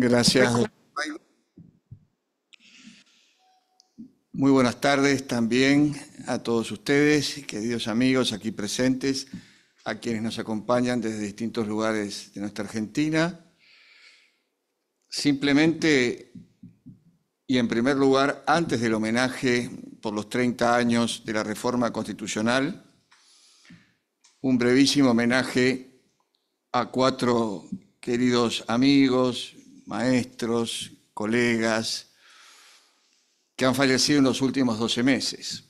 Gracias. Muy buenas tardes también a todos ustedes, queridos amigos aquí presentes, a quienes nos acompañan desde distintos lugares de nuestra Argentina. Simplemente, y en primer lugar, antes del homenaje por los 30 años de la reforma constitucional, un brevísimo homenaje a cuatro queridos amigos, maestros, colegas que han fallecido en los últimos 12 meses.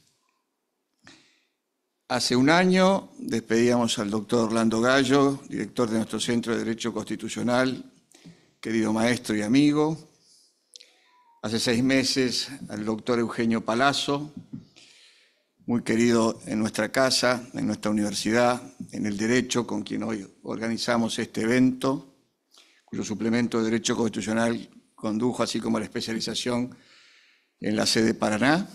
Hace un año despedíamos al doctor Orlando Gallo, director de nuestro Centro de Derecho Constitucional, querido maestro y amigo. Hace seis meses al doctor Eugenio Palazzo, muy querido en nuestra casa, en nuestra universidad, en el derecho, con quien hoy organizamos este evento cuyo suplemento de Derecho Constitucional condujo, así como la especialización en la sede Paraná.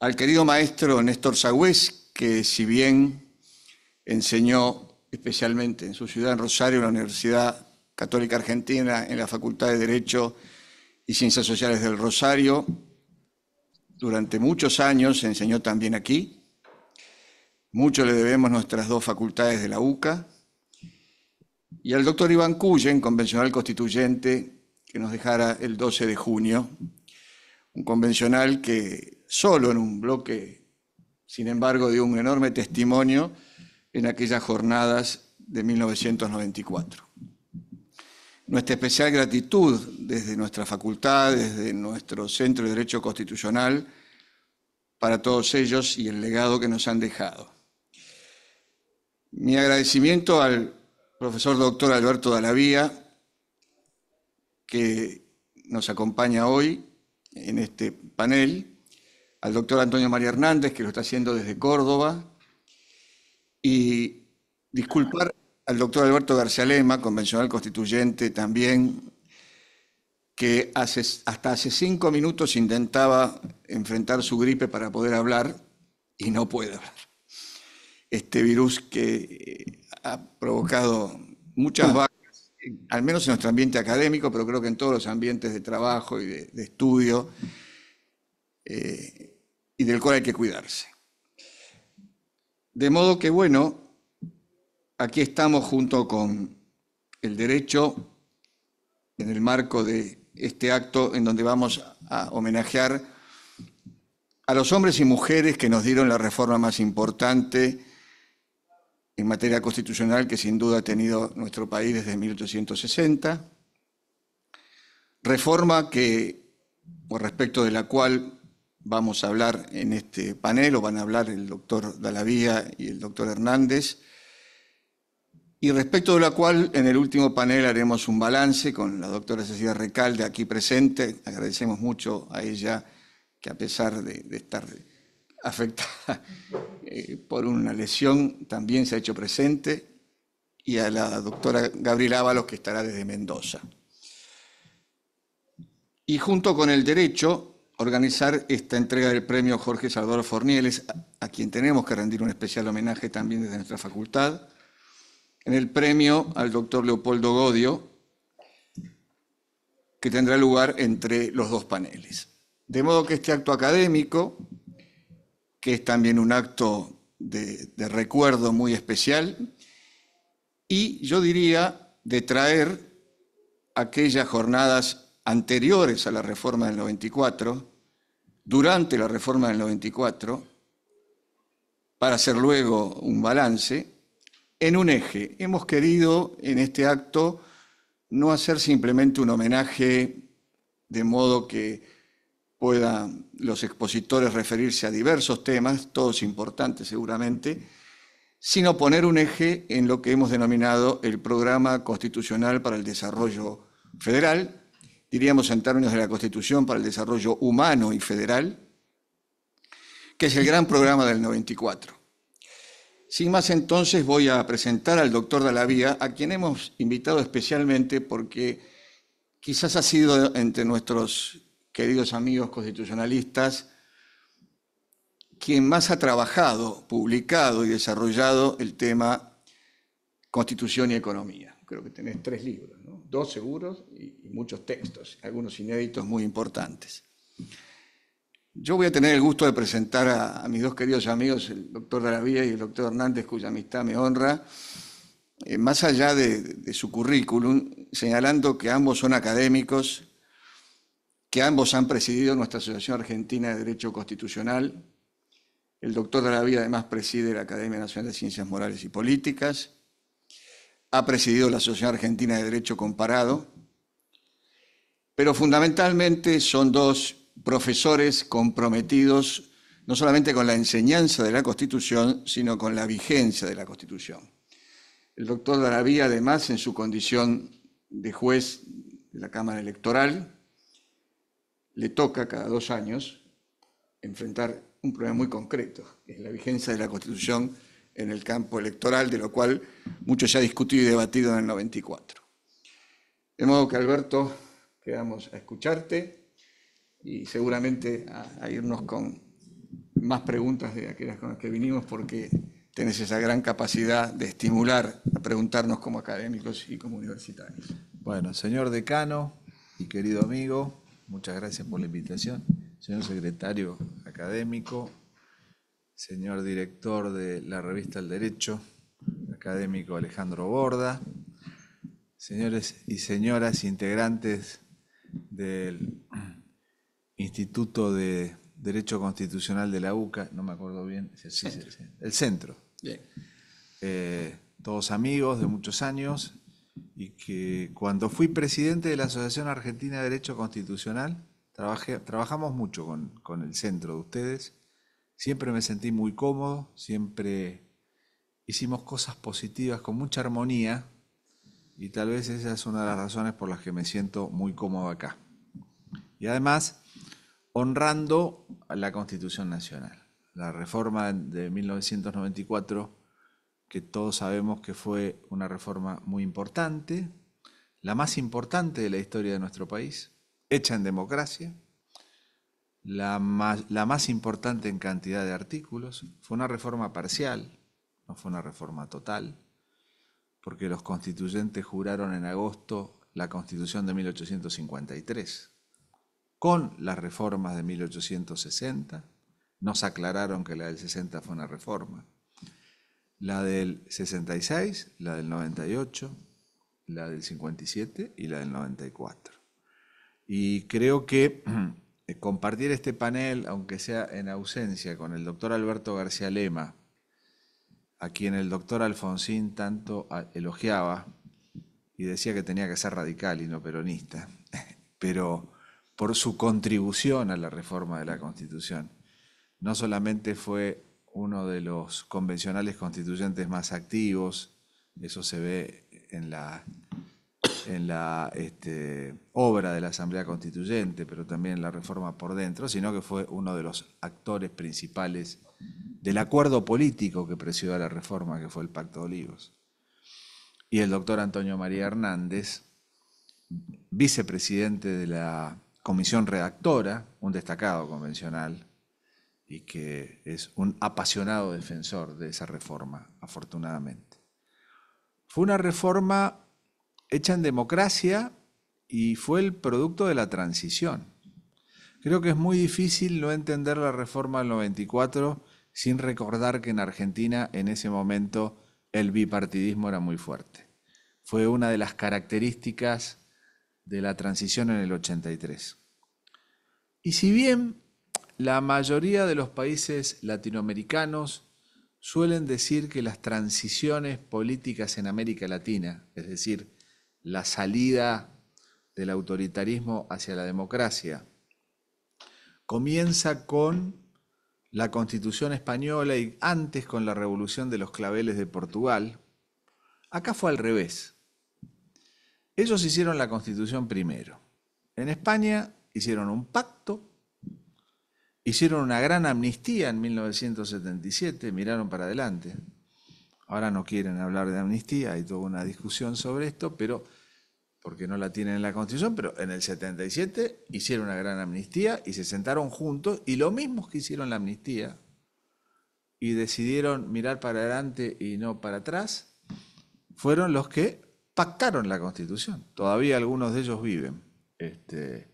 Al querido maestro Néstor Sagüez, que si bien enseñó especialmente en su ciudad, en Rosario, en la Universidad Católica Argentina, en la Facultad de Derecho y Ciencias Sociales del Rosario, durante muchos años enseñó también aquí. Mucho le debemos nuestras dos facultades de la UCA, y al doctor Iván Cuyen, convencional constituyente, que nos dejara el 12 de junio, un convencional que solo en un bloque, sin embargo, dio un enorme testimonio en aquellas jornadas de 1994. Nuestra especial gratitud desde nuestra facultad, desde nuestro Centro de Derecho Constitucional, para todos ellos y el legado que nos han dejado. Mi agradecimiento al profesor doctor Alberto Dalavía, que nos acompaña hoy en este panel, al doctor Antonio María Hernández, que lo está haciendo desde Córdoba, y disculpar al doctor Alberto García Lema, convencional constituyente también, que hace, hasta hace cinco minutos intentaba enfrentar su gripe para poder hablar y no puede hablar. Este virus que ha provocado muchas vacas, al menos en nuestro ambiente académico, pero creo que en todos los ambientes de trabajo y de, estudio, eh, y del cual hay que cuidarse. De modo que, bueno, aquí estamos junto con el derecho en el marco de este acto en donde vamos a homenajear a los hombres y mujeres que nos dieron la reforma más importante en materia constitucional que sin duda ha tenido nuestro país desde 1860, reforma que, por respecto de la cual vamos a hablar en este panel, o van a hablar el doctor Dalavía y el doctor Hernández, y respecto de la cual en el último panel haremos un balance con la doctora Cecilia Recalde aquí presente. Agradecemos mucho a ella que a pesar de, de estar afectada eh, por una lesión, también se ha hecho presente, y a la doctora Gabriela Ábalos, que estará desde Mendoza. Y junto con el derecho, organizar esta entrega del premio Jorge Salvador Fornieles, a, a quien tenemos que rendir un especial homenaje también desde nuestra facultad, en el premio al doctor Leopoldo Godio, que tendrá lugar entre los dos paneles. De modo que este acto académico, que es también un acto de, recuerdo muy especial, y yo diría de traer aquellas jornadas anteriores a la reforma del 94, durante la reforma del 94, para hacer luego un balance, en un eje. Hemos querido en este acto no hacer simplemente un homenaje de modo que puedan los expositores referirse a diversos temas, todos importantes seguramente, sino poner un eje en lo que hemos denominado el Programa Constitucional para el Desarrollo Federal, diríamos en términos de la Constitución para el Desarrollo Humano y Federal, que es el gran programa del 94. Sin más entonces voy a presentar al doctor Dalavía, a quien hemos invitado especialmente porque quizás ha sido entre nuestros queridos amigos constitucionalistas, quien más ha trabajado, publicado y desarrollado el tema Constitución y Economía. Creo que tenés tres libros, dos seguros y, muchos textos, algunos inéditos muy importantes. Yo voy a tener el gusto de presentar a, mis dos queridos amigos, el doctor Daravía y el doctor Hernández, cuya amistad me honra, eh, más allá de su currículum, señalando que ambos son académicos, que ambos han presidido nuestra Asociación Argentina de Derecho Constitucional. El doctor vida además preside la Academia Nacional de Ciencias Morales y Políticas. Ha presidido la Asociación Argentina de Derecho Comparado. Pero fundamentalmente son dos profesores comprometidos no solamente con la enseñanza de la Constitución, sino con la vigencia de la Constitución. El doctor Daraví, además, en su condición de juez de la Cámara Electoral, le toca cada dos años enfrentar un problema muy concreto, que es la vigencia de la Constitución en el campo electoral, de lo cual mucho se ha discutido y debatido en el 94. De modo que, Alberto, quedamos a escucharte y seguramente a, irnos con más preguntas de aquellas con las que vinimos, porque tenés esa gran capacidad de estimular a preguntarnos como académicos y como universitarios. Bueno, señor decano y querido amigo, Muchas gracias por la invitación. Señor secretario académico, señor director de la revista El Derecho, académico Alejandro Borda, señores y señoras integrantes del Instituto de Derecho Constitucional de la UCA, no me acuerdo bien, el centro. Eh, todos amigos de muchos años, y que cuando fui presidente de la Asociación Argentina de Derecho Constitucional, trabajamos mucho con, con el centro de ustedes. Siempre me sentí muy cómodo, siempre hicimos cosas positivas con mucha armonía y tal vez esa es una de las razones por las que me siento muy cómodo acá. Y además, honrando la Constitución Nacional. La reforma de 1994 que todos sabemos que fue una reforma muy importante, la más importante de la historia de nuestro país, hecha en democracia, la más, importante en cantidad de artículos, fue una reforma parcial, no fue una reforma total, porque los constituyentes juraron en agosto la constitución de 1853. Con las reformas de 1860, nos aclararon que la del 60 fue una reforma la del 66, la del 98, la del 57 y la del 94. Y creo que eh, compartir este panel, aunque sea en ausencia, con el doctor Alberto García Lema, a quien el doctor Alfonsín tanto ah, elogiaba y decía que tenía que ser radical y no peronista, pero por su contribución a la reforma de la Constitución. No solamente fue uno de los convencionales constituyentes más activos, eso se ve en la, en la este, obra de la Asamblea Constituyente, pero también en la reforma por dentro, sino que fue uno de los actores principales del acuerdo político que presidió la reforma, que fue el Pacto de Olivos. Y el doctor Antonio María Hernández, vicepresidente de la comisión redactora, un destacado convencional, y que es un apasionado defensor de esa reforma, afortunadamente. Fue una reforma hecha en democracia y fue el producto de la transición. Creo que es muy difícil no entender la reforma del 94 sin recordar que en Argentina en ese momento el bipartidismo era muy fuerte. Fue una de las características de la transición en el 83. Y si bien la mayoría de los países latinoamericanos suelen decir que las transiciones políticas en América Latina, es decir, la salida del autoritarismo hacia la democracia, comienza con la Constitución española y antes con la Revolución de los Claveles de Portugal. Acá fue al revés. Ellos hicieron la Constitución primero. En España hicieron un pacto Hicieron una gran amnistía en 1977, miraron para adelante. Ahora no quieren hablar de amnistía, hay toda una discusión sobre esto, pero porque no la tienen en la Constitución, pero en el 77 hicieron una gran amnistía y se sentaron juntos y lo mismo que hicieron la amnistía y decidieron mirar para adelante y no para atrás, fueron los que pactaron la Constitución. Todavía algunos de ellos viven. Este,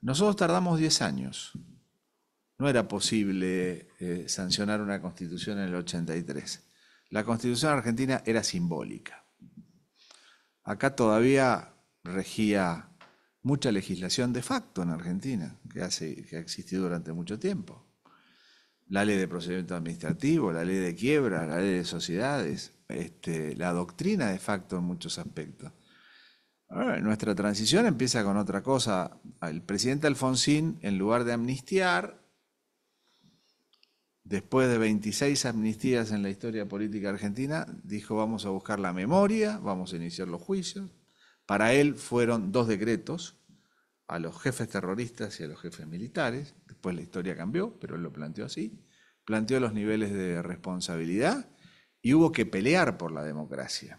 nosotros tardamos 10 años no era posible eh, sancionar una constitución en el 83. La constitución argentina era simbólica. Acá todavía regía mucha legislación de facto en Argentina, que, ha existido durante mucho tiempo. La ley de procedimiento administrativo, la ley de quiebra, la ley de sociedades, este, la doctrina de facto en muchos aspectos. nuestra transición empieza con otra cosa. El presidente Alfonsín, en lugar de amnistiar, después de 26 amnistías en la historia política argentina, dijo vamos a buscar la memoria, vamos a iniciar los juicios. Para él fueron dos decretos a los jefes terroristas y a los jefes militares. Después la historia cambió, pero él lo planteó así. Planteó los niveles de responsabilidad y hubo que pelear por la democracia.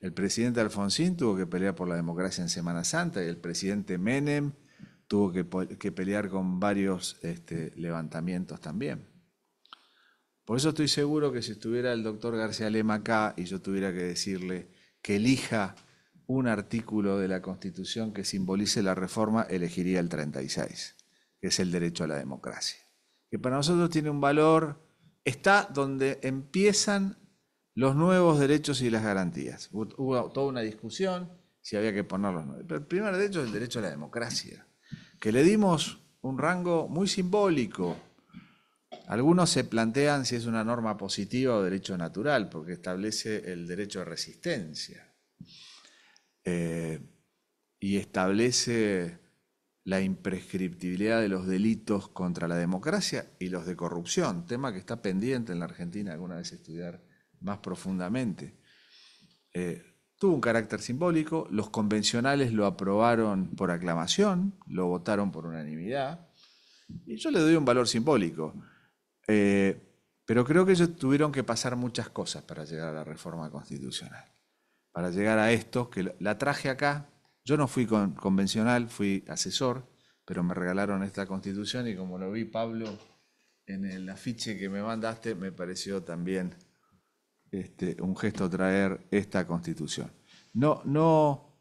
El presidente Alfonsín tuvo que pelear por la democracia en Semana Santa y el presidente Menem tuvo que, pelear con varios este, levantamientos también. Por eso estoy seguro que si estuviera el doctor García Lema acá y yo tuviera que decirle que elija un artículo de la Constitución que simbolice la reforma, elegiría el 36, que es el derecho a la democracia. Que para nosotros tiene un valor, está donde empiezan los nuevos derechos y las garantías. Hubo toda una discusión si había que ponerlos. Pero el primer derecho es el derecho a la democracia, que le dimos un rango muy simbólico algunos se plantean si es una norma positiva o derecho natural, porque establece el derecho de resistencia eh, y establece la imprescriptibilidad de los delitos contra la democracia y los de corrupción, tema que está pendiente en la Argentina alguna vez estudiar más profundamente. Eh, tuvo un carácter simbólico, los convencionales lo aprobaron por aclamación, lo votaron por unanimidad, y yo le doy un valor simbólico. Eh, pero creo que ellos tuvieron que pasar muchas cosas para llegar a la reforma constitucional, para llegar a esto, que la traje acá. Yo no fui convencional, fui asesor, pero me regalaron esta constitución y como lo vi Pablo en el afiche que me mandaste, me pareció también este, un gesto traer esta constitución. No, no,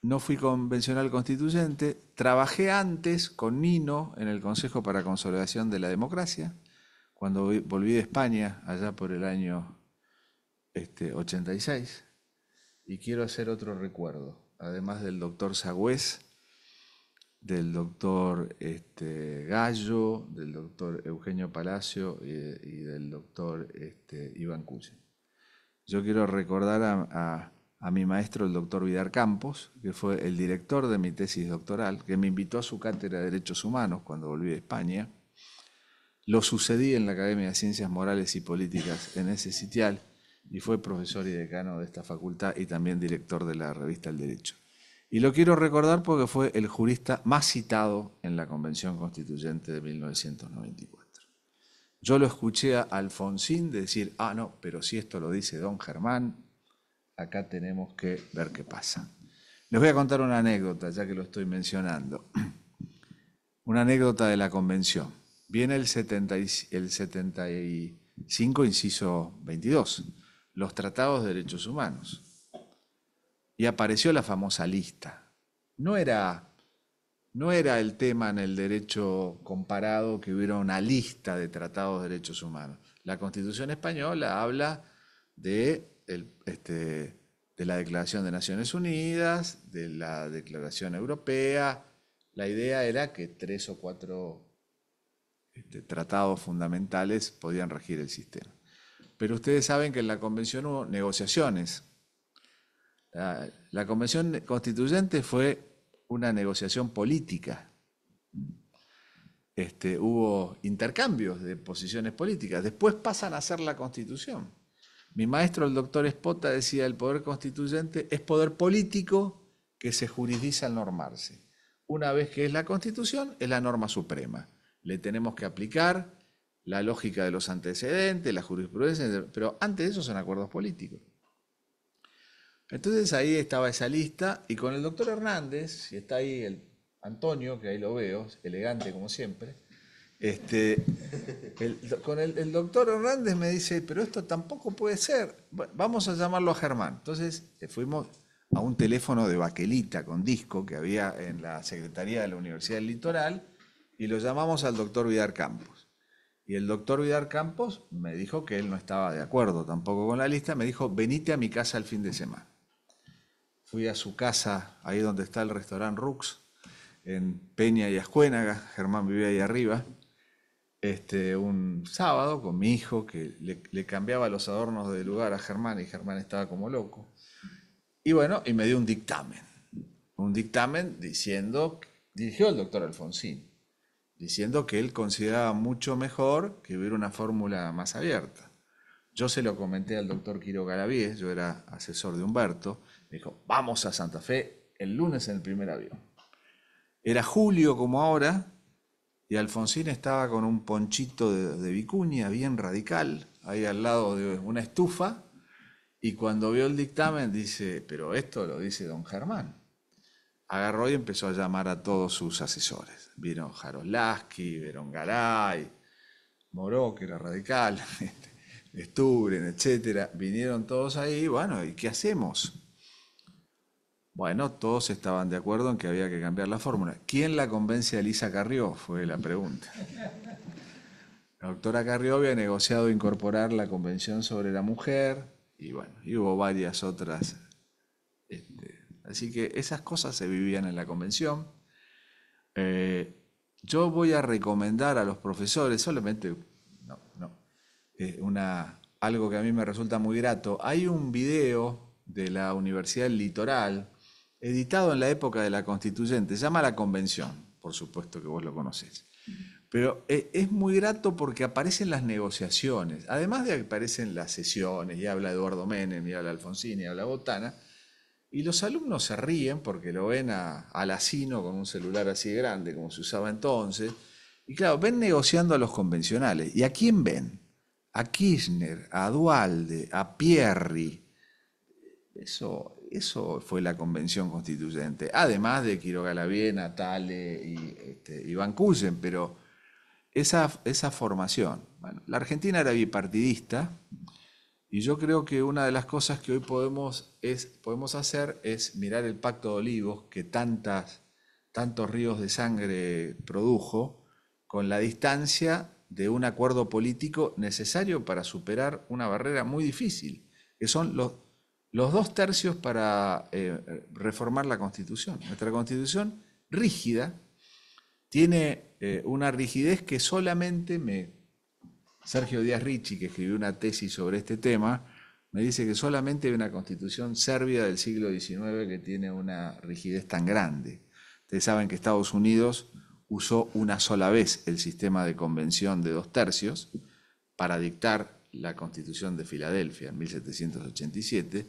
no fui convencional constituyente, trabajé antes con Nino en el Consejo para Consolidación de la Democracia cuando volví de España, allá por el año 86, este, y quiero hacer otro recuerdo, además del doctor Sagüez, del doctor este, Gallo, del doctor Eugenio Palacio y, del doctor este, Iván Cuche. Yo quiero recordar a, mi maestro, el doctor Vidar Campos, que fue el director de mi tesis doctoral, que me invitó a su cátedra de Derechos Humanos cuando volví de España lo sucedí en la Academia de Ciencias Morales y Políticas en ese sitial y fue profesor y decano de esta facultad y también director de la revista El Derecho. Y lo quiero recordar porque fue el jurista más citado en la Convención Constituyente de 1994. Yo lo escuché a Alfonsín decir, ah, no, pero si esto lo dice don Germán, acá tenemos que ver qué pasa. Les voy a contar una anécdota, ya que lo estoy mencionando. Una anécdota de la convención viene el, 75, inciso 22, los tratados de derechos humanos. Y apareció la famosa lista. No era, no era el tema en el derecho comparado que hubiera una lista de tratados de derechos humanos. La Constitución española habla de este, la Declaración de Naciones Unidas, de la Declaración Europea. La idea era que tres o cuatro este, tratados fundamentales podían regir el sistema. Pero ustedes saben que en la convención hubo negociaciones. La, convención constituyente fue una negociación política. Este, hubo intercambios de posiciones políticas. Después pasan a ser la constitución. Mi maestro, el doctor Espota, decía, el poder constituyente es poder político que se juridiza al normarse. Una vez que es la constitución, es la norma suprema le tenemos que aplicar la lógica de los antecedentes, la jurisprudencia, pero antes de eso son acuerdos políticos. Entonces ahí estaba esa lista y con el doctor Hernández, si está ahí el Antonio, que ahí lo veo, elegante como siempre, este, con el, doctor Hernández me dice, pero esto tampoco puede ser, vamos a llamarlo a Germán. Entonces eh, fuimos a un teléfono de baquelita con disco que había en la Secretaría de la Universidad del Litoral y lo llamamos al doctor Vidar Campos. Y el doctor Vidar Campos me dijo que él no estaba de acuerdo tampoco con la lista, me dijo, venite a mi casa el fin de semana. Fui a su casa, ahí donde está el restaurante Rux, en Peña y Ascuénaga, Germán vivía ahí arriba, este, un sábado con mi hijo, que le, cambiaba los adornos de lugar a Germán y Germán estaba como loco. Y bueno, y me dio un dictamen, un dictamen diciendo, dirigió el doctor Alfonsín, diciendo que él consideraba mucho mejor que hubiera una fórmula más abierta. Yo se lo comenté al doctor Quiro yo era asesor de Humberto, dijo, vamos a Santa Fe el lunes en el primer avión. Era julio como ahora, y Alfonsín estaba con un ponchito de vicuña bien radical, ahí al lado de una estufa, y cuando vio el dictamen dice, pero esto lo dice don Germán. Agarró y empezó a llamar a todos sus asesores vieron Jaroslavski, vieron Garay, Moró, que era radical, Sturen, etc. vinieron todos ahí, bueno, ¿y qué hacemos? Bueno, todos estaban de acuerdo en que había que cambiar la fórmula. ¿Quién la convence a Elisa Carrió? Fue la pregunta. La doctora Carrió había negociado incorporar la Convención sobre la Mujer y bueno, y hubo varias otras. Este, así que esas cosas se vivían en la Convención. Eh, yo voy a recomendar a los profesores solamente no, no, eh, algo que a mí me resulta muy grato. Hay un video de la Universidad Litoral, editado en la época de la Constituyente, se llama La Convención, por supuesto que vos lo conocés. Pero eh, es muy grato porque aparecen las negociaciones, además de que aparecen las sesiones, y habla Eduardo Menem, y habla Alfonsín, y habla Botana, y los alumnos se ríen porque lo ven a, al asino con un celular así grande, como se usaba entonces. Y claro, ven negociando a los convencionales. ¿Y a quién ven? A Kirchner, a Dualde, a Pierri. Eso, eso fue la convención constituyente. Además de Quiroga Laviena, Tale y Van este, Iván pero esa, esa formación. Bueno, la Argentina era bipartidista y yo creo que una de las cosas que hoy podemos, es, podemos hacer es mirar el Pacto de Olivos que tantas, tantos ríos de sangre produjo con la distancia de un acuerdo político necesario para superar una barrera muy difícil, que son los, los dos tercios para eh, reformar la Constitución. Nuestra Constitución rígida tiene eh, una rigidez que solamente me Sergio Díaz Ricci, que escribió una tesis sobre este tema, me dice que solamente hay una constitución serbia del siglo XIX que tiene una rigidez tan grande. Ustedes saben que Estados Unidos usó una sola vez el sistema de convención de dos tercios para dictar la constitución de Filadelfia en 1787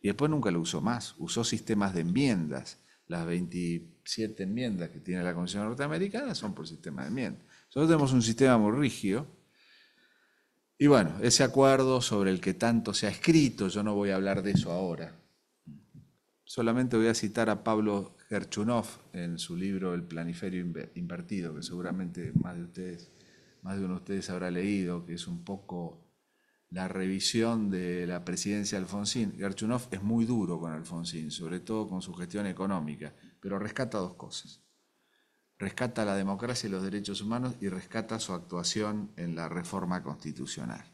y después nunca lo usó más. Usó sistemas de enmiendas. Las 27 enmiendas que tiene la Constitución Norteamericana son por sistema de enmiendas. Nosotros tenemos un sistema muy rígido y bueno, ese acuerdo sobre el que tanto se ha escrito, yo no voy a hablar de eso ahora. Solamente voy a citar a Pablo Gerchunov en su libro El planiferio invertido, que seguramente más de ustedes, más de uno de ustedes habrá leído, que es un poco la revisión de la presidencia de Alfonsín. Gerchunov es muy duro con Alfonsín, sobre todo con su gestión económica, pero rescata dos cosas rescata la democracia y los derechos humanos y rescata su actuación en la reforma constitucional.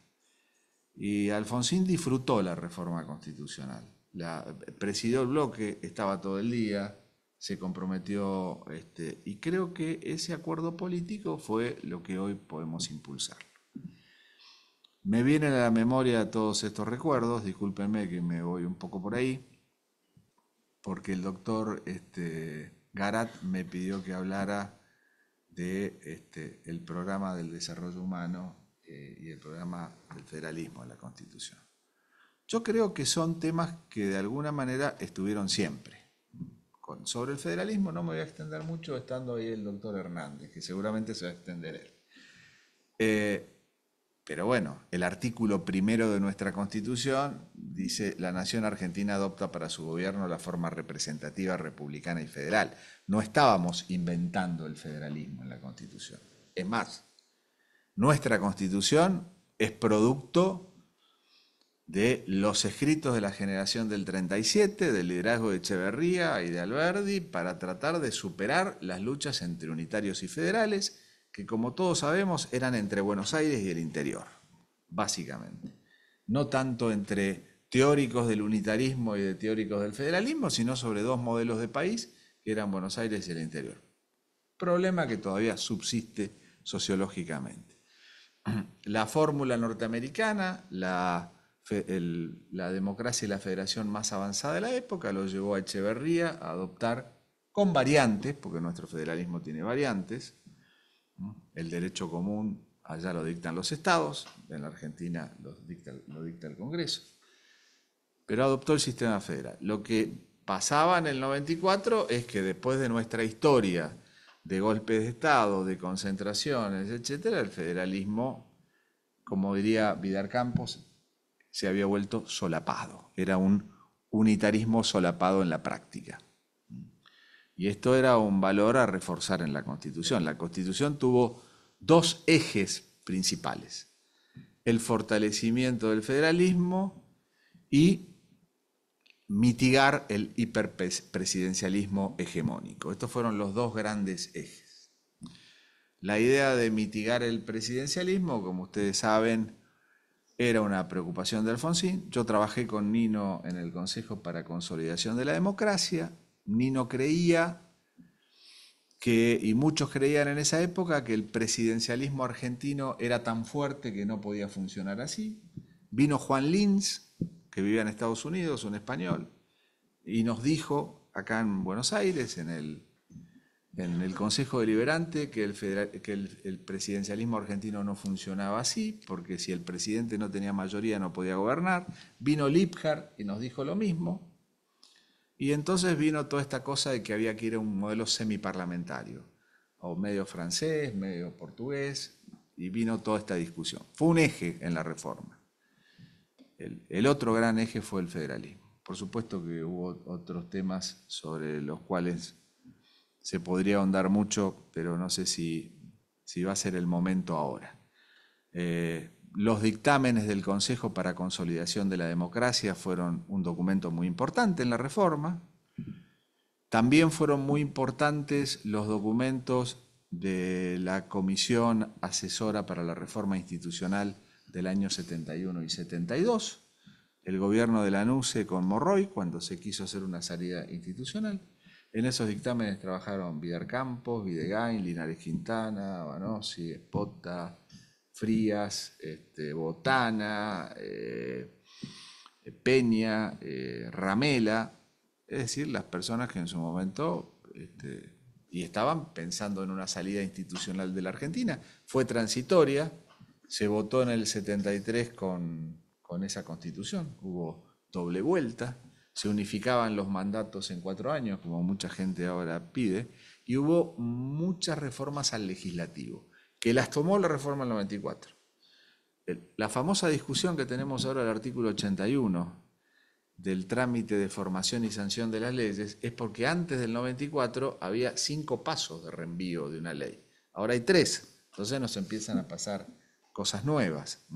Y Alfonsín disfrutó la reforma constitucional. La, presidió el bloque, estaba todo el día, se comprometió, este, y creo que ese acuerdo político fue lo que hoy podemos impulsar. Me vienen a la memoria todos estos recuerdos, discúlpenme que me voy un poco por ahí, porque el doctor este, Garat me pidió que hablara de este, el programa del desarrollo humano eh, y el programa del federalismo en la Constitución. Yo creo que son temas que de alguna manera estuvieron siempre. sobre el federalismo no me voy a extender mucho estando ahí el doctor Hernández, que seguramente se va a extender él. Eh, pero bueno, el artículo primero de nuestra Constitución dice, la nación argentina adopta para su gobierno la forma representativa, republicana y federal. No estábamos inventando el federalismo en la Constitución. Es más, nuestra Constitución es producto de los escritos de la generación del 37, del liderazgo de Echeverría y de Alberdi, para tratar de superar las luchas entre unitarios y federales que como todos sabemos eran entre Buenos Aires y el interior, básicamente. No tanto entre teóricos del unitarismo y de teóricos del federalismo, sino sobre dos modelos de país que eran Buenos Aires y el interior. Problema que todavía subsiste sociológicamente. La fórmula norteamericana, la, la democracia y la federación más avanzada de la época, lo llevó a Echeverría a adoptar con variantes, porque nuestro federalismo tiene variantes, el derecho común allá lo dictan los estados, en la Argentina lo dicta, el Congreso, pero adoptó el sistema federal. Lo que pasaba en el 94 es que después de nuestra historia de golpes de Estado, de concentraciones, etc., el federalismo, como diría Vidar Campos, se había vuelto solapado. Era un unitarismo solapado en la práctica. Y esto era un valor a reforzar en la Constitución. La Constitución tuvo dos ejes principales. El fortalecimiento del federalismo y mitigar el hiperpresidencialismo hegemónico. Estos fueron los dos grandes ejes. La idea de mitigar el presidencialismo, como ustedes saben, era una preocupación de Alfonsín. Yo trabajé con Nino en el Consejo para Consolidación de la Democracia no creía que, y muchos creían en esa época, que el presidencialismo argentino era tan fuerte que no podía funcionar así. Vino Juan Lins, que vivía en Estados Unidos, un español, y nos dijo acá en Buenos Aires, en el, en el Consejo Deliberante, que, el, que el, presidencialismo argentino no funcionaba así, porque si el presidente no tenía mayoría no podía gobernar. Vino Lipjar y nos dijo lo mismo. Y entonces vino toda esta cosa de que había que ir a un modelo semiparlamentario, o medio francés, medio portugués, y vino toda esta discusión. Fue un eje en la reforma. El, otro gran eje fue el federalismo. Por supuesto que hubo otros temas sobre los cuales se podría ahondar mucho, pero no sé si, va a ser el momento ahora. Eh, los dictámenes del Consejo para Consolidación de la Democracia fueron un documento muy importante en la reforma. También fueron muy importantes los documentos de la Comisión Asesora para la Reforma Institucional del año 71 y 72, el gobierno de la NUCE con Morroy cuando se quiso hacer una salida institucional. En esos dictámenes trabajaron Vidar Campos, Videgain, Linares Quintana, Banossi, Espota, Frías, este, Botana, eh, Peña, eh, Ramela, es decir, las personas que en su momento este, y estaban pensando en una salida institucional de la Argentina. Fue transitoria, se votó en el 73 con esa constitución, hubo doble vuelta, se unificaban los mandatos en cuatro años, como mucha gente ahora pide, y hubo muchas reformas al legislativo que las tomó la reforma del 94. La famosa discusión que tenemos ahora del artículo 81 del trámite de formación y sanción de las leyes es porque antes del 94 había cinco pasos de reenvío de una ley. Ahora hay tres. Entonces nos empiezan a pasar cosas nuevas.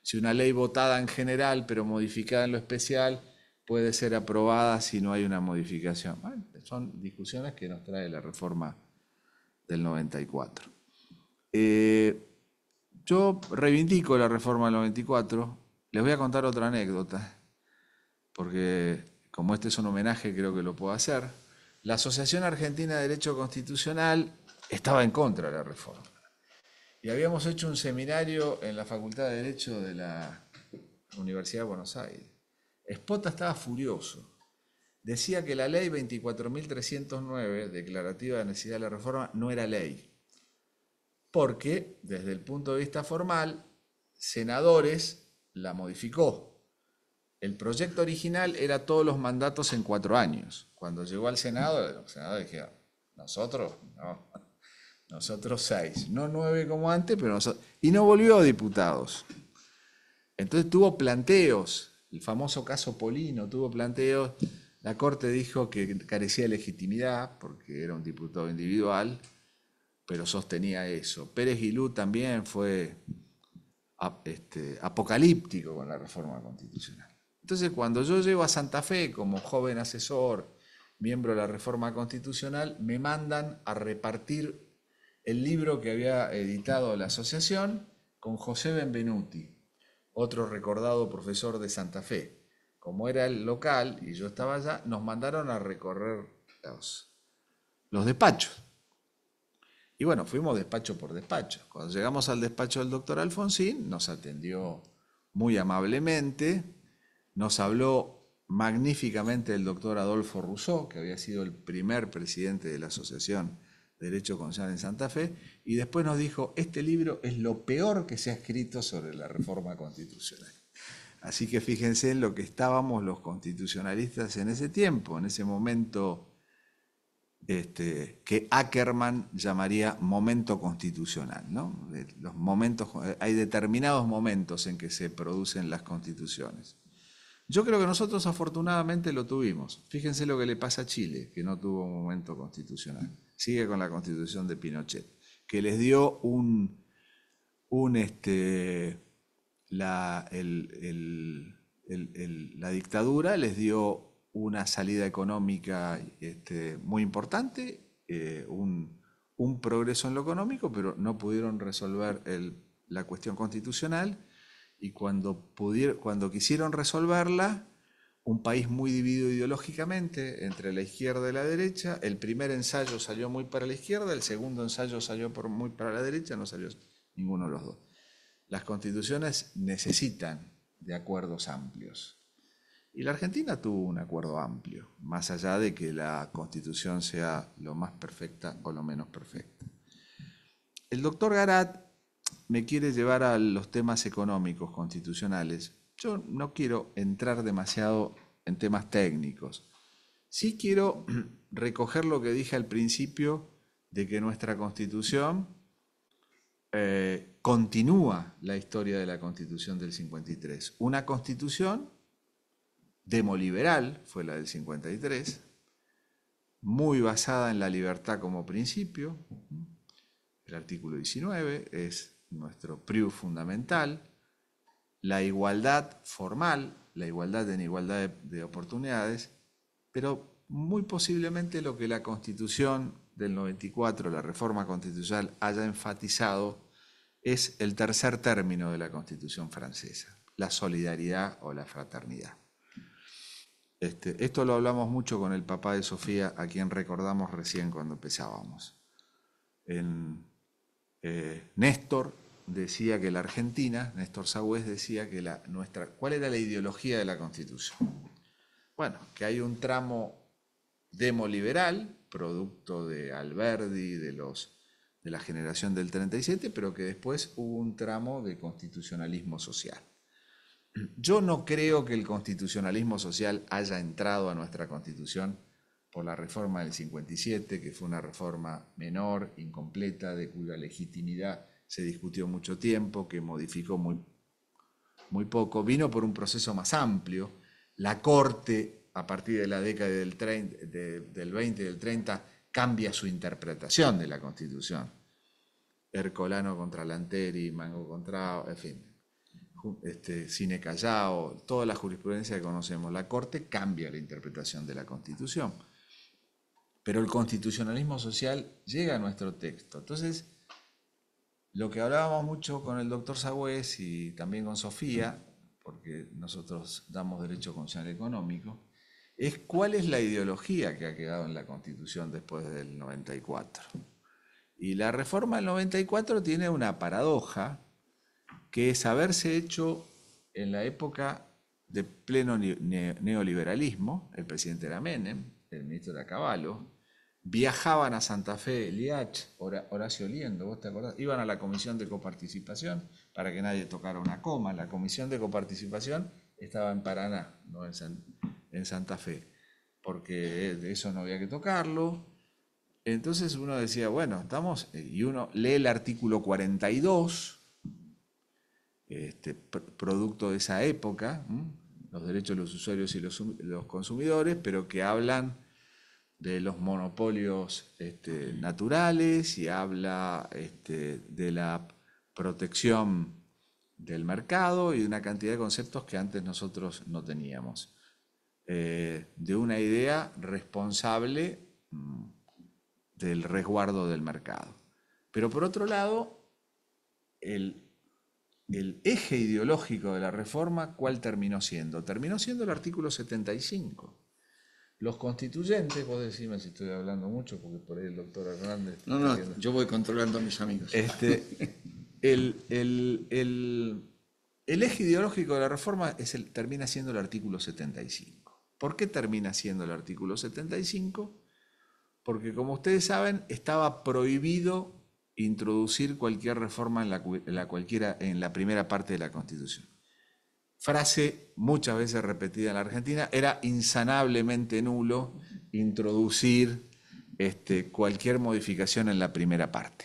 Si una ley votada en general pero modificada en lo especial puede ser aprobada si no hay una modificación. son discusiones que nos trae la reforma del 94. Eh, yo reivindico la reforma del 94. Les voy a contar otra anécdota, porque como este es un homenaje, creo que lo puedo hacer. La Asociación Argentina de Derecho Constitucional estaba en contra de la reforma. Y habíamos hecho un seminario en la Facultad de Derecho de la Universidad de Buenos Aires. Espota estaba furioso. Decía que la ley 24.309, declarativa de necesidad de la reforma, no era ley porque desde el punto de vista formal, senadores la modificó. El proyecto original era todos los mandatos en cuatro años. Cuando llegó al Senado, el Senado dijeron, nosotros no, nosotros seis, no nueve como antes, pero Y no volvió a diputados. Entonces tuvo planteos, el famoso caso Polino tuvo planteos, la Corte dijo que carecía de legitimidad porque era un diputado individual, pero sostenía eso. Pérez Guilú también fue este, apocalíptico con la reforma constitucional. Entonces, cuando yo llego a Santa Fe como joven asesor, miembro de la reforma constitucional, me mandan a repartir el libro que había editado la asociación con José Benvenuti, otro recordado profesor de Santa Fe. Como era el local y yo estaba allá, nos mandaron a recorrer los despachos. Y bueno, fuimos despacho por despacho. Cuando llegamos al despacho del doctor Alfonsín, nos atendió muy amablemente, nos habló magníficamente el doctor Adolfo Rousseau, que había sido el primer presidente de la Asociación Derecho Constitucional en Santa Fe, y después nos dijo, este libro es lo peor que se ha escrito sobre la reforma constitucional. Así que fíjense en lo que estábamos los constitucionalistas en ese tiempo, en ese momento este, que Ackerman llamaría momento constitucional. Los momentos, hay determinados momentos en que se producen las constituciones. Yo creo que nosotros afortunadamente lo tuvimos. Fíjense lo que le pasa a Chile, que no tuvo un momento constitucional. Sigue con la constitución de Pinochet, que les dio un, este, la dictadura, les dio una salida económica este, muy importante, eh, un, progreso en lo económico, pero no pudieron resolver la cuestión constitucional y cuando, cuando quisieron resolverla, un país muy dividido ideológicamente entre la izquierda y la derecha, el primer ensayo salió muy para la izquierda, el segundo ensayo salió muy para la derecha, no salió ninguno de los dos. Las constituciones necesitan de acuerdos amplios y la Argentina tuvo un acuerdo amplio, más allá de que la constitución sea lo más perfecta o lo menos perfecta. El doctor Garat me quiere llevar a los temas económicos constitucionales. Yo no quiero entrar demasiado en temas técnicos. Sí quiero recoger lo que dije al principio de que nuestra constitución eh, continúa la historia de la constitución del 53. Una constitución demoliberal, fue la del 53, muy basada en la libertad como principio. El artículo 19 es nuestro priu fundamental. La igualdad formal, la igualdad en igualdad de, de oportunidades, pero muy posiblemente lo que la Constitución del 94, la reforma constitucional, haya enfatizado es el tercer término de la Constitución francesa, la solidaridad o la fraternidad. Este, esto lo hablamos mucho con el papá de Sofía, a quien recordamos recién cuando empezábamos. Eh, Néstor decía que la Argentina, Néstor Sagüez decía que la, nuestra, ¿cuál era la ideología de la Constitución? Bueno, que hay un tramo demoliberal, producto de Alberdi, de, los, de la generación del 37, pero que después hubo un tramo de constitucionalismo social. Yo no creo que el constitucionalismo social haya entrado a nuestra constitución por la reforma del 57, que fue una reforma menor, incompleta, de cuya legitimidad se discutió mucho tiempo, que modificó muy, muy poco. Vino por un proceso más amplio. La Corte, a partir de la década del, 20 y del 30, cambia su interpretación de la Constitución. Ercolano contra Lanteri, Mango contra... En fin, este, cine Callao, toda la jurisprudencia que conocemos, la Corte cambia la interpretación de la Constitución. Pero el constitucionalismo social llega a nuestro texto. Entonces, lo que hablábamos mucho con el doctor Sagüez y también con Sofía, porque nosotros damos derecho constitucional económico, es cuál es la ideología que ha quedado en la Constitución después del 94. Y la reforma del 94 tiene una paradoja, que es haberse hecho en la época de pleno neoliberalismo, el presidente era Menem, el ministro era Caballo, viajaban a Santa Fe, Liach, Horacio Liendo, ¿vos te acordás? Iban a la comisión de coparticipación para que nadie tocara una coma. La comisión de coparticipación estaba en Paraná, no en, en Santa Fe, porque de eso no había que tocarlo. Entonces uno decía, bueno, estamos, y uno lee el artículo 42 este, producto de esa época, los derechos de los usuarios y los, consumidores, pero que hablan de los monopolios este, naturales y habla este, de la protección del mercado y de una cantidad de conceptos que antes nosotros no teníamos. Eh, de una idea responsable mm, del resguardo del mercado. Pero por otro lado, el el eje ideológico de la reforma, ¿cuál terminó siendo? Terminó siendo el artículo 75. Los constituyentes, vos decime si estoy hablando mucho, porque por ahí el doctor Hernández... No, no, yo voy controlando a mis amigos. Este, el, el, eje ideológico de la reforma es el, termina siendo el artículo 75. ¿Por qué termina siendo el artículo 75? Porque como ustedes saben, estaba prohibido introducir cualquier reforma en la, cualquiera, en la primera parte de la Constitución. Frase muchas veces repetida en la Argentina, era insanablemente nulo introducir este, cualquier modificación en la primera parte.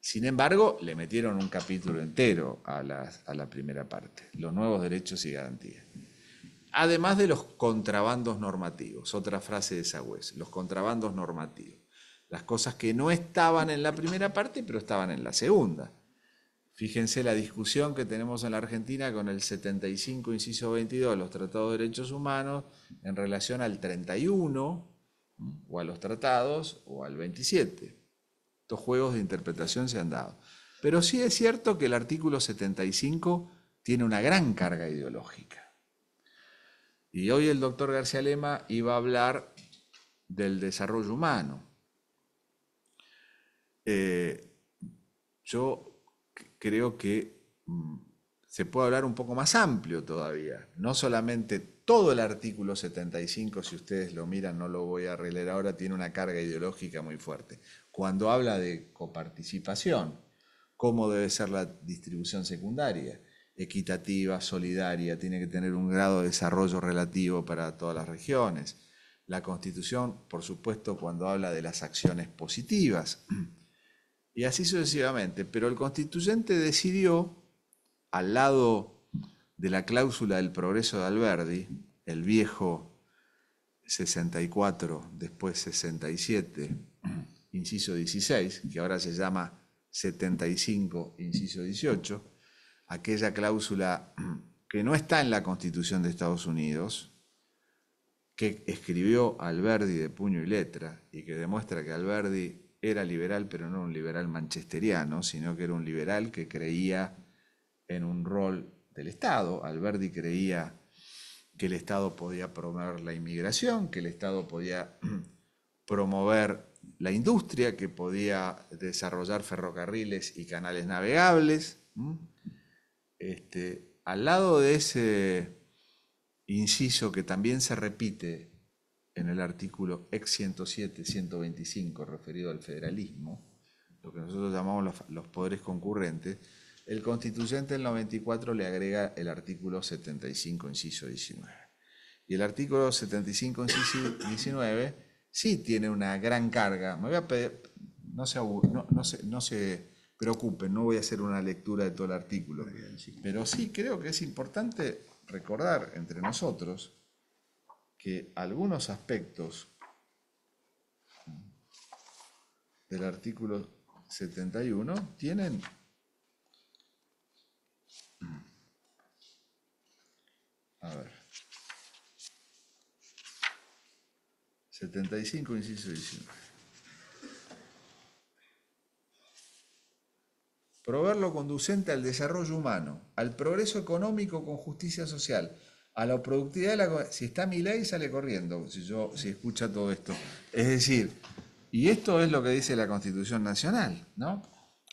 Sin embargo, le metieron un capítulo entero a la, a la primera parte, los nuevos derechos y garantías. Además de los contrabandos normativos, otra frase de Sagüez, los contrabandos normativos las cosas que no estaban en la primera parte, pero estaban en la segunda. Fíjense la discusión que tenemos en la Argentina con el 75, inciso 22, los tratados de derechos humanos, en relación al 31, o a los tratados, o al 27. Estos juegos de interpretación se han dado. Pero sí es cierto que el artículo 75 tiene una gran carga ideológica. Y hoy el doctor García Lema iba a hablar del desarrollo humano. Eh, yo creo que mm, se puede hablar un poco más amplio todavía, no solamente todo el artículo 75, si ustedes lo miran, no lo voy a releer ahora, tiene una carga ideológica muy fuerte. Cuando habla de coparticipación, cómo debe ser la distribución secundaria, equitativa, solidaria, tiene que tener un grado de desarrollo relativo para todas las regiones. La Constitución, por supuesto, cuando habla de las acciones positivas, y así sucesivamente. Pero el constituyente decidió, al lado de la cláusula del progreso de Alberdi, el viejo 64, después 67, inciso 16, que ahora se llama 75, inciso 18, aquella cláusula que no está en la Constitución de Estados Unidos, que escribió Alberdi de puño y letra y que demuestra que Alberdi era liberal, pero no un liberal manchesteriano, sino que era un liberal que creía en un rol del Estado. Alberdi creía que el Estado podía promover la inmigración, que el Estado podía promover la industria, que podía desarrollar ferrocarriles y canales navegables. Este, al lado de ese inciso que también se repite en el artículo ex 107-125 referido al federalismo, lo que nosotros llamamos los, poderes concurrentes, el constituyente del 94 le agrega el artículo 75, inciso 19. Y el artículo 75, inciso 19, sí tiene una gran carga. Me voy no se, no, no, no se preocupen, no voy a hacer una lectura de todo el artículo, pero sí creo que es importante recordar entre nosotros que algunos aspectos del artículo 71 tienen a ver 75 inciso 19 proveer lo conducente al desarrollo humano al progreso económico con justicia social a la productividad de la si está mi ley sale corriendo si yo si escucha todo esto es decir y esto es lo que dice la Constitución Nacional no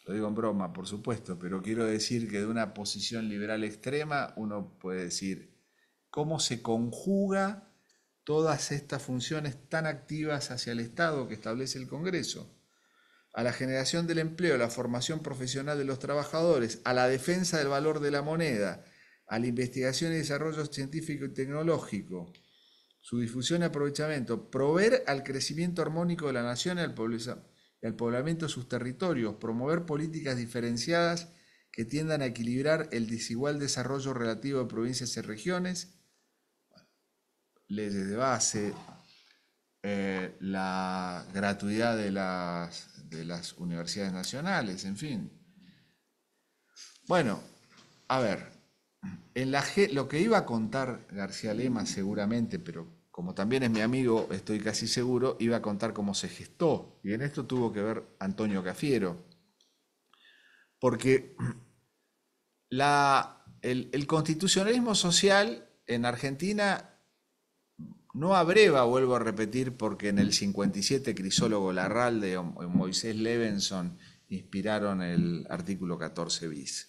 lo digo en broma por supuesto pero quiero decir que de una posición liberal extrema uno puede decir cómo se conjuga todas estas funciones tan activas hacia el Estado que establece el Congreso a la generación del empleo, a la formación profesional de los trabajadores, a la defensa del valor de la moneda, a la investigación y desarrollo científico y tecnológico, su difusión y aprovechamiento, proveer al crecimiento armónico de la nación y al, poblamiento de sus territorios, promover políticas diferenciadas que tiendan a equilibrar el desigual desarrollo relativo de provincias y regiones, leyes de base, eh, la gratuidad de las universidades nacionales, en fin. Bueno, a ver, en la, lo que iba a contar García Lema seguramente, pero como también es mi amigo, estoy casi seguro, iba a contar cómo se gestó. Y en esto tuvo que ver Antonio Cafiero. Porque el, el constitucionalismo social en Argentina no abreva, vuelvo a repetir, porque en el 57 Crisólogo Larralde o Moisés Levenson inspiraron el artículo 14 bis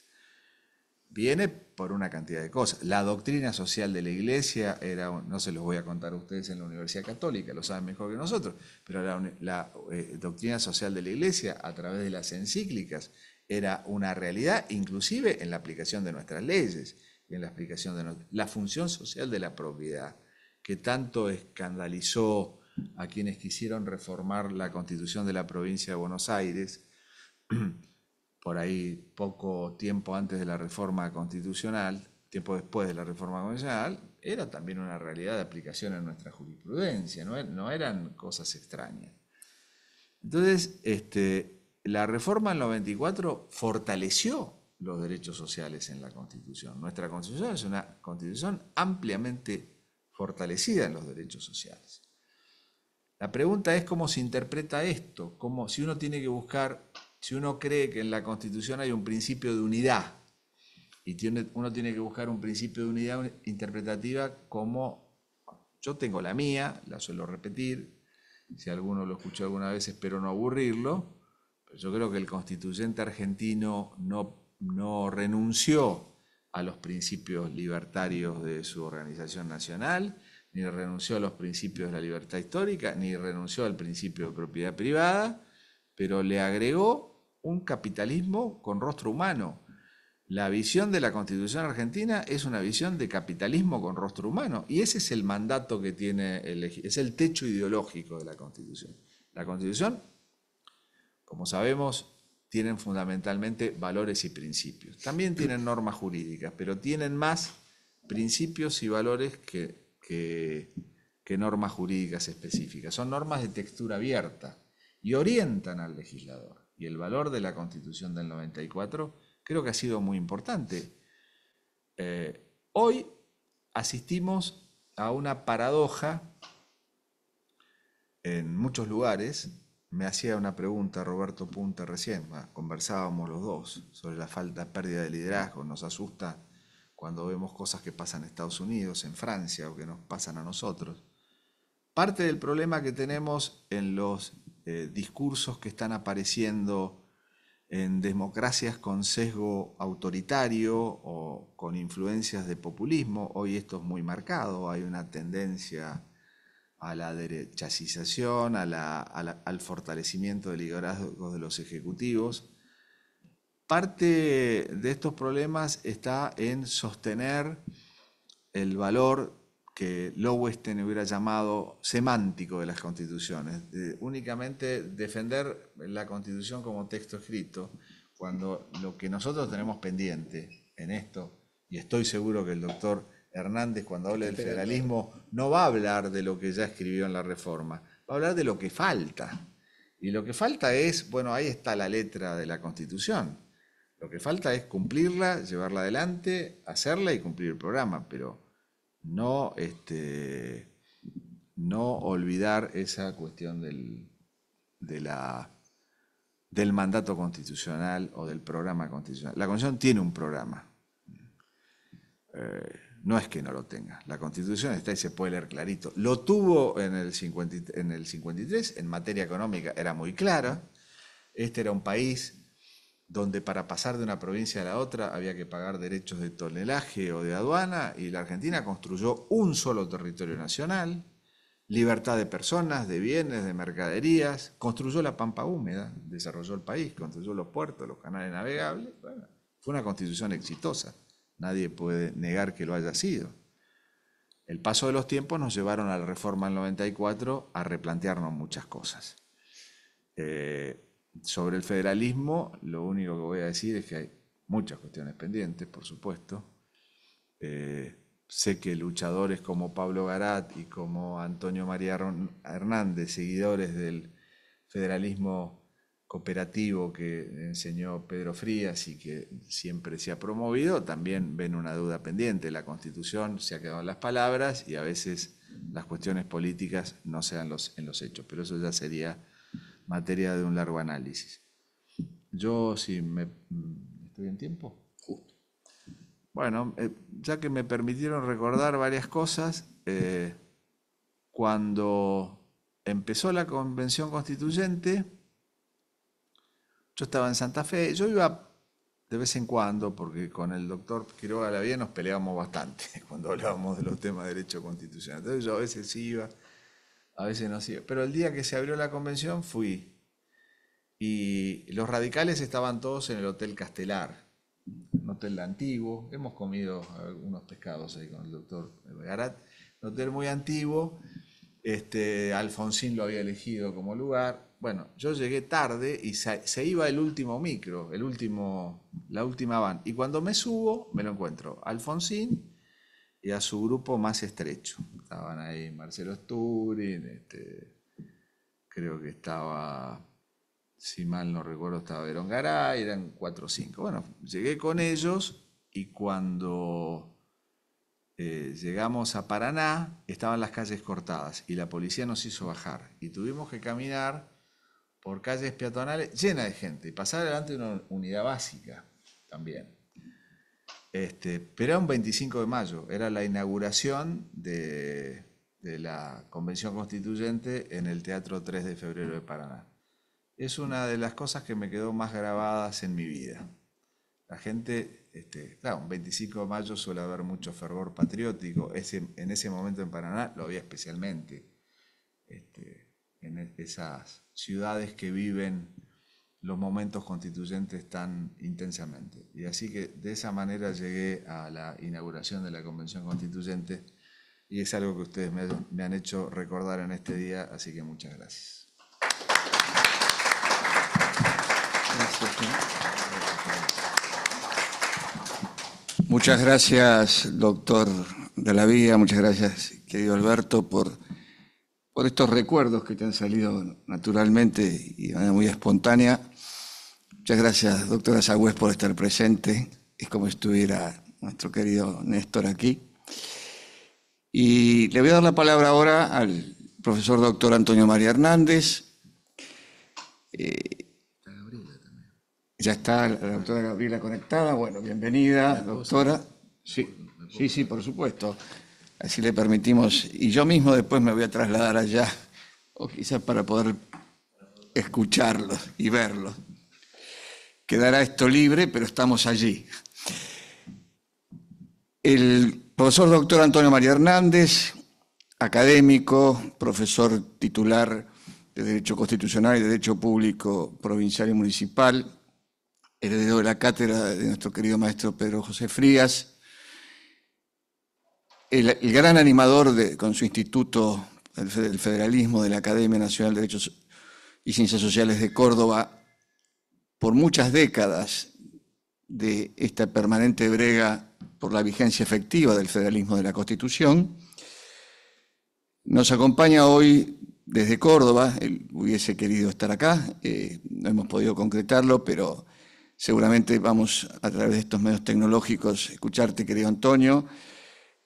viene por una cantidad de cosas. La doctrina social de la iglesia era, no se los voy a contar a ustedes en la Universidad Católica, lo saben mejor que nosotros, pero la, eh, doctrina social de la iglesia a través de las encíclicas era una realidad, inclusive en la aplicación de nuestras leyes y en la aplicación de la función social de la propiedad, que tanto escandalizó a quienes quisieron reformar la constitución de la provincia de Buenos Aires por ahí poco tiempo antes de la reforma constitucional, tiempo después de la reforma constitucional, era también una realidad de aplicación en nuestra jurisprudencia, no, eran cosas extrañas. Entonces, este, la reforma del 94 fortaleció los derechos sociales en la Constitución. Nuestra Constitución es una Constitución ampliamente fortalecida en los derechos sociales. La pregunta es cómo se interpreta esto, cómo, si uno tiene que buscar si uno cree que en la Constitución hay un principio de unidad y uno tiene que buscar un principio de unidad interpretativa como yo tengo la mía, la suelo repetir, si alguno lo escuchó alguna vez espero no aburrirlo, yo creo que el constituyente argentino no, no renunció a los principios libertarios de su organización nacional, ni renunció a los principios de la libertad histórica, ni renunció al principio de propiedad privada, pero le agregó un capitalismo con rostro humano. La visión de la Constitución argentina es una visión de capitalismo con rostro humano y ese es el mandato que tiene, el, es el techo ideológico de la Constitución. La Constitución, como sabemos, tiene fundamentalmente valores y principios. También tienen normas jurídicas, pero tienen más principios y valores que, que normas jurídicas específicas. Son normas de textura abierta y orientan al legislador. Y el valor de la Constitución del 94 creo que ha sido muy importante. Eh, hoy asistimos a una paradoja en muchos lugares. Me hacía una pregunta Roberto Punta recién, conversábamos los dos sobre la falta, pérdida de liderazgo, nos asusta cuando vemos cosas que pasan en Estados Unidos, en Francia o que nos pasan a nosotros. Parte del problema que tenemos en los eh, discursos que están apareciendo en democracias con sesgo autoritario o con influencias de populismo. Hoy esto es muy marcado, hay una tendencia a la derechacización, al fortalecimiento de liderazgo de los ejecutivos. Parte de estos problemas está en sostener el valor que Lowenstein hubiera llamado semántico de las constituciones, únicamente defender la constitución como texto escrito, cuando lo que nosotros tenemos pendiente en esto, y estoy seguro que el doctor Hernández cuando hable del federalismo no va a hablar de lo que ya escribió en la reforma, va a hablar de lo que falta. Y lo que falta es, bueno, ahí está la letra de la constitución. Lo que falta es cumplirla, llevarla adelante, hacerla y cumplir el programa, pero no, este, no olvidar esa cuestión del, de la, del mandato constitucional o del programa constitucional. La Constitución tiene un programa. Eh, no es que no lo tenga. La Constitución está y se puede leer clarito. Lo tuvo en el, en el 53, en materia económica era muy claro. Este era un país donde para pasar de una provincia a la otra había que pagar derechos de tonelaje o de aduana, y la Argentina construyó un solo territorio nacional, libertad de personas, de bienes, de mercaderías, construyó la pampa húmeda, desarrolló el país, construyó los puertos, los canales navegables. fue una constitución exitosa, nadie puede negar que lo haya sido. El paso de los tiempos nos llevaron a la reforma del 94 a replantearnos muchas cosas. Eh, sobre el federalismo, lo único que voy a decir es que hay muchas cuestiones pendientes, por supuesto. Eh, sé que luchadores como Pablo Garat y como Antonio María Hernández, seguidores del federalismo cooperativo que enseñó Pedro Frías y que siempre se ha promovido, también ven una duda pendiente. La Constitución se ha quedado en las palabras y a veces las cuestiones políticas no se dan los, en los hechos, pero eso ya sería materia de un largo análisis. Yo, sí me... ¿Estoy en tiempo? Justo. Bueno, eh, ya que me permitieron recordar varias cosas, eh, cuando empezó la convención constituyente, yo estaba en Santa Fe, yo iba de vez en cuando, porque con el doctor Quiroga la Vía nos peleábamos bastante cuando hablábamos de los temas de derecho constitucional. Entonces yo a veces sí iba, a veces no sí, Pero el día que se abrió la convención fui. Y los radicales estaban todos en el Hotel Castelar, un hotel antiguo. Hemos comido algunos pescados ahí con el doctor Garat. Un hotel muy antiguo. Este, Alfonsín lo había elegido como lugar. Bueno, yo llegué tarde y se, iba el último micro, el último, la última van. Y cuando me subo, me lo encuentro. Alfonsín, y a su grupo más estrecho. Estaban ahí Marcelo Sturin, este, creo que estaba, si mal no recuerdo, estaba Verón Garay, eran cuatro o cinco. Bueno, llegué con ellos y cuando eh, llegamos a Paraná, estaban las calles cortadas y la policía nos hizo bajar y tuvimos que caminar por calles peatonales llenas de gente y pasar adelante una unidad básica también. Este, pero era un 25 de mayo, era la inauguración de, la Convención Constituyente en el Teatro 3 de Febrero de Paraná. Es una de las cosas que me quedó más grabadas en mi vida. La gente, este, claro, un 25 de mayo suele haber mucho fervor patriótico, en ese momento en Paraná lo había especialmente, este, en e-, esas ciudades que viven los momentos constituyentes tan intensamente. Y así que de esa manera llegué a la inauguración de la Convención Constituyente y es algo que ustedes me, han hecho recordar en este día, así que muchas gracias. Muchas gracias, doctor de la Vía, muchas gracias, querido Alberto, por por estos recuerdos que te han salido naturalmente y de manera muy espontánea Muchas gracias, doctora Sagüez, por estar presente. Es como estuviera nuestro querido Néstor aquí. Y le voy a dar la palabra ahora al profesor doctor Antonio María Hernández. Eh, ya está la doctora Gabriela conectada. Bueno, bienvenida, doctora. Sí, sí, sí, por supuesto. Así le permitimos. Y yo mismo después me voy a trasladar allá, o quizás para poder escucharlos y verlos quedará esto libre, pero estamos allí. El profesor doctor Antonio María Hernández, académico, profesor titular de Derecho Constitucional y Derecho Público Provincial y Municipal, heredero de la cátedra de nuestro querido maestro Pedro José Frías, el, gran animador con su instituto del federalismo de la Academia Nacional de Derechos y Ciencias Sociales de Córdoba, por muchas décadas de esta permanente brega por la vigencia efectiva del federalismo de la Constitución. Nos acompaña hoy desde Córdoba, él hubiese querido estar acá, eh, no hemos podido concretarlo, pero seguramente vamos a través de estos medios tecnológicos escucharte, querido Antonio,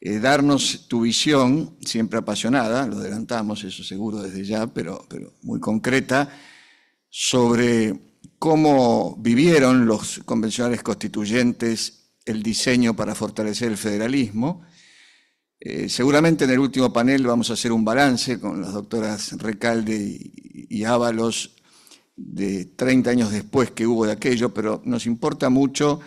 eh, darnos tu visión, siempre apasionada, lo adelantamos, eso seguro desde ya, pero, pero muy concreta, sobre cómo vivieron los convencionales constituyentes el diseño para fortalecer el federalismo. Eh, seguramente en el último panel vamos a hacer un balance con las doctoras Recalde y, y Ábalos de 30 años después que hubo de aquello, pero nos importa mucho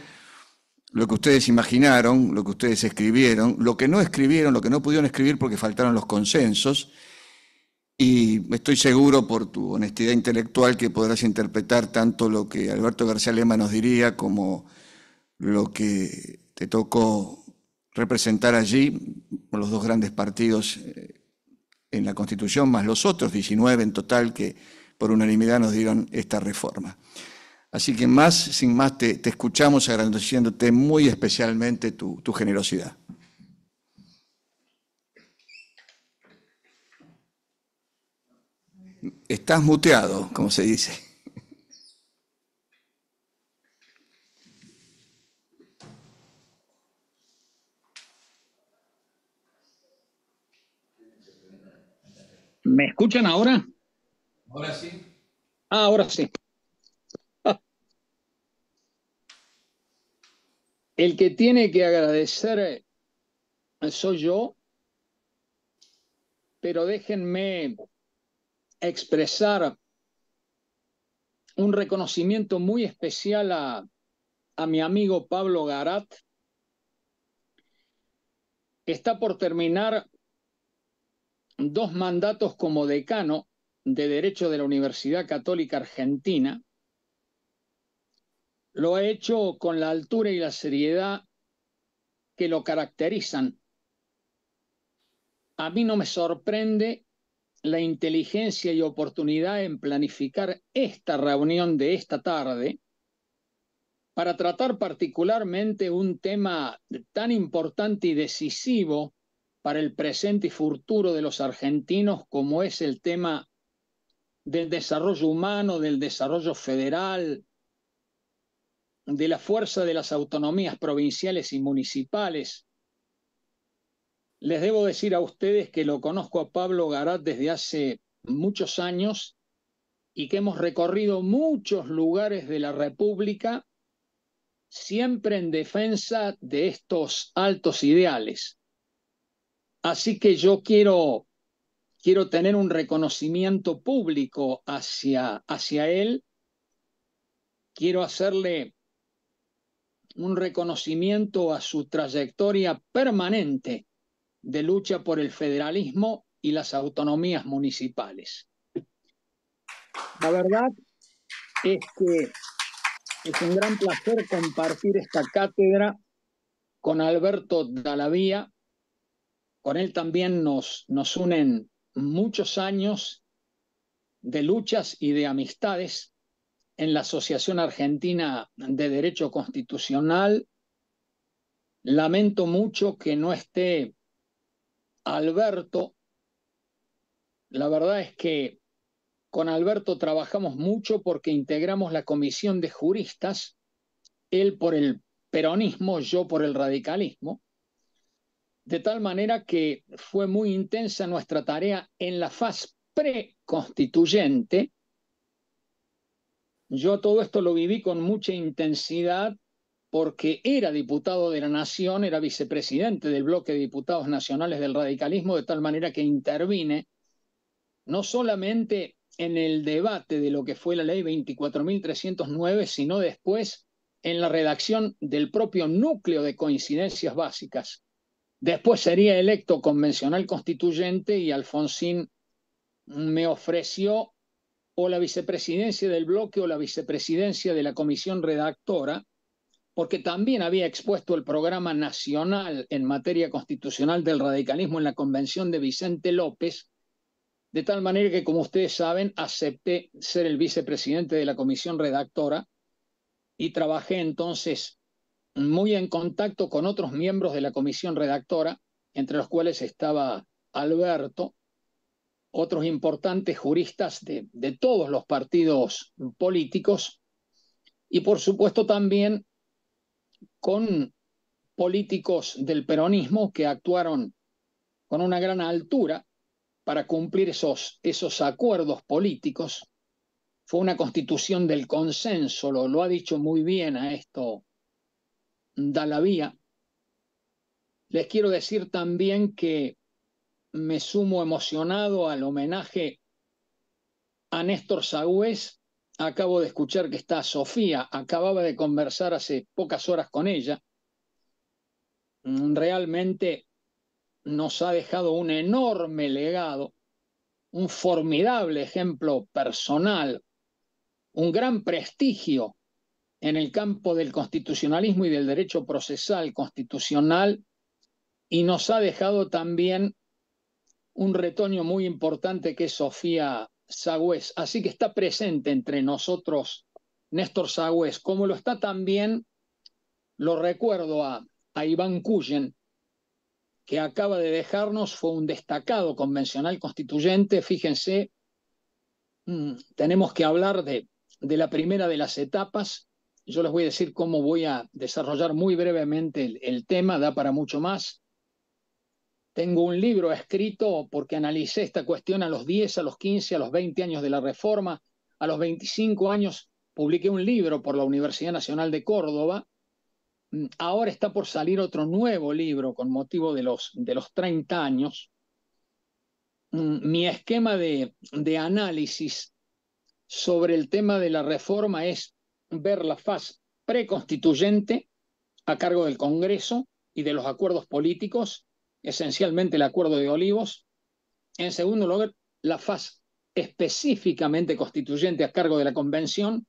lo que ustedes imaginaron, lo que ustedes escribieron, lo que no escribieron, lo que no pudieron escribir porque faltaron los consensos, y estoy seguro por tu honestidad intelectual que podrás interpretar tanto lo que Alberto García Lema nos diría como lo que te tocó representar allí, los dos grandes partidos eh, en la Constitución, más los otros 19 en total que por unanimidad nos dieron esta reforma. Así que más, sin más, te, escuchamos agradeciéndote muy especialmente tu generosidad. estás muteado, como se dice. ¿Me escuchan ahora? Ahora sí. Ah, ahora sí. Ah. El que tiene que agradecer eh, soy yo, pero déjenme expresar un reconocimiento muy especial a, a mi amigo Pablo Garat, que está por terminar dos mandatos como decano de Derecho de la Universidad Católica Argentina. Lo ha hecho con la altura y la seriedad que lo caracterizan. A mí no me sorprende la inteligencia y oportunidad en planificar esta reunión de esta tarde para tratar particularmente un tema tan importante y decisivo para el presente y futuro de los argentinos como es el tema del desarrollo humano, del desarrollo federal, de la fuerza de las autonomías provinciales y municipales, les debo decir a ustedes que lo conozco a Pablo Garat desde hace muchos años y que hemos recorrido muchos lugares de la República siempre en defensa de estos altos ideales. Así que yo quiero, quiero tener un reconocimiento público hacia, hacia él. Quiero hacerle un reconocimiento a su trayectoria permanente de lucha por el federalismo y las autonomías municipales. La verdad es que es un gran placer compartir esta cátedra con Alberto Dalavía. Con él también nos, nos unen muchos años de luchas y de amistades en la Asociación Argentina de Derecho Constitucional. Lamento mucho que no esté Alberto, la verdad es que con Alberto trabajamos mucho porque integramos la comisión de juristas, él por el peronismo, yo por el radicalismo, de tal manera que fue muy intensa nuestra tarea en la fase preconstituyente. Yo todo esto lo viví con mucha intensidad porque era diputado de la Nación, era vicepresidente del bloque de diputados nacionales del radicalismo, de tal manera que intervine no solamente en el debate de lo que fue la ley 24.309, sino después en la redacción del propio núcleo de coincidencias básicas. Después sería electo convencional constituyente y Alfonsín me ofreció o la vicepresidencia del bloque o la vicepresidencia de la comisión redactora, porque también había expuesto el programa nacional en materia constitucional del radicalismo en la convención de Vicente López, de tal manera que, como ustedes saben, acepté ser el vicepresidente de la comisión redactora y trabajé entonces muy en contacto con otros miembros de la comisión redactora, entre los cuales estaba Alberto, otros importantes juristas de, todos los partidos políticos y por supuesto también con políticos del peronismo que actuaron con una gran altura para cumplir esos, acuerdos políticos. Fue una constitución del consenso, lo, lo ha dicho muy bien a esto Dalavía. Les quiero decir también que me sumo emocionado al homenaje a Néstor Sagüez acabo de escuchar que está Sofía, acababa de conversar hace pocas horas con ella, mm, realmente nos ha dejado un enorme legado, un formidable ejemplo personal, un gran prestigio en el campo del constitucionalismo y del derecho procesal constitucional y nos ha dejado también un retoño muy importante que es Sofía Así que está presente entre nosotros Néstor Sagüez, como lo está también, lo recuerdo a, Iván Cuyen, que acaba de dejarnos, fue un destacado convencional constituyente. Fíjense, mm, tenemos que hablar de, la primera de las etapas. Yo les voy a decir cómo voy a desarrollar muy brevemente el tema, da para mucho más. Tengo un libro escrito porque analicé esta cuestión a los 10, a los 15, a los 20 años de la reforma. A los 25 años publiqué un libro por la Universidad Nacional de Córdoba. Mm, ahora está por salir otro nuevo libro con motivo de los, de los 30 años. Mm, mi esquema de, de análisis sobre el tema de la reforma es ver la faz preconstituyente a cargo del Congreso y de los acuerdos políticos esencialmente el Acuerdo de Olivos. En segundo lugar, la fase específicamente constituyente a cargo de la Convención.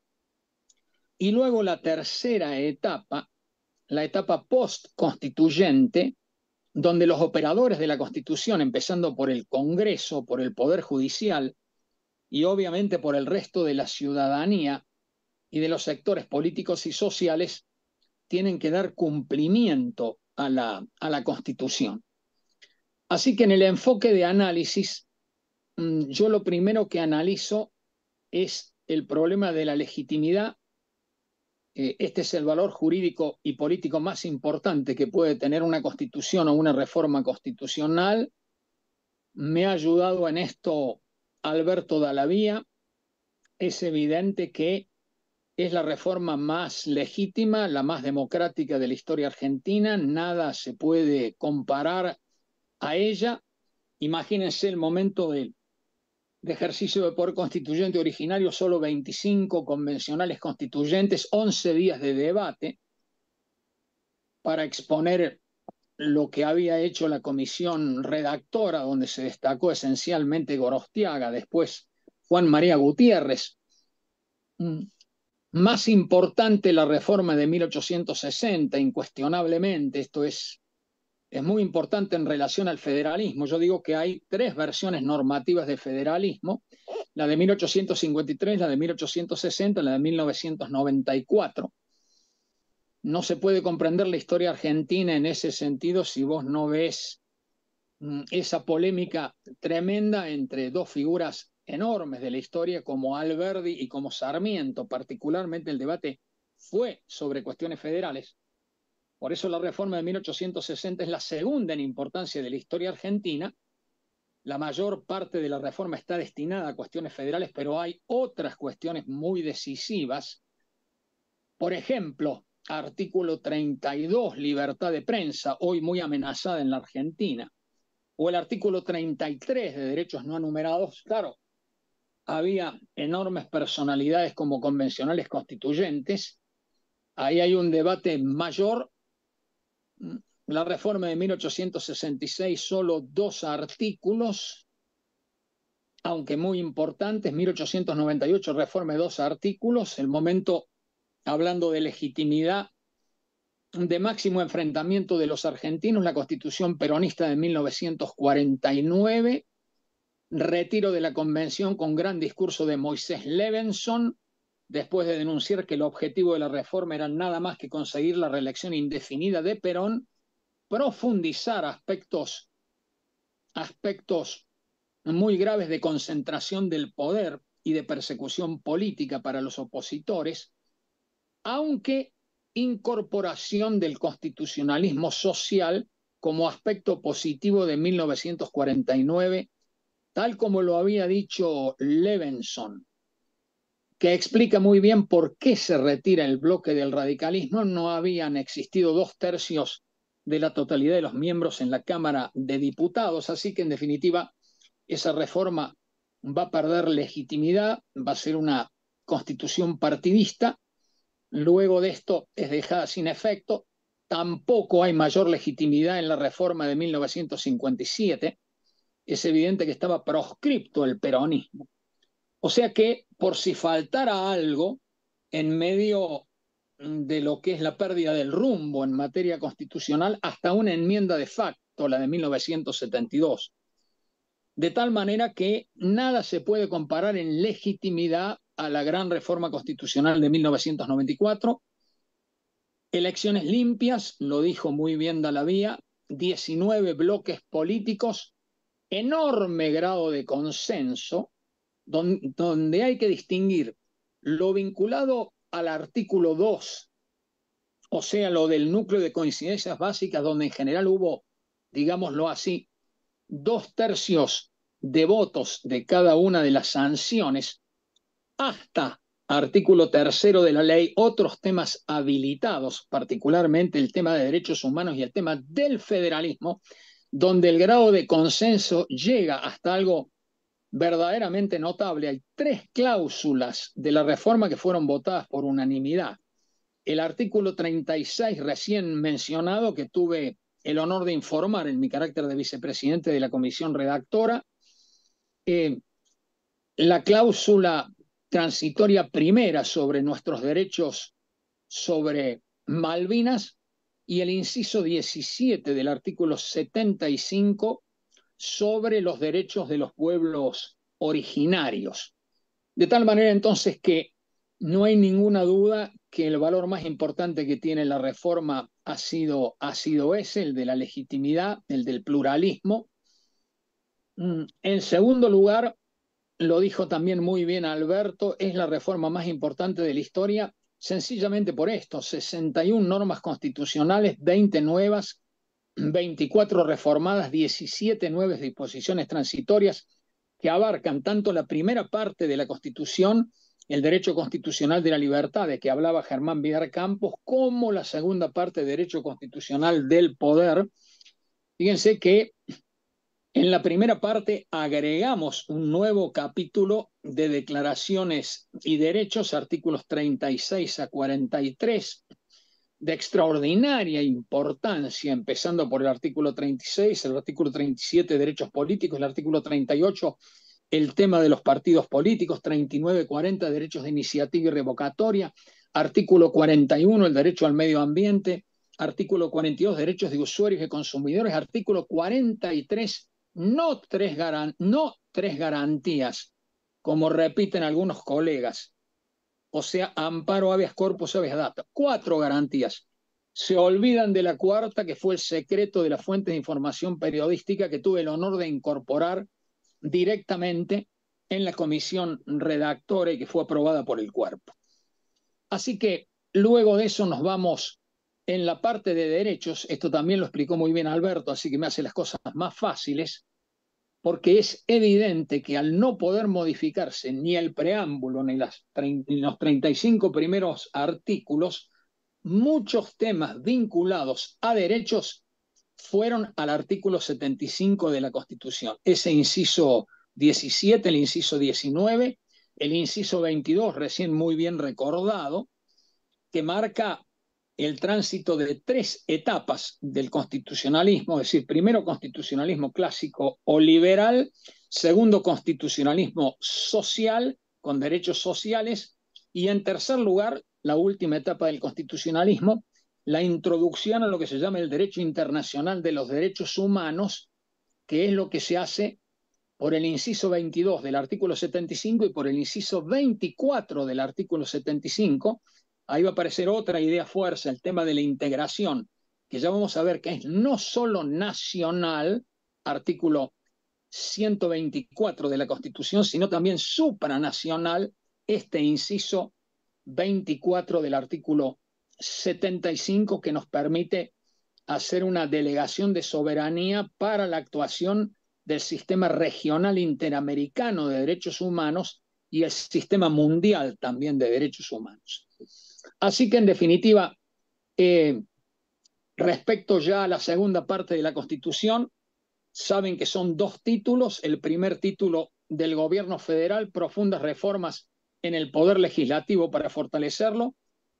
Y luego la tercera etapa, la etapa post-constituyente, donde los operadores de la Constitución, empezando por el Congreso, por el Poder Judicial y obviamente por el resto de la ciudadanía y de los sectores políticos y sociales, tienen que dar cumplimiento a la, a la Constitución. Así que en el enfoque de análisis, mm, yo lo primero que analizo es el problema de la legitimidad. Eh, este es el valor jurídico y político más importante que puede tener una constitución o una reforma constitucional. Me ha ayudado en esto Alberto Dalavía. Es evidente que es la reforma más legítima, la más democrática de la historia argentina. Nada se puede comparar a ella, imagínense el momento del ejercicio de poder constituyente originario, solo 25 convencionales constituyentes, 11 días de debate para exponer lo que había hecho la comisión redactora, donde se destacó esencialmente Gorostiaga, después Juan María Gutiérrez. Mm, más importante la reforma de 1860, incuestionablemente, esto es es muy importante en relación al federalismo. Yo digo que hay tres versiones normativas de federalismo, la de 1853, la de 1860 y la de 1994. No se puede comprender la historia argentina en ese sentido si vos no ves mm, esa polémica tremenda entre dos figuras enormes de la historia como Alberdi y como Sarmiento, particularmente el debate fue sobre cuestiones federales, por eso la reforma de 1860 es la segunda en importancia de la historia argentina. La mayor parte de la reforma está destinada a cuestiones federales, pero hay otras cuestiones muy decisivas. Por ejemplo, artículo 32, libertad de prensa, hoy muy amenazada en la Argentina. O el artículo 33 de derechos no enumerados, claro, había enormes personalidades como convencionales constituyentes. Ahí hay un debate mayor la reforma de 1866, solo dos artículos, aunque muy importantes, 1898, reforma de dos artículos, el momento hablando de legitimidad de máximo enfrentamiento de los argentinos, la constitución peronista de 1949, retiro de la convención con gran discurso de Moisés Levenson, después de denunciar que el objetivo de la reforma era nada más que conseguir la reelección indefinida de Perón, profundizar aspectos, aspectos muy graves de concentración del poder y de persecución política para los opositores, aunque incorporación del constitucionalismo social como aspecto positivo de 1949, tal como lo había dicho Levenson que explica muy bien por qué se retira el bloque del radicalismo. No habían existido dos tercios de la totalidad de los miembros en la Cámara de Diputados, así que en definitiva esa reforma va a perder legitimidad, va a ser una constitución partidista, luego de esto es dejada sin efecto, tampoco hay mayor legitimidad en la reforma de 1957, es evidente que estaba proscripto el peronismo. O sea que por si faltara algo en medio de lo que es la pérdida del rumbo en materia constitucional, hasta una enmienda de facto, la de 1972. De tal manera que nada se puede comparar en legitimidad a la gran reforma constitucional de 1994. Elecciones limpias, lo dijo muy bien Dalavía, 19 bloques políticos, enorme grado de consenso, donde, hay que distinguir lo vinculado al artículo 2, o sea, lo del núcleo de coincidencias básicas, donde en general hubo, digámoslo así, dos tercios de votos de cada una de las sanciones, hasta artículo tercero de la ley, otros temas habilitados, particularmente el tema de derechos humanos y el tema del federalismo, donde el grado de consenso llega hasta algo verdaderamente notable, hay tres cláusulas de la reforma que fueron votadas por unanimidad. El artículo 36 recién mencionado, que tuve el honor de informar en mi carácter de vicepresidente de la comisión redactora, eh, la cláusula transitoria primera sobre nuestros derechos sobre Malvinas y el inciso 17 del artículo 75 sobre los derechos de los pueblos originarios. De tal manera entonces que no hay ninguna duda que el valor más importante que tiene la reforma ha sido, ha sido ese, el de la legitimidad, el del pluralismo. Mm, en segundo lugar, lo dijo también muy bien Alberto, es la reforma más importante de la historia, sencillamente por esto, 61 normas constitucionales, 20 nuevas, 24 reformadas, 17 nuevas disposiciones transitorias que abarcan tanto la primera parte de la Constitución, el derecho constitucional de la libertad, de que hablaba Germán Villar Campos, como la segunda parte derecho constitucional del poder. Fíjense que en la primera parte agregamos un nuevo capítulo de declaraciones y derechos, artículos 36 a 43, de extraordinaria importancia, empezando por el artículo 36, el artículo 37, derechos políticos, el artículo 38, el tema de los partidos políticos, 39, 40, derechos de iniciativa y revocatoria, artículo 41, el derecho al medio ambiente, artículo 42, derechos de usuarios y consumidores, artículo 43, no tres, no tres garantías, como repiten algunos colegas, o sea, amparo habeas corpus, habeas data. Cuatro garantías. Se olvidan de la cuarta, que fue el secreto de la fuente de información periodística que tuve el honor de incorporar directamente en la comisión redactora y que fue aprobada por el cuerpo. Así que luego de eso nos vamos en la parte de derechos, esto también lo explicó muy bien Alberto, así que me hace las cosas más fáciles, porque es evidente que al no poder modificarse ni el preámbulo ni, los 35 primeros artículos, muchos temas vinculados a derechos fueron al artículo 75 de la Constitución. Ese inciso 17, el inciso 19, el inciso 22, recién muy bien recordado, que marca el tránsito de tres etapas del constitucionalismo, es decir, primero constitucionalismo clásico o liberal, segundo constitucionalismo social con derechos sociales y en tercer lugar, la última etapa del constitucionalismo, la introducción a lo que se llama el derecho internacional de los derechos humanos, que es lo que se hace por el inciso 22 del artículo 75 y por el inciso 24 del artículo 75, ahí va a aparecer otra idea fuerza, el tema de la integración, que ya vamos a ver que es no solo nacional, artículo 124 de la Constitución, sino también supranacional, este inciso 24 del artículo 75 que nos permite hacer una delegación de soberanía para la actuación del sistema regional interamericano de derechos humanos y el sistema mundial también de derechos humanos. Así que, en definitiva, eh, respecto ya a la segunda parte de la Constitución, saben que son dos títulos. El primer título del gobierno federal, profundas reformas en el poder legislativo para fortalecerlo,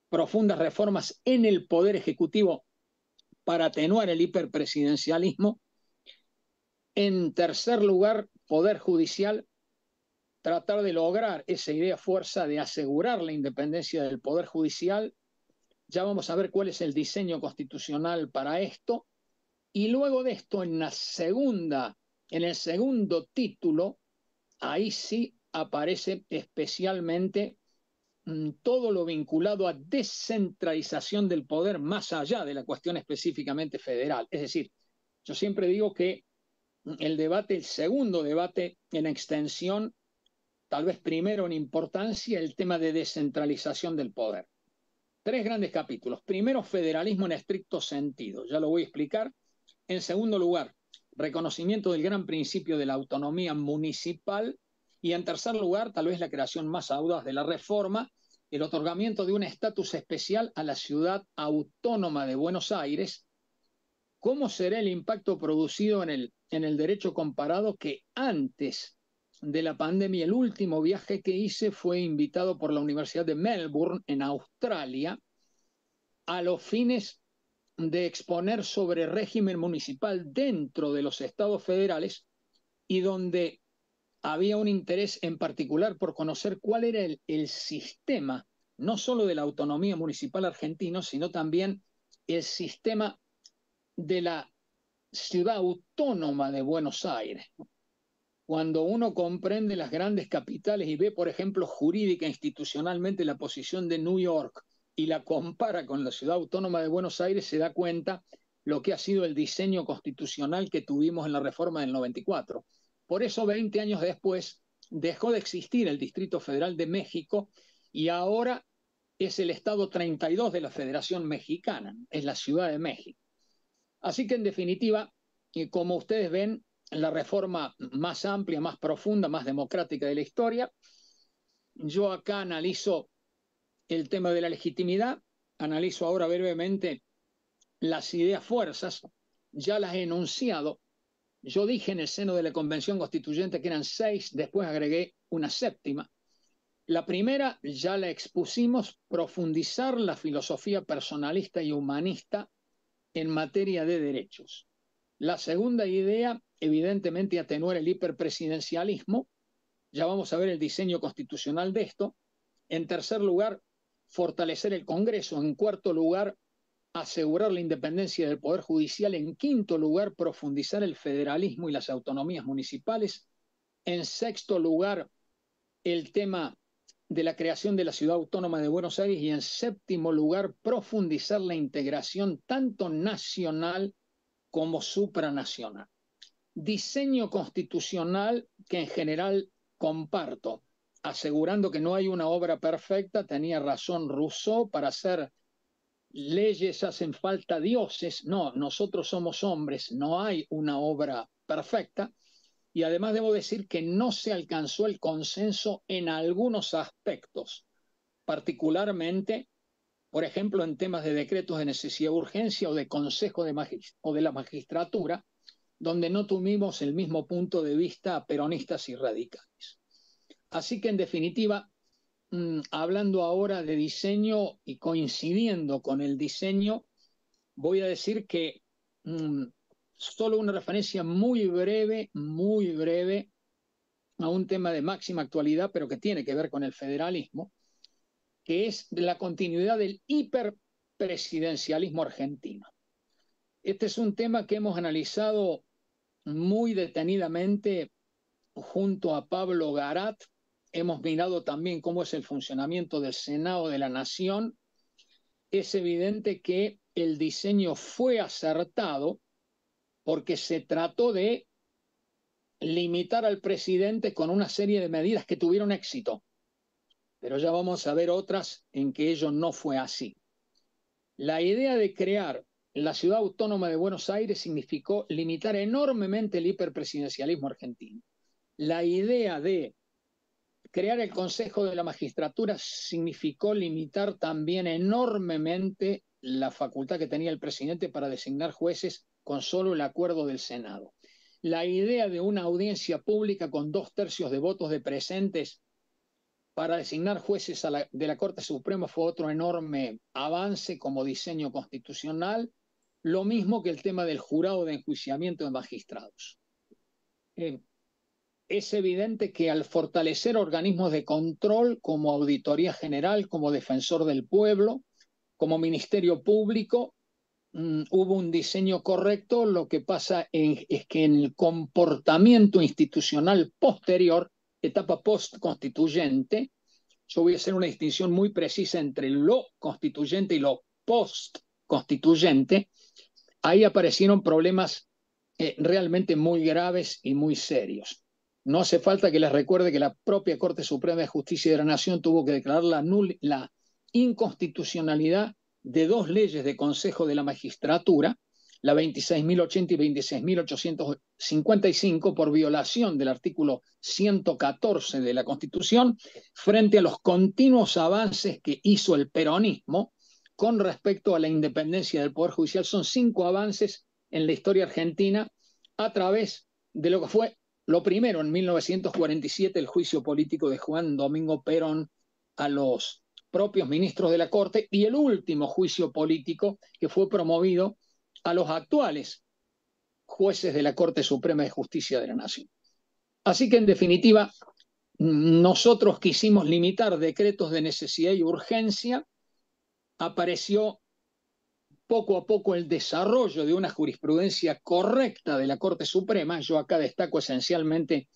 profundas reformas en el poder ejecutivo para atenuar el hiperpresidencialismo. En tercer lugar, poder judicial, tratar de lograr esa idea fuerza de asegurar la independencia del Poder Judicial. Ya vamos a ver cuál es el diseño constitucional para esto. Y luego de esto, en la segunda, en el segundo título, ahí sí aparece especialmente mm, todo lo vinculado a descentralización del poder más allá de la cuestión específicamente federal. Es decir, yo siempre digo que mm, el debate, el segundo debate en extensión, tal vez primero en importancia, el tema de descentralización del poder. Tres grandes capítulos. Primero, federalismo en estricto sentido, ya lo voy a explicar. En segundo lugar, reconocimiento del gran principio de la autonomía municipal. Y en tercer lugar, tal vez la creación más audaz de la reforma, el otorgamiento de un estatus especial a la ciudad autónoma de Buenos Aires. ¿Cómo será el impacto producido en el, en el derecho comparado que antes de la pandemia, el último viaje que hice fue invitado por la Universidad de Melbourne, en Australia, a los fines de exponer sobre régimen municipal dentro de los estados federales y donde había un interés en particular por conocer cuál era el, sistema, no solo de la autonomía municipal argentina, sino también el sistema de la ciudad autónoma de Buenos Aires cuando uno comprende las grandes capitales y ve, por ejemplo, jurídica institucionalmente la posición de New York y la compara con la ciudad autónoma de Buenos Aires, se da cuenta lo que ha sido el diseño constitucional que tuvimos en la reforma del 94. Por eso, 20 años después, dejó de existir el Distrito Federal de México y ahora es el Estado 32 de la Federación Mexicana, es la Ciudad de México. Así que, en definitiva, eh, como ustedes ven, la reforma más amplia, más profunda, más democrática de la historia. Yo acá analizo el tema de la legitimidad, analizo ahora brevemente las ideas fuerzas, ya las he enunciado. Yo dije en el seno de la Convención Constituyente que eran seis, después agregué una séptima. La primera ya la expusimos, profundizar la filosofía personalista y humanista en materia de derechos. La segunda idea evidentemente atenuar el hiperpresidencialismo, ya vamos a ver el diseño constitucional de esto, en tercer lugar, fortalecer el Congreso, en cuarto lugar, asegurar la independencia del Poder Judicial, en quinto lugar, profundizar el federalismo y las autonomías municipales, en sexto lugar, el tema de la creación de la Ciudad Autónoma de Buenos Aires y en séptimo lugar, profundizar la integración tanto nacional como supranacional diseño constitucional que en general comparto, asegurando que no hay una obra perfecta, tenía razón Rousseau, para hacer leyes hacen falta dioses, no, nosotros somos hombres, no hay una obra perfecta, y además debo decir que no se alcanzó el consenso en algunos aspectos, particularmente, por ejemplo, en temas de decretos de necesidad de urgencia o de consejo o de la magistratura, donde no tuvimos el mismo punto de vista peronistas y radicales. Así que en definitiva, mm, hablando ahora de diseño y coincidiendo con el diseño, voy a decir que mm, solo una referencia muy breve, muy breve a un tema de máxima actualidad, pero que tiene que ver con el federalismo, que es la continuidad del hiperpresidencialismo argentino. Este es un tema que hemos analizado muy detenidamente junto a Pablo Garat. Hemos mirado también cómo es el funcionamiento del Senado de la Nación. Es evidente que el diseño fue acertado porque se trató de limitar al presidente con una serie de medidas que tuvieron éxito. Pero ya vamos a ver otras en que ello no fue así. La idea de crear la ciudad autónoma de Buenos Aires significó limitar enormemente el hiperpresidencialismo argentino. La idea de crear el Consejo de la Magistratura significó limitar también enormemente la facultad que tenía el presidente para designar jueces con solo el acuerdo del Senado. La idea de una audiencia pública con dos tercios de votos de presentes para designar jueces de la Corte Suprema fue otro enorme avance como diseño constitucional. Lo mismo que el tema del jurado de enjuiciamiento de magistrados. Eh, es evidente que al fortalecer organismos de control como Auditoría General, como Defensor del Pueblo, como Ministerio Público, mm, hubo un diseño correcto. Lo que pasa es que en el comportamiento institucional posterior, etapa post-constituyente, yo voy a hacer una distinción muy precisa entre lo constituyente y lo post-constituyente, Ahí aparecieron problemas eh, realmente muy graves y muy serios. No hace falta que les recuerde que la propia Corte Suprema de Justicia de la Nación tuvo que declarar la, la inconstitucionalidad de dos leyes de Consejo de la Magistratura, la 26.080 y 26.855, por violación del artículo 114 de la Constitución, frente a los continuos avances que hizo el peronismo con respecto a la independencia del Poder Judicial. Son cinco avances en la historia argentina a través de lo que fue lo primero en 1947, el juicio político de Juan Domingo Perón a los propios ministros de la Corte y el último juicio político que fue promovido a los actuales jueces de la Corte Suprema de Justicia de la Nación. Así que, en definitiva, nosotros quisimos limitar decretos de necesidad y urgencia apareció poco a poco el desarrollo de una jurisprudencia correcta de la Corte Suprema. Yo acá destaco esencialmente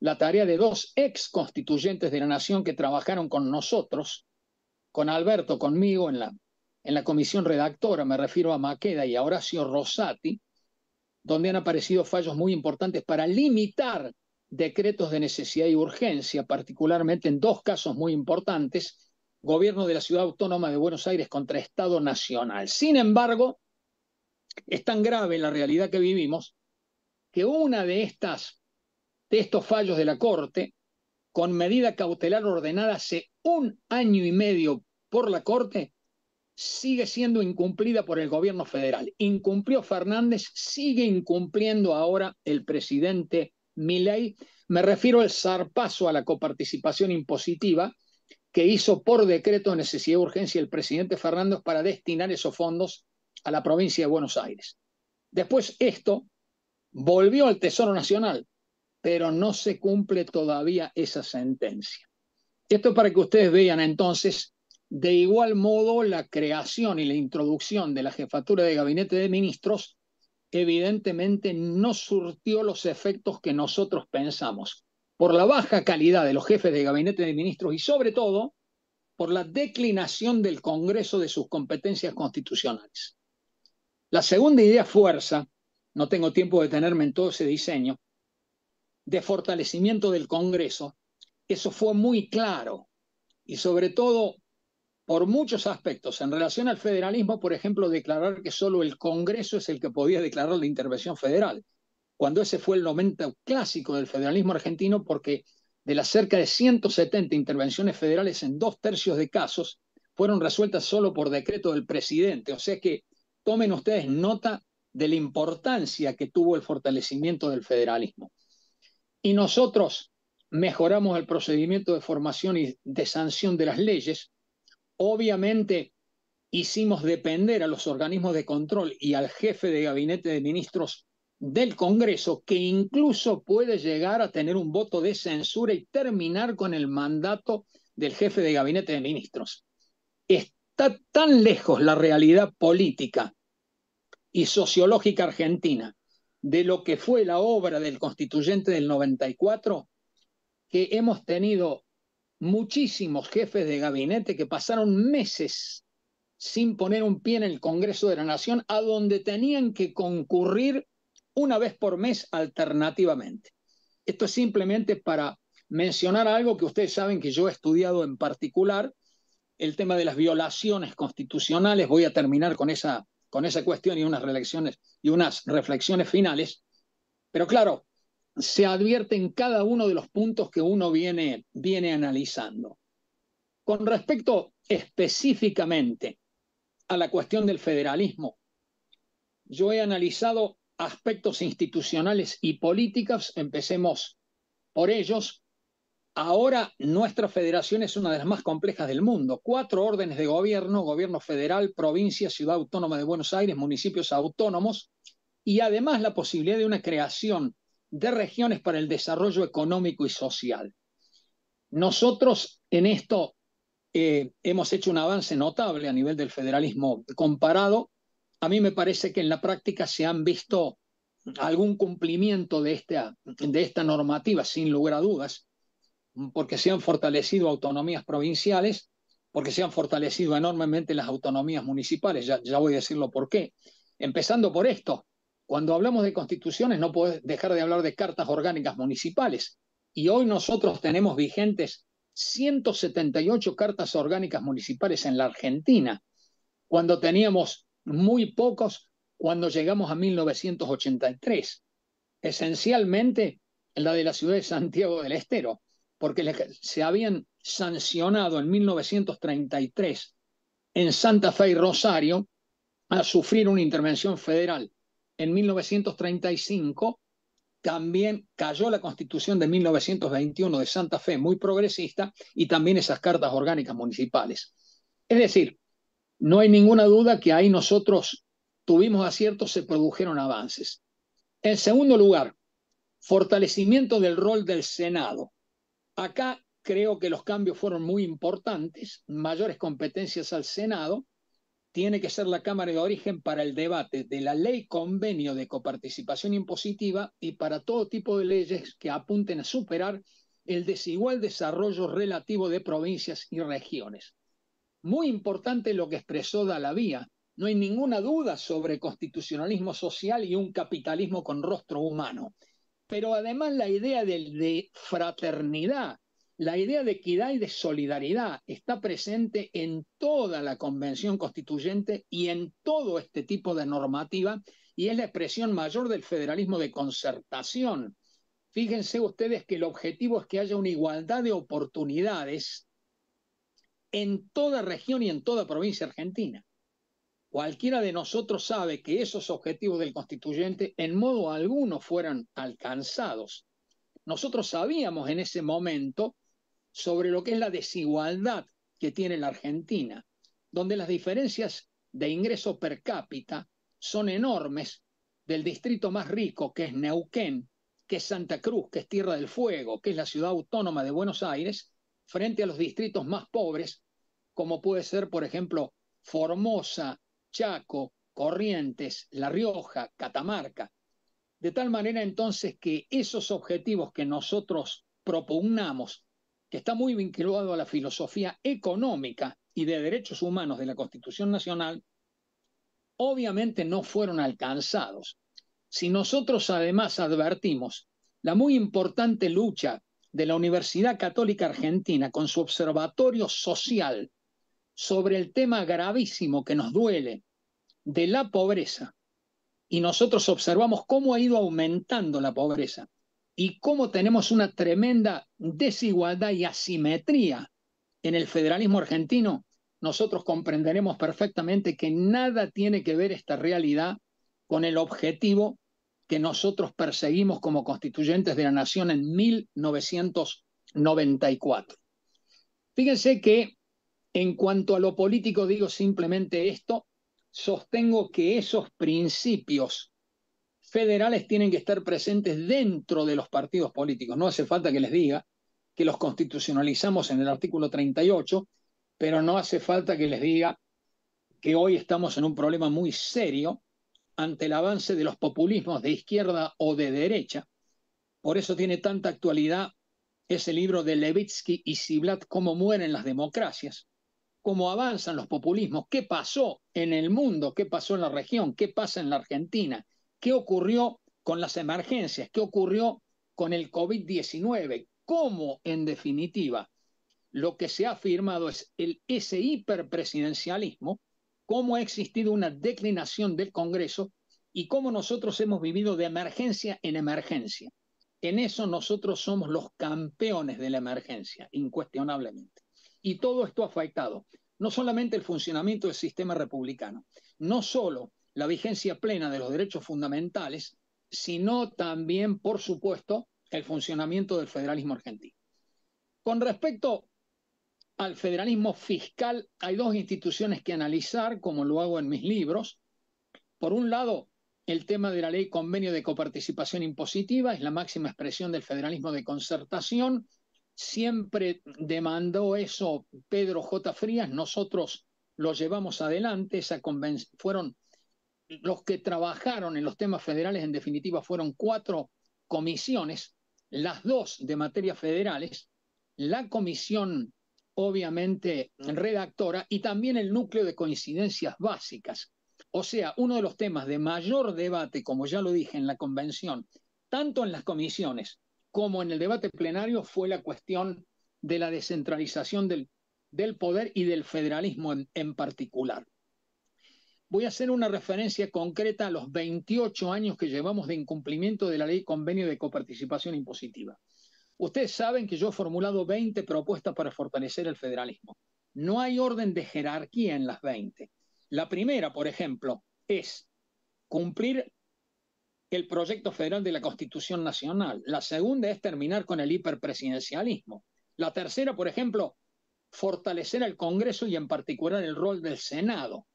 la tarea de dos ex constituyentes de la Nación que trabajaron con nosotros, con Alberto, conmigo en la, en la comisión redactora, me refiero a Maqueda y a Horacio Rosati, donde han aparecido fallos muy importantes para limitar decretos de necesidad y urgencia, particularmente en dos casos muy importantes, gobierno de la ciudad autónoma de Buenos Aires contra Estado Nacional. Sin embargo, es tan grave la realidad que vivimos que una de estas de estos fallos de la Corte, con medida cautelar ordenada hace un año y medio por la Corte, sigue siendo incumplida por el gobierno federal. Incumplió Fernández, sigue incumpliendo ahora el presidente Milei. Me refiero al zarpazo a la coparticipación impositiva, que hizo por decreto de necesidad y urgencia el presidente Fernández para destinar esos fondos a la provincia de Buenos Aires. Después esto volvió al Tesoro Nacional, pero no se cumple todavía esa sentencia. Esto para que ustedes vean entonces, de igual modo, la creación y la introducción de la jefatura de gabinete de ministros evidentemente no surtió los efectos que nosotros pensamos por la baja calidad de los jefes de gabinete de ministros y sobre todo por la declinación del Congreso de sus competencias constitucionales. La segunda idea fuerza, no tengo tiempo de tenerme en todo ese diseño, de fortalecimiento del Congreso, eso fue muy claro y sobre todo por muchos aspectos. En relación al federalismo, por ejemplo, declarar que solo el Congreso es el que podía declarar la intervención federal cuando ese fue el momento clásico del federalismo argentino, porque de las cerca de 170 intervenciones federales en dos tercios de casos, fueron resueltas solo por decreto del presidente. O sea que tomen ustedes nota de la importancia que tuvo el fortalecimiento del federalismo. Y nosotros mejoramos el procedimiento de formación y de sanción de las leyes. Obviamente hicimos depender a los organismos de control y al jefe de gabinete de ministros del Congreso que incluso puede llegar a tener un voto de censura y terminar con el mandato del jefe de gabinete de ministros. Está tan lejos la realidad política y sociológica argentina de lo que fue la obra del constituyente del 94 que hemos tenido muchísimos jefes de gabinete que pasaron meses sin poner un pie en el Congreso de la Nación, a donde tenían que concurrir una vez por mes alternativamente. Esto es simplemente para mencionar algo que ustedes saben que yo he estudiado en particular, el tema de las violaciones constitucionales. Voy a terminar con esa, con esa cuestión y unas, y unas reflexiones finales. Pero claro, se advierte en cada uno de los puntos que uno viene, viene analizando. Con respecto específicamente a la cuestión del federalismo, yo he analizado aspectos institucionales y políticas, empecemos por ellos. Ahora nuestra federación es una de las más complejas del mundo. Cuatro órdenes de gobierno, gobierno federal, provincia, ciudad autónoma de Buenos Aires, municipios autónomos, y además la posibilidad de una creación de regiones para el desarrollo económico y social. Nosotros en esto eh, hemos hecho un avance notable a nivel del federalismo comparado, a mí me parece que en la práctica se han visto algún cumplimiento de esta, de esta normativa, sin lugar a dudas, porque se han fortalecido autonomías provinciales, porque se han fortalecido enormemente las autonomías municipales, ya, voy a decirlo por qué. Empezando por esto, cuando hablamos de constituciones no puedes dejar de hablar de cartas orgánicas municipales, y hoy nosotros tenemos vigentes 178 cartas orgánicas municipales en la Argentina, cuando teníamos muy pocos cuando llegamos a 1983, esencialmente la de la ciudad de Santiago del Estero, porque se habían sancionado en 1933 en Santa Fe y Rosario a sufrir una intervención federal. En 1935 también cayó la constitución de 1921 de Santa Fe, muy progresista, y también esas cartas orgánicas municipales. Es decir, no hay ninguna duda que ahí nosotros tuvimos aciertos, se produjeron avances. En segundo lugar, fortalecimiento del rol del Senado. Acá creo que los cambios fueron muy importantes, mayores competencias al Senado, tiene que ser la Cámara de Origen para el debate de la ley convenio de coparticipación impositiva y para todo tipo de leyes que apunten a superar el desigual desarrollo relativo de provincias y regiones. Muy importante lo que expresó Dalavía. No hay ninguna duda sobre constitucionalismo social y un capitalismo con rostro humano. Pero además la idea de, de fraternidad, la idea de equidad y de solidaridad está presente en toda la Convención Constituyente y en todo este tipo de normativa y es la expresión mayor del federalismo de concertación. Fíjense ustedes que el objetivo es que haya una igualdad de oportunidades en toda región y en toda provincia argentina. Cualquiera de nosotros sabe que esos objetivos del constituyente en modo alguno fueran alcanzados. Nosotros sabíamos en ese momento sobre lo que es la desigualdad que tiene la Argentina, donde las diferencias de ingreso per cápita son enormes del distrito más rico, que es Neuquén, que es Santa Cruz, que es Tierra del Fuego, que es la ciudad autónoma de Buenos Aires, frente a los distritos más pobres, como puede ser, por ejemplo, Formosa, Chaco, Corrientes, La Rioja, Catamarca. De tal manera entonces que esos objetivos que nosotros propugnamos, que está muy vinculado a la filosofía económica y de derechos humanos de la Constitución Nacional, obviamente no fueron alcanzados. Si nosotros además advertimos la muy importante lucha de la Universidad Católica Argentina con su observatorio social sobre el tema gravísimo que nos duele de la pobreza. Y nosotros observamos cómo ha ido aumentando la pobreza y cómo tenemos una tremenda desigualdad y asimetría en el federalismo argentino, nosotros comprenderemos perfectamente que nada tiene que ver esta realidad con el objetivo que nosotros perseguimos como constituyentes de la nación en 1994. Fíjense que en cuanto a lo político, digo simplemente esto, sostengo que esos principios federales tienen que estar presentes dentro de los partidos políticos. No hace falta que les diga que los constitucionalizamos en el artículo 38, pero no hace falta que les diga que hoy estamos en un problema muy serio ante el avance de los populismos de izquierda o de derecha. Por eso tiene tanta actualidad ese libro de Levitsky y Siblat, Cómo mueren las democracias, cómo avanzan los populismos, qué pasó en el mundo, qué pasó en la región, qué pasa en la Argentina, qué ocurrió con las emergencias, qué ocurrió con el COVID-19, cómo en definitiva lo que se ha afirmado es el, ese hiperpresidencialismo, cómo ha existido una declinación del Congreso y cómo nosotros hemos vivido de emergencia en emergencia. En eso nosotros somos los campeones de la emergencia, incuestionablemente. Y todo esto ha afectado no solamente el funcionamiento del sistema republicano, no solo la vigencia plena de los derechos fundamentales, sino también, por supuesto, el funcionamiento del federalismo argentino. Con respecto al federalismo fiscal, hay dos instituciones que analizar, como lo hago en mis libros. Por un lado, el tema de la ley convenio de coparticipación impositiva es la máxima expresión del federalismo de concertación, siempre demandó eso Pedro J. Frías, nosotros lo llevamos adelante, esa fueron los que trabajaron en los temas federales, en definitiva, fueron cuatro comisiones, las dos de materias federales, la comisión obviamente redactora y también el núcleo de coincidencias básicas. O sea, uno de los temas de mayor debate, como ya lo dije en la convención, tanto en las comisiones como en el debate plenario fue la cuestión de la descentralización del, poder y del federalismo en, en particular. Voy a hacer una referencia concreta a los 28 años que llevamos de incumplimiento de la ley convenio de coparticipación impositiva. Ustedes saben que yo he formulado 20 propuestas para fortalecer el federalismo. No hay orden de jerarquía en las 20. La primera, por ejemplo, es cumplir el proyecto federal de la Constitución Nacional. La segunda es terminar con el hiperpresidencialismo. La tercera, por ejemplo, fortalecer al Congreso y en particular el rol del Senado.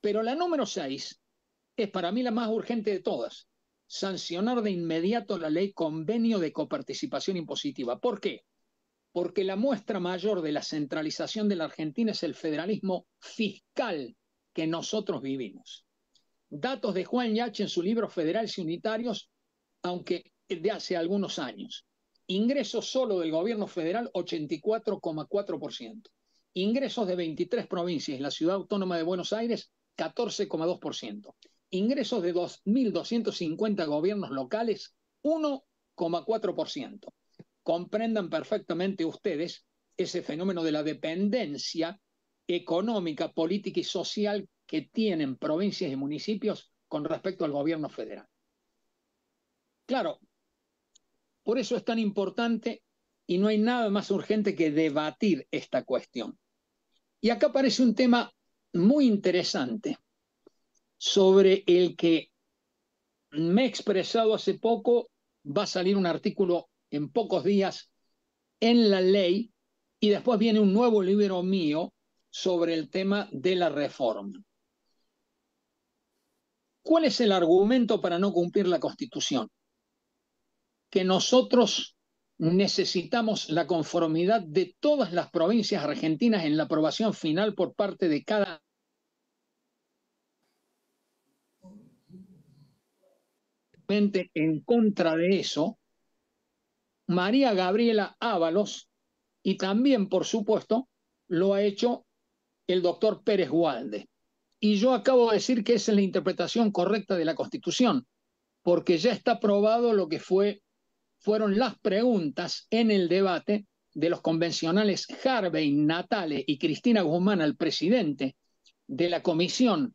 Pero la número seis es para mí la más urgente de todas, sancionar de inmediato la ley convenio de coparticipación impositiva. ¿Por qué? Porque la muestra mayor de la centralización de la Argentina es el federalismo fiscal que nosotros vivimos. Datos de Juan Yach en su libro Federales y Unitarios, aunque de hace algunos años. Ingresos solo del gobierno federal, 84,4%. Ingresos de 23 provincias, la ciudad autónoma de Buenos Aires, 14,2%. Ingresos de 2.250 gobiernos locales, 1,4%. Comprendan perfectamente ustedes ese fenómeno de la dependencia económica, política y social que tienen provincias y municipios con respecto al gobierno federal. Claro, por eso es tan importante y no hay nada más urgente que debatir esta cuestión. Y acá aparece un tema muy interesante sobre el que me he expresado hace poco, va a salir un artículo en pocos días en la ley y después viene un nuevo libro mío sobre el tema de la reforma. ¿Cuál es el argumento para no cumplir la Constitución? Que nosotros necesitamos la conformidad de todas las provincias argentinas en la aprobación final por parte de cada en contra de eso, María Gabriela Ábalos y también, por supuesto, lo ha hecho el doctor Pérez Gualde. Y yo acabo de decir que esa es la interpretación correcta de la Constitución, porque ya está probado lo que fue, fueron las preguntas en el debate de los convencionales Harvey, Natale y Cristina Guzmán al presidente de la comisión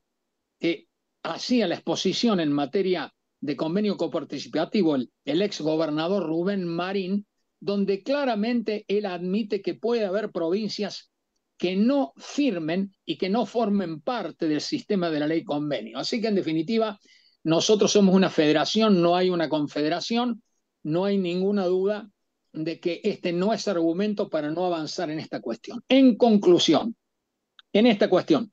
que hacía la exposición en materia de convenio coparticipativo, el, el ex gobernador Rubén Marín, donde claramente él admite que puede haber provincias que no firmen y que no formen parte del sistema de la ley convenio. Así que en definitiva, nosotros somos una federación, no hay una confederación, no hay ninguna duda de que este no es argumento para no avanzar en esta cuestión. En conclusión, en esta cuestión,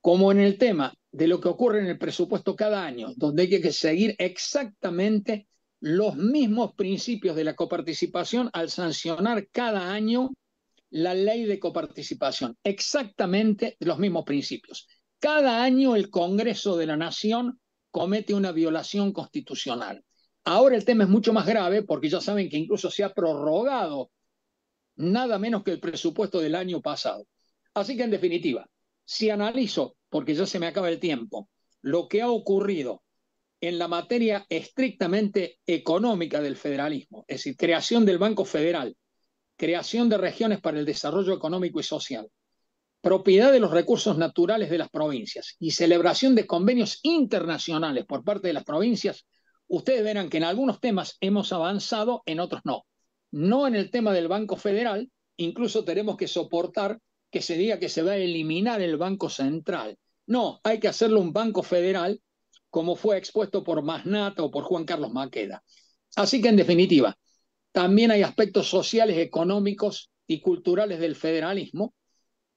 como en el tema de lo que ocurre en el presupuesto cada año, donde hay que seguir exactamente los mismos principios de la coparticipación al sancionar cada año la ley de coparticipación, exactamente los mismos principios. Cada año el Congreso de la Nación comete una violación constitucional. Ahora el tema es mucho más grave porque ya saben que incluso se ha prorrogado nada menos que el presupuesto del año pasado. Así que en definitiva, si analizo, porque ya se me acaba el tiempo, lo que ha ocurrido en la materia estrictamente económica del federalismo, es decir, creación del Banco Federal, creación de regiones para el desarrollo económico y social, propiedad de los recursos naturales de las provincias y celebración de convenios internacionales por parte de las provincias, ustedes verán que en algunos temas hemos avanzado, en otros no. No en el tema del Banco Federal, incluso tenemos que soportar que se diga que se va a eliminar el Banco Central. No, hay que hacerlo un Banco Federal como fue expuesto por Masnata o por Juan Carlos Maqueda. Así que, en definitiva, también hay aspectos sociales, económicos y culturales del federalismo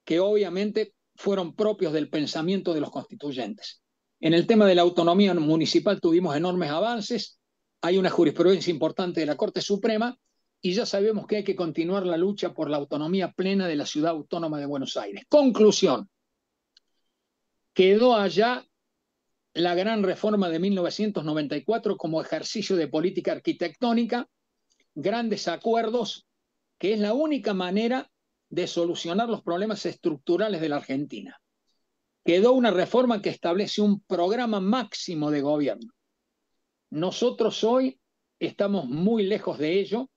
que obviamente fueron propios del pensamiento de los constituyentes. En el tema de la autonomía municipal tuvimos enormes avances, hay una jurisprudencia importante de la Corte Suprema y ya sabemos que hay que continuar la lucha por la autonomía plena de la ciudad autónoma de Buenos Aires. Conclusión, quedó allá la gran reforma de 1994 como ejercicio de política arquitectónica grandes acuerdos, que es la única manera de solucionar los problemas estructurales de la Argentina. Quedó una reforma que establece un programa máximo de gobierno. Nosotros hoy estamos muy lejos de ello,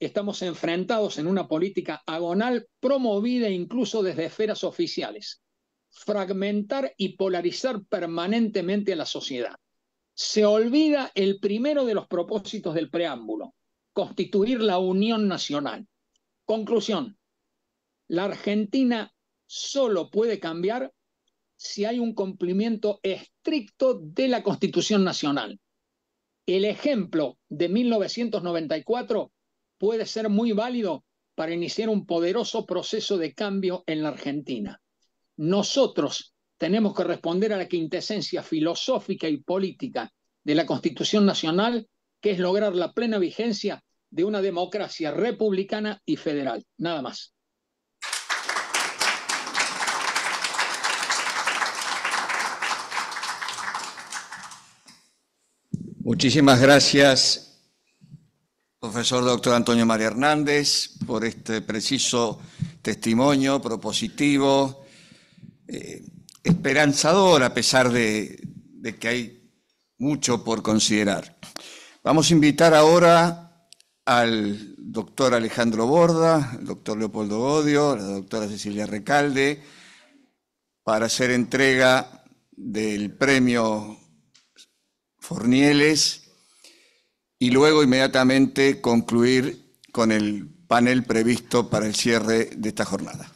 estamos enfrentados en una política agonal promovida incluso desde esferas oficiales. Fragmentar y polarizar permanentemente a la sociedad. Se olvida el primero de los propósitos del preámbulo, constituir la Unión Nacional. Conclusión, la Argentina solo puede cambiar si hay un cumplimiento estricto de la Constitución Nacional. El ejemplo de 1994 puede ser muy válido para iniciar un poderoso proceso de cambio en la Argentina. Nosotros tenemos que responder a la quintesencia filosófica y política de la Constitución Nacional que es lograr la plena vigencia de una democracia republicana y federal. Nada más. Muchísimas gracias, profesor doctor Antonio María Hernández, por este preciso testimonio propositivo, eh, esperanzador a pesar de que hay mucho por considerar. Vamos a invitar ahora al doctor Alejandro Borda, al doctor Leopoldo Godio, la doctora Cecilia Recalde, para hacer entrega del premio Fornieles y luego inmediatamente concluir con el panel previsto para el cierre de esta jornada.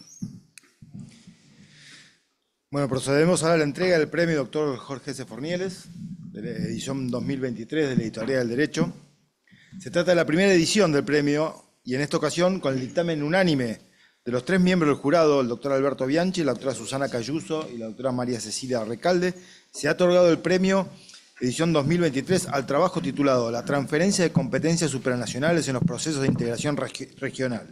Bueno, procedemos ahora a la entrega del premio doctor Jorge C. Fornieles edición 2023 de la Editorial del Derecho. Se trata de la primera edición del premio y en esta ocasión con el dictamen unánime de los tres miembros del jurado, el doctor Alberto Bianchi, la doctora Susana Cayuso y la doctora María Cecilia Recalde, se ha otorgado el premio edición 2023 al trabajo titulado La transferencia de competencias supranacionales en los procesos de integración regional.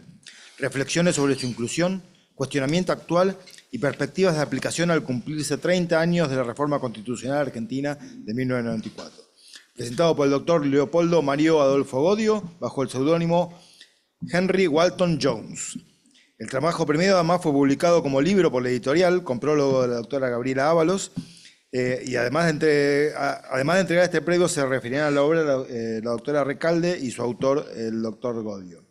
Reflexiones sobre su inclusión, cuestionamiento actual y perspectivas de aplicación al cumplirse 30 años de la Reforma Constitucional Argentina de 1994. Presentado por el doctor Leopoldo Mario Adolfo Godio bajo el seudónimo Henry Walton Jones. El trabajo primero además fue publicado como libro por la editorial, con prólogo de la doctora Gabriela Ábalos, eh, y además de, entre, además de entregar este premio se referían a la obra de eh, la doctora Recalde y su autor, el doctor Godio.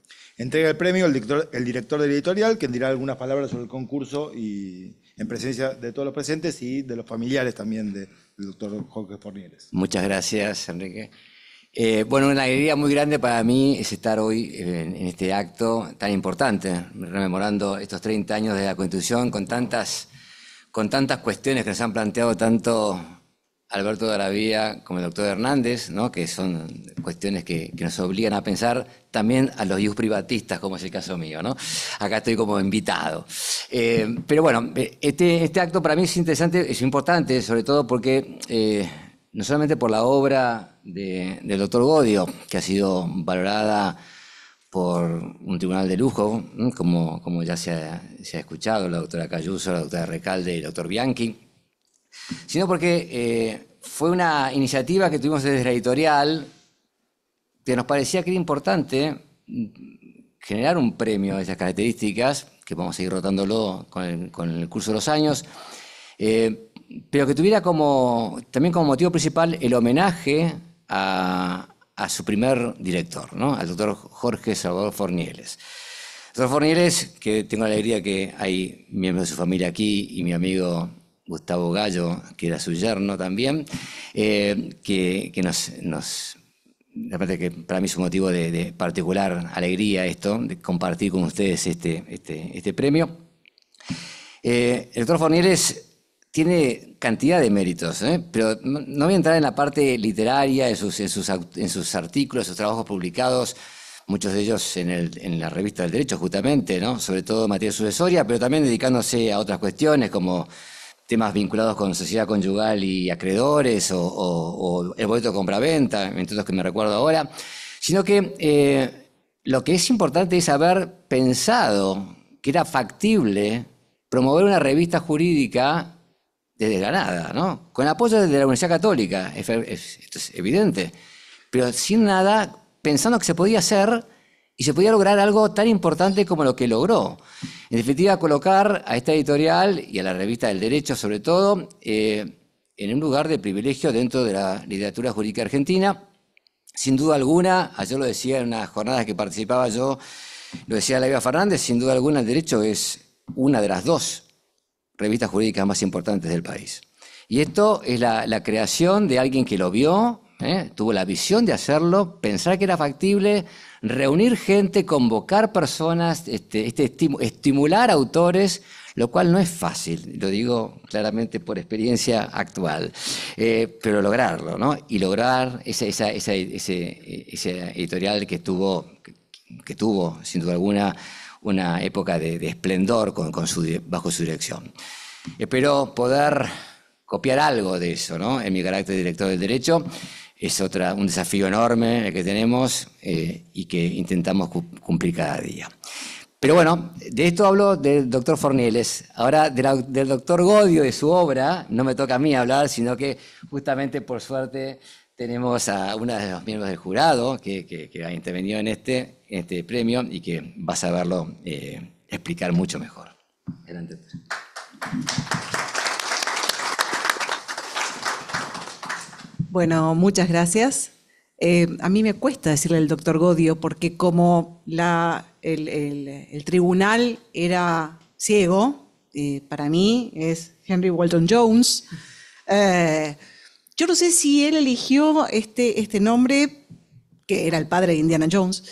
Entrega el premio el director, el director del editorial, quien dirá algunas palabras sobre el concurso y en presencia de todos los presentes y de los familiares también del doctor Jorge Fornieres. Muchas gracias, Enrique. Eh, bueno, una alegría muy grande para mí es estar hoy en, este acto tan importante, rememorando estos 30 años de la Constitución con tantas, con tantas cuestiones que nos han planteado tanto Alberto de Vía, como el doctor Hernández, ¿no? que son cuestiones que, nos obligan a pensar también a los dios privatistas, como es el caso mío. ¿no? Acá estoy como invitado. Eh, pero bueno, eh, este, este, acto para mí es interesante, es importante, sobre todo porque eh, no solamente por la obra del doctor Godio, que ha sido valorada por un tribunal de lujo, como, ya se ha, se ha escuchado, la doctora Cayuso, la doctora Recalde y el doctor Bianchi, sino porque eh, fue una iniciativa que tuvimos desde la editorial que nos parecía que era importante mm, generar un premio de esas características, que vamos a ir rotándolo con el, curso de los años, eh, pero que tuviera como, también como motivo principal el homenaje a, su primer director, ¿no? al doctor Jorge Salvador Fornieles. Doctor Fornieles, que tengo la alegría que hay miembros de su familia aquí y mi amigo Gustavo Gallo, que era su yerno también, eh, que, nos, nos aparte que para mí es un motivo de, particular alegría esto, de compartir con ustedes este, este, este premio. Eh, el doctor Fornieles tiene cantidad de méritos, ¿eh? pero no, voy a entrar en la parte literaria, en sus, en sus, en sus artículos, sus trabajos publicados, muchos de ellos en, el, en, la revista del Derecho, justamente, ¿no? sobre todo en materia sucesoria, pero también dedicándose a otras cuestiones como temas vinculados con sociedad conyugal y acreedores o, el boleto de compraventa, entre otros que me recuerdo ahora, sino que eh, lo que es importante es haber pensado que era factible promover una revista jurídica desde la nada, ¿no? Con apoyo de la Universidad Católica, esto es evidente, pero sin nada, pensando que se podía hacer y se podía lograr algo tan importante como lo que logró. En definitiva, colocar a esta editorial y a la revista del Derecho, sobre todo, eh, en un lugar de privilegio dentro de la literatura jurídica argentina. Sin duda alguna, ayer lo decía en unas jornadas que participaba yo, lo decía Laura Fernández, sin duda alguna el Derecho es una de las dos revistas jurídicas más importantes del país. Y esto es la, la creación de alguien que lo vio, ¿Eh? tuvo la visión de hacerlo, pensar que era factible, reunir gente, convocar personas, este, este estimular autores, lo cual no es fácil, lo digo claramente por experiencia actual, eh, pero lograrlo, ¿no? Y lograr ese, editorial que tuvo, que tuvo, sin duda alguna, una época de, esplendor con, bajo su dirección. Espero poder copiar algo de eso, ¿no? En mi carácter de director del derecho es otra, un desafío enorme el que tenemos eh, y que intentamos cumplir cada día. Pero bueno, de esto hablo del doctor Fornieles. Ahora del doctor Godio, de su obra, no me toca a mí hablar, sino que justamente por suerte tenemos a una de los miembros del jurado que, que, ha intervenido en este, este premio y que va a saberlo eh, explicar mucho mejor. Adelante. Bueno, muchas gracias. Eh, a mí me cuesta decirle al doctor Godio porque como el, tribunal era ciego, eh, para mí es Henry Walton Jones, eh, yo no sé si él eligió este, este nombre, que era el padre de Indiana Jones,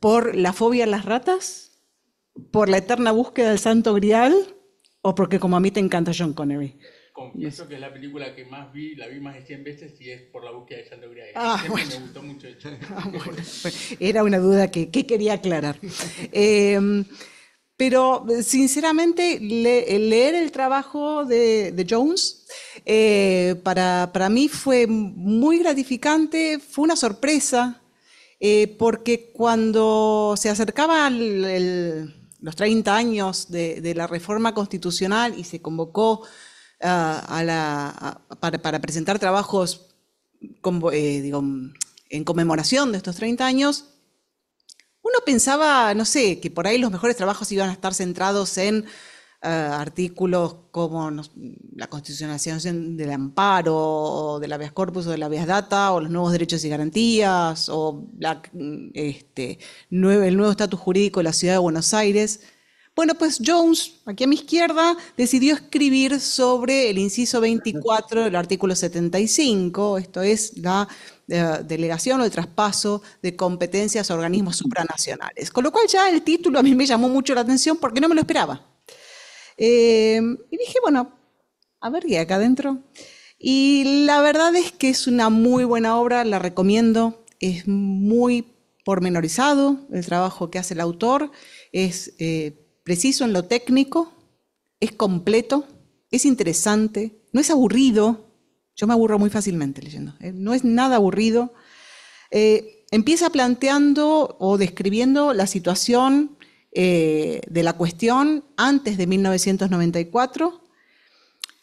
por la fobia a las ratas, por la eterna búsqueda del santo grial o porque como a mí te encanta John Connery confieso que es la película que más vi, la vi más de 100 veces y es por la búsqueda de Sandro Ah, Me gustó mucho. ah, Era una duda que, quería aclarar. Em, pero sinceramente, leer el trabajo de, Jones eh, para, para, mí fue muy gratificante, fue una sorpresa, eh, porque cuando se acercaba los 30 años de la reforma constitucional y se convocó para, presentar trabajos eh, en conmemoración de estos 30 años, uno pensaba, no sé, que por ahí los mejores trabajos iban a estar centrados en eh, artículos como la constitucionalización del amparo, o la habeas corpus o de la habeas data, o los nuevos derechos y garantías, o este, el nuevo estatus jurídico de la ciudad de Buenos Aires. Bueno, pues Jones, aquí a mi izquierda, decidió escribir sobre el inciso 24 del artículo 75, esto es la eh, delegación o el traspaso de competencias a organismos supranacionales. Con lo cual ya el título a mí me llamó mucho la atención porque no me lo esperaba. Eh, y dije, bueno, a ver qué hay acá adentro. Y la verdad es que es una muy buena obra, la recomiendo, es muy pormenorizado el trabajo que hace el autor, es... Eh, preciso en lo técnico, es completo, es interesante, no es aburrido. Yo me aburro muy fácilmente leyendo, ¿eh? no es nada aburrido. Eh, empieza planteando o describiendo la situación eh, de la cuestión antes de 1994.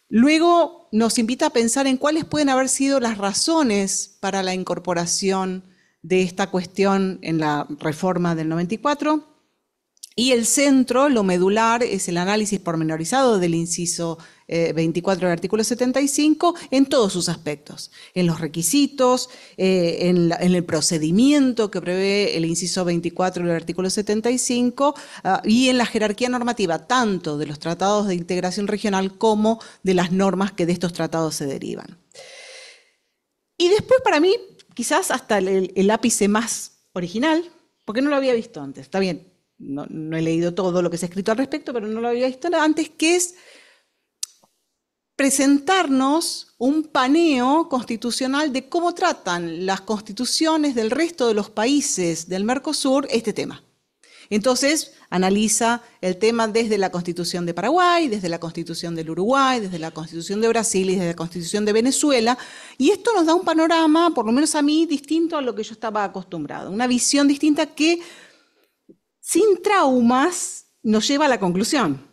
Luego nos invita a pensar en cuáles pueden haber sido las razones para la incorporación de esta cuestión en la reforma del 94. Y el centro, lo medular, es el análisis pormenorizado del inciso 24 eh, del artículo 75 en todos sus aspectos, en los requisitos, eh, en, el procedimiento que prevé el inciso 24 del artículo 75 ah, y en la jerarquía normativa, tanto de los tratados de integración regional como de las normas que de estos tratados se derivan. Y después para mí, quizás hasta el, el ápice más original, porque no lo había visto antes, está bien, no, he leído todo lo que se ha escrito al respecto, pero no lo había visto antes, que es presentarnos un paneo constitucional de cómo tratan las constituciones del resto de los países del Mercosur este tema. Entonces, analiza el tema desde la constitución de Paraguay, desde la constitución del Uruguay, desde la constitución de Brasil y desde la constitución de Venezuela. Y esto nos da un panorama, por lo menos a mí, distinto a lo que yo estaba acostumbrado, una visión distinta que sin traumas nos lleva a la conclusión.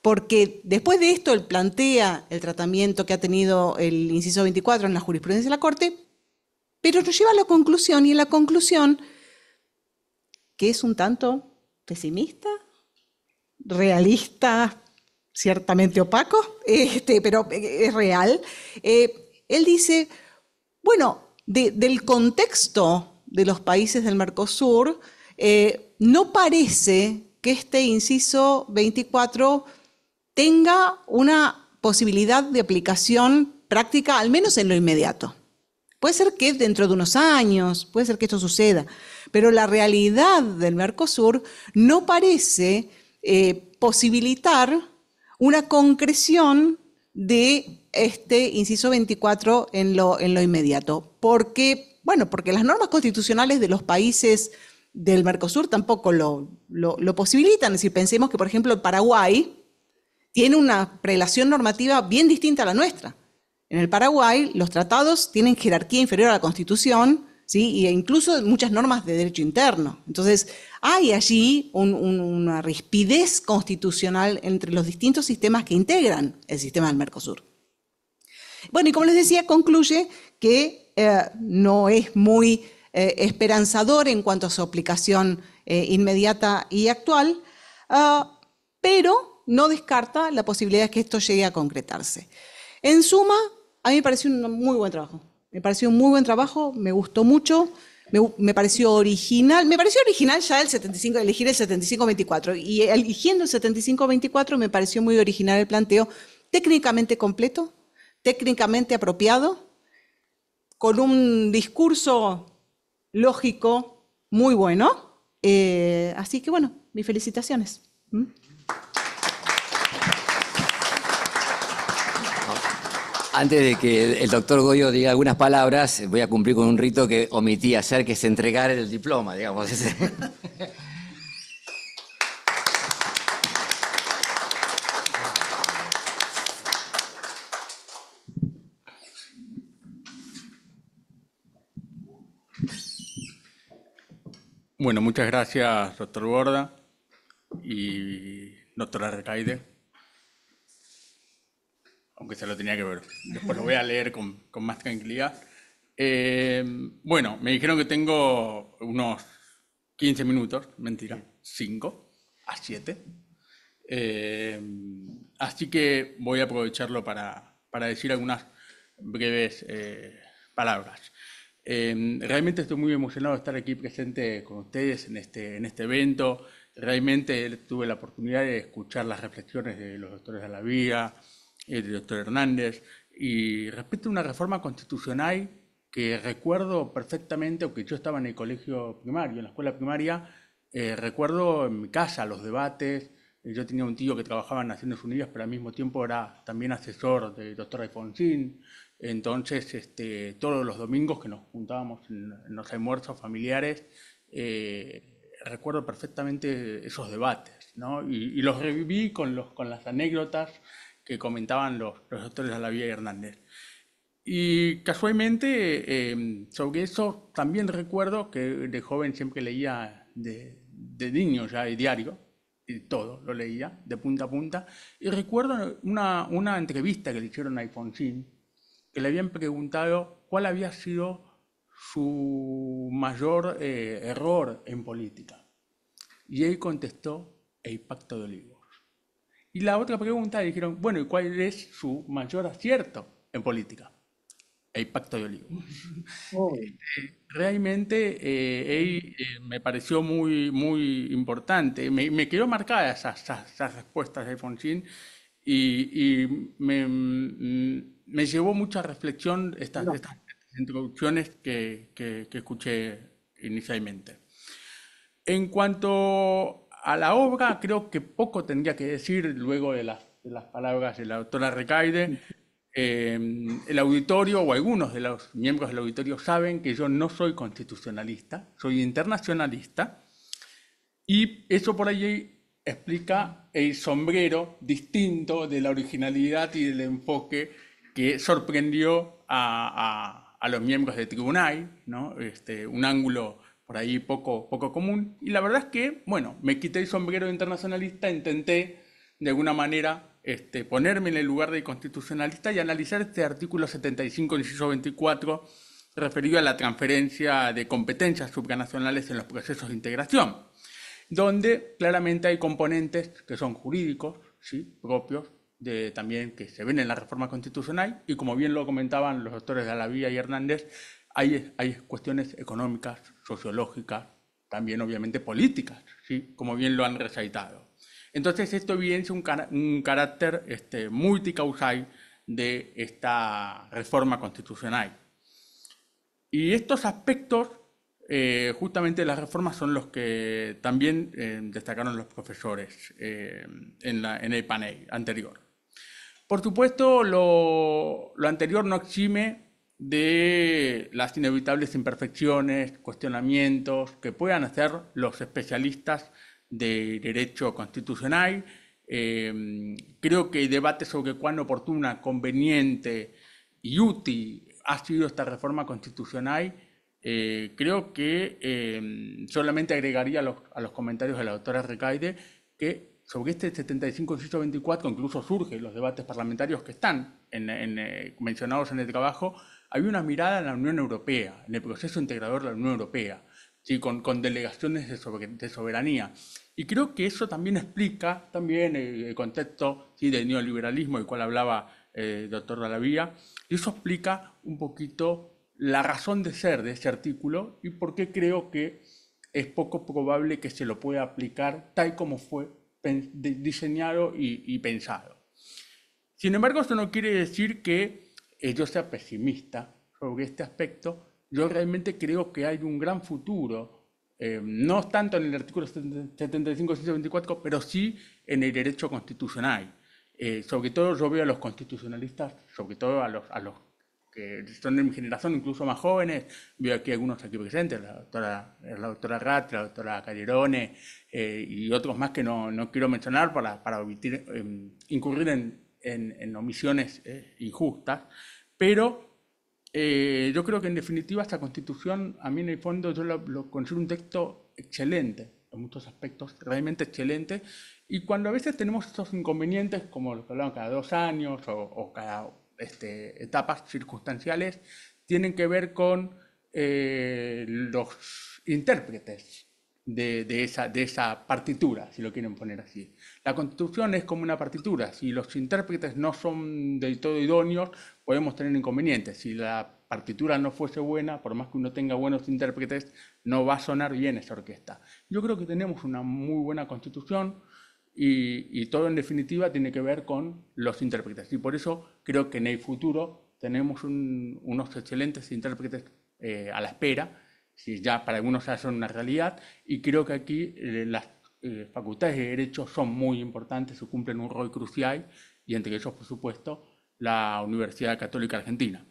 Porque después de esto, él plantea el tratamiento que ha tenido el inciso 24 en la jurisprudencia de la Corte, pero nos lleva a la conclusión, y en la conclusión, que es un tanto pesimista, realista, ciertamente opaco, este, pero es real, eh, él dice, bueno, del contexto de los países del Mercosur, eh, no parece que este inciso 24 tenga una posibilidad de aplicación práctica, al menos en lo inmediato. Puede ser que dentro de unos años, puede ser que esto suceda, pero la realidad del Mercosur no parece eh, posibilitar una concreción de este inciso 24 en lo, en lo inmediato, porque, bueno, porque las normas constitucionales de los países del Mercosur tampoco lo, posibilitan. Es decir, pensemos que, por ejemplo, Paraguay tiene una relación normativa bien distinta a la nuestra. En el Paraguay, los tratados tienen jerarquía inferior a la Constitución, ¿sí? e incluso muchas normas de derecho interno. Entonces, hay allí una rispidez constitucional entre los distintos sistemas que integran el sistema del Mercosur. Bueno, y como les decía, concluye que eh, no es muy eh, esperanzador en cuanto a su aplicación eh, inmediata y actual, ah, pero no descarta la posibilidad de que esto llegue a concretarse. En suma, a mí me pareció un muy buen trabajo. Me pareció un muy buen trabajo, me gustó mucho, me, me pareció original. Me pareció original ya el 75, elegir el 75-24. Y eligiendo el 75-24 me pareció muy original el planteo, técnicamente completo, técnicamente apropiado, con un discurso lógico, muy bueno. Eh, así que bueno, mis felicitaciones. ¿Mm? Antes de que el doctor Goyo diga algunas palabras, voy a cumplir con un rito que omití hacer, que es entregar el diploma, digamos. Bueno, muchas gracias, doctor Borda y doctora Recaide. Aunque se lo tenía que ver, después lo voy a leer con, más tranquilidad. Eh, bueno, me dijeron que tengo unos 15 minutos, mentira, 5 a 7. Eh, así que voy a aprovecharlo para, decir algunas breves eh, palabras. Em, realmente estoy muy emocionado de estar aquí presente con ustedes en este, en este evento. Realmente tuve la oportunidad de escuchar las reflexiones de los doctores de la Vía, del doctor Hernández, y respecto a una reforma constitucional que recuerdo perfectamente, aunque yo estaba en el colegio primario, en la escuela primaria, eh, recuerdo en mi casa los debates. Eh, yo tenía un tío que trabajaba en Naciones Unidas, pero al mismo tiempo era también asesor del doctor Alfonsín. Entonces, este, todos los domingos que nos juntábamos en, los almuerzos familiares, eh, recuerdo perfectamente esos debates, ¿no? Y, los reviví con, los, con las anécdotas que comentaban los, doctores de la Vía y Hernández. Y casualmente, em, sobre eso también recuerdo que de joven siempre leía de, de niño ya el diario, y todo lo leía de punta a punta, y recuerdo una, entrevista que le hicieron a Alfonsín, que le habían preguntado cuál había sido su mayor eh, error en política. Y él contestó el pacto de olivos. Y la otra pregunta le dijeron, bueno, ¿y cuál es su mayor acierto en política? El pacto de olivos. Oh. Este, realmente eh, él, eh, me pareció muy, muy importante. Me, quedó marcada esa esas, respuestas de Alfonsín y, y me... Mm, me llevó mucha reflexión estas, introducciones que, que, escuché inicialmente. En cuanto a la obra, creo que poco tendría que decir luego de las, palabras de la doctora Recaide. Em, el auditorio o algunos de los miembros del auditorio saben que yo no soy constitucionalista, soy internacionalista, y eso por allí explica el sombrero distinto de la originalidad y del enfoque que sorprendió a, los miembros de Tribunal, ¿no? este, un ángulo por ahí poco, poco común. Y la verdad es que, bueno, me quité el sombrero internacionalista, intenté de alguna manera este, ponerme en el lugar de constitucionalista y analizar este artículo 75, inciso 24, referido a la transferencia de competencias supranacionales en los procesos de integración, donde claramente hay componentes que son jurídicos, ¿sí? propios también que se ven en la reforma constitucional y como bien lo comentaban los doctores de Alavía y Hernández, hay, hay cuestiones económicas, sociológicas, también obviamente políticas, ¿sí? como bien lo han resaltado. Entonces esto evidencia un, carácter este, multicausal de esta reforma constitucional. Y estos aspectos, eh, justamente las reformas, son los que también eh, destacaron los profesores eh, en, la, en el panel anterior. Por supuesto, lo, anterior no exime de las inevitables imperfecciones, cuestionamientos que puedan hacer los especialistas de derecho constitucional. Em, creo que el debate sobre cuán oportuna, conveniente y útil ha sido esta reforma constitucional, eh, creo que em, solamente agregaría a los, a los comentarios de la doctora Recaide que sobre este 75-624, incluso surgen los debates parlamentarios que están en, eh, mencionados en el trabajo, hay una mirada en la Unión Europea, en el proceso integrador de la Unión Europea, ¿sí? con, delegaciones de, soberanía. Y creo que eso también explica también eh, el, contexto del neoliberalismo del cual hablaba el eh, doctor Dalavía, y eso explica un poquito la razón de ser de ese artículo y por qué creo que es poco probable que se lo pueda aplicar tal como fue diseñado y, pensado. Sin embargo, esto no quiere decir que eh, yo sea pesimista sobre este aspecto. Yo realmente creo que hay un gran futuro, eh, no tanto en el artículo 75 124, pero sí en el derecho constitucional. Eh, sobre todo yo veo a los constitucionalistas, sobre todo a los que son de mi generación, incluso más jóvenes. Veo aquí algunos aquí presentes, la doctora, la doctora Rat, la doctora Callerone eh, y otros más que no, no quiero mencionar para, para omitir, em, incurrir en, en, omisiones eh, injustas. Pero eh, yo creo que en definitiva esta constitución, a mí en el fondo yo lo, considero un texto excelente, en muchos aspectos realmente excelente. Y cuando a veces tenemos estos inconvenientes, como los que hablamos, cada dos años o cada este, etapas circunstanciales tienen que ver con eh, los intérpretes de, esa, de esa partitura, si lo quieren poner así. La constitución es como una partitura, si los intérpretes no son del todo idóneos, podemos tener inconvenientes. Si la partitura no fuese buena, por más que uno tenga buenos intérpretes, no va a sonar bien esa orquesta. Yo creo que tenemos una muy buena constitución, y, todo en definitiva tiene que ver con los intérpretes. Y por eso creo que en el futuro tenemos unos excelentes intérpretes eh, a la espera, si ya para algunos ya son una realidad, y creo que aquí eh, las eh, facultades de Derecho son muy importantes, se cumplen un rol crucial, y entre ellos, por supuesto, la Universidad Católica Argentina.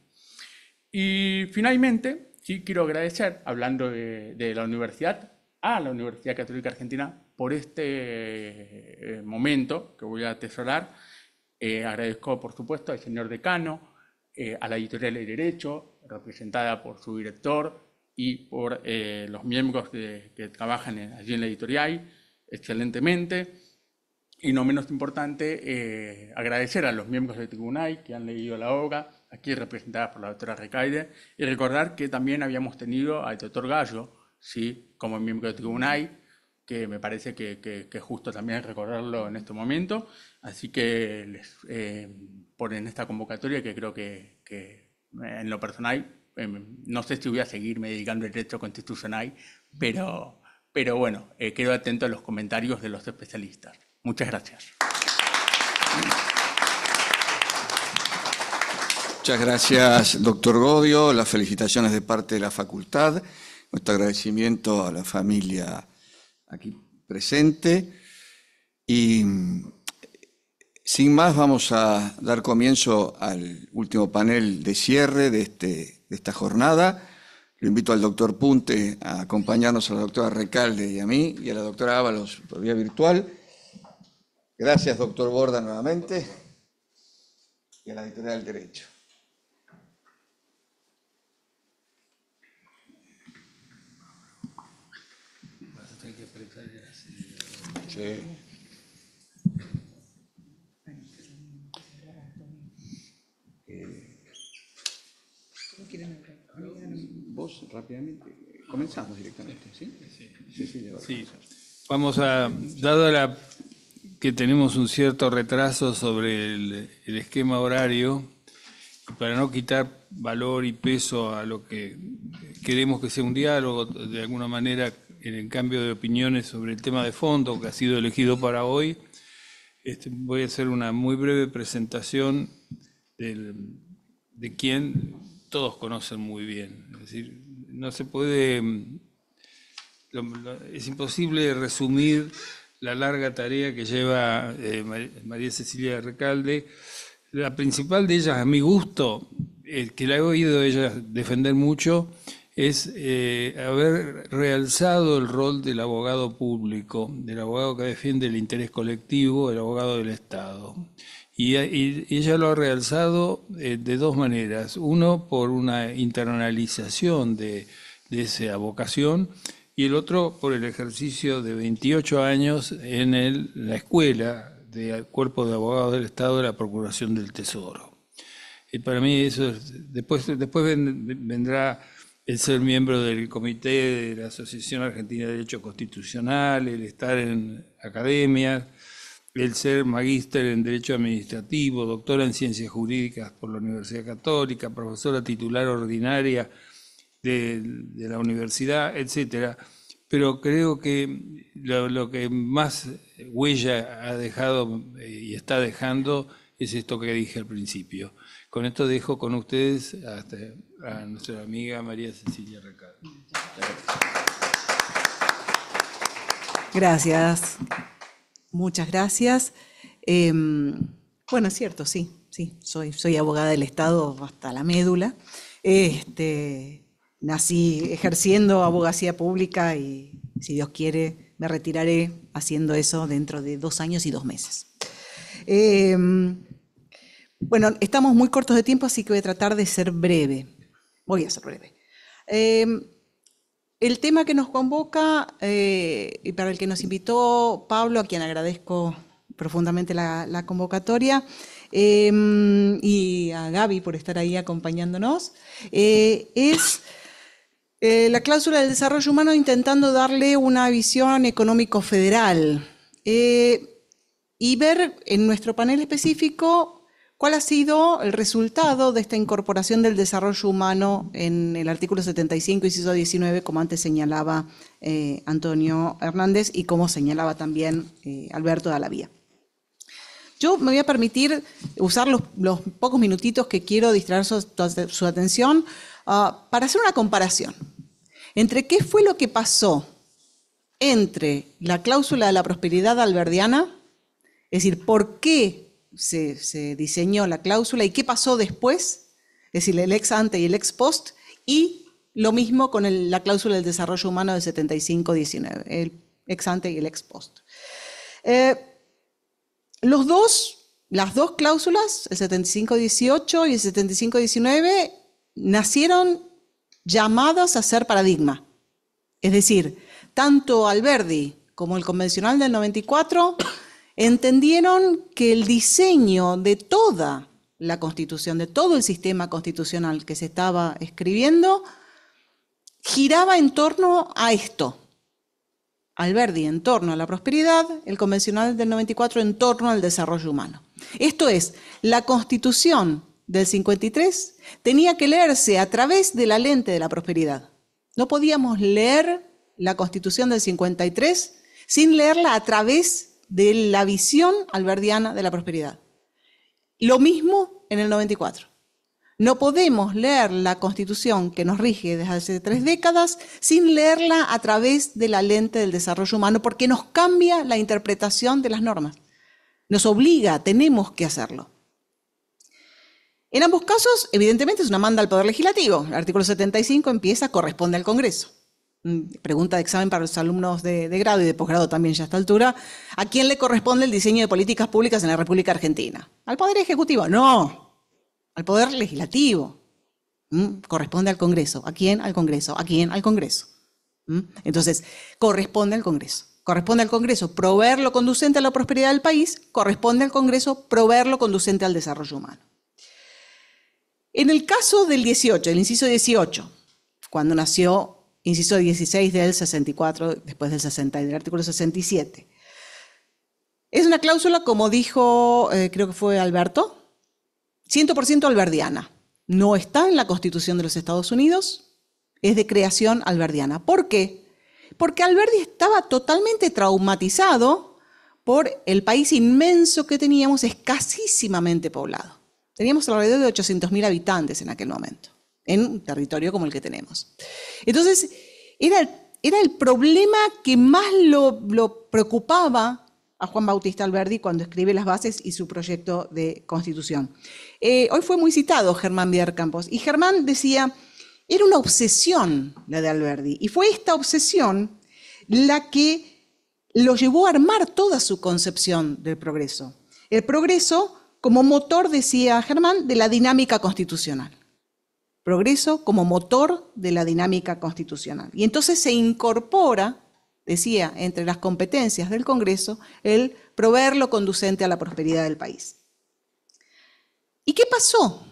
Y finalmente, sí quiero agradecer, hablando de la universidad, a la Universidad Católica Argentina por este eh, momento que voy a atesorar. Eh, agradezco, por supuesto, al señor decano, eh, a la editorial de Derecho, representada por su director y por los miembros que trabajan allí en la editorial, excelentemente. Y no menos importante, agradecer a los miembros de Tribunal que han leído la obra, aquí representada por la doctora Recaide, y recordar que también habíamos tenido al doctor Gallo, ¿sí? como miembro de Tribunal, que me parece que, es justo también recordarlo en este momento. Así que les eh, ponen esta convocatoria que creo que, eh, en lo personal, em, no sé si voy a seguirme dedicando el derecho constitucional, pero, pero bueno, eh, quedo atento a los comentarios de los especialistas. Muchas gracias. Muchas gracias, doctor Godio. Las felicitaciones de parte de la facultad. Nuestro agradecimiento a la familia aquí presente. Y mm, sin más vamos a dar comienzo al último panel de cierre de, este, de esta jornada. Lo invito al doctor Punte a acompañarnos a la doctora Recalde y a mí y a la doctora Ábalos por vía virtual. Gracias, doctor Borda, nuevamente. Y a la editorial del Derecho. Sí. Vos rápidamente, comenzamos directamente, ¿sí? Sí, sí, Vamos a, dado la, que tenemos un cierto retraso sobre el, el esquema horario, para no quitar valor y peso a lo que queremos que sea un diálogo, de alguna manera en el cambio de opiniones sobre el tema de fondo que ha sido elegido para hoy. Este, voy a hacer una muy breve presentación de quien todos conocen muy bien. Es decir, no se puede, es imposible resumir la larga tarea que lleva eh, María Cecilia Recalde. La principal de ellas, a mi gusto, que la he oído ella defender mucho, es eh, haber realzado el rol del abogado público, del abogado que defiende el interés colectivo, el abogado del Estado. Y, ella lo ha realzado eh, de dos maneras. Uno, por una internalización de, esa vocación y el otro por el ejercicio de 28 años en la escuela del Cuerpo de Abogados del Estado de la Procuración del Tesoro. Y para mí eso después, después vendrá el ser miembro del comité de la Asociación Argentina de Derecho Constitucional, el estar en academias, el ser magíster en Derecho Administrativo, doctora en Ciencias Jurídicas por la Universidad Católica, profesora titular ordinaria de, la universidad, etc. Pero creo que lo, que más huella ha dejado eh, y está dejando es esto que dije al principio. Con esto dejo con ustedes hasta a nuestra amiga María Cecilia Recado. Gracias. Muchas gracias. Em, bueno, es cierto, sí, sí, soy, soy abogada del Estado hasta la médula. Este, nací ejerciendo abogacía pública y si Dios quiere me retiraré haciendo eso dentro de dos años y dos meses. Em, bueno, estamos muy cortos de tiempo, así que voy a tratar de ser breve voy a ser breve. Em, el tema que nos convoca eh, y para el que nos invitó Pablo, a quien agradezco profundamente la, convocatoria, em, y a Gaby por estar ahí acompañándonos, eh, es... Eh, la cláusula del desarrollo humano intentando darle una visión económico-federal y ver en nuestro panel específico ¿Cuál ha sido el resultado de esta incorporación del desarrollo humano en el artículo 75, inciso 19, como antes señalaba eh, Antonio Hernández y como señalaba también eh, Alberto Dalavía? Yo me voy a permitir usar los, pocos minutitos que quiero distraer su, atención ah, para hacer una comparación entre qué fue lo que pasó entre la cláusula de la prosperidad alberdiana, es decir, por qué se, diseñó la cláusula y qué pasó después, es decir, el ex ante y el ex post, y lo mismo con la cláusula del desarrollo humano del 75-19, el ex ante y el ex post. Eh, los dos, las dos cláusulas, el 75-18 y el 75-19, nacieron llamadas a ser paradigma. Es decir, tanto Alberdi como el convencional del 94 entendieron que el diseño de toda la constitución, de todo el sistema constitucional que se estaba escribiendo, giraba en torno a esto. Alberti, en torno a la prosperidad, el convencional del 94 en torno al desarrollo humano. Esto es, la constitución del 53 tenía que leerse a través de la lente de la prosperidad. No podíamos leer la constitución del 53 sin leerla a través de la visión alberdiana de la prosperidad. Lo mismo en el 94. No podemos leer la constitución que nos rige desde hace tres décadas sin leerla a través de la lente del desarrollo humano porque nos cambia la interpretación de las normas. Nos obliga, tenemos que hacerlo. En ambos casos, evidentemente, es una manda al Poder Legislativo. El artículo 75 empieza, corresponde al Congreso. Mm, pregunta de examen para los alumnos de, grado y de posgrado también ya a esta altura, ¿a quién le corresponde el diseño de políticas públicas en la República Argentina? ¿Al Poder Ejecutivo? No, al Poder Legislativo. ¿Mm? Corresponde al Congreso. ¿A quién? Al Congreso. ¿A quién? Al Congreso. ¿Mm? Entonces, corresponde al Congreso. Corresponde al Congreso proveer lo conducente a la prosperidad del país, corresponde al Congreso proveer lo conducente al desarrollo humano. En el caso del 18, el inciso 18, cuando nació inciso 16 del 64, después del 60, del artículo 67. Es una cláusula, como dijo, eh, creo que fue Alberto, 100% alberdiana. No está en la Constitución de los Estados Unidos, es de creación alberdiana. ¿Por qué? Porque Alberti estaba totalmente traumatizado por el país inmenso que teníamos, escasísimamente poblado. Teníamos alrededor de 800.000 habitantes en aquel momento en un territorio como el que tenemos. Entonces, era, era el problema que más lo, preocupaba a Juan Bautista Alberdi cuando escribe las bases y su proyecto de constitución. Eh, hoy fue muy citado Germán Viercampos Campos, y Germán decía, era una obsesión la de Alberdi, y fue esta obsesión la que lo llevó a armar toda su concepción del progreso. El progreso como motor, decía Germán, de la dinámica constitucional progreso como motor de la dinámica constitucional. Y entonces se incorpora, decía, entre las competencias del Congreso, el proveer lo conducente a la prosperidad del país. ¿Y qué pasó?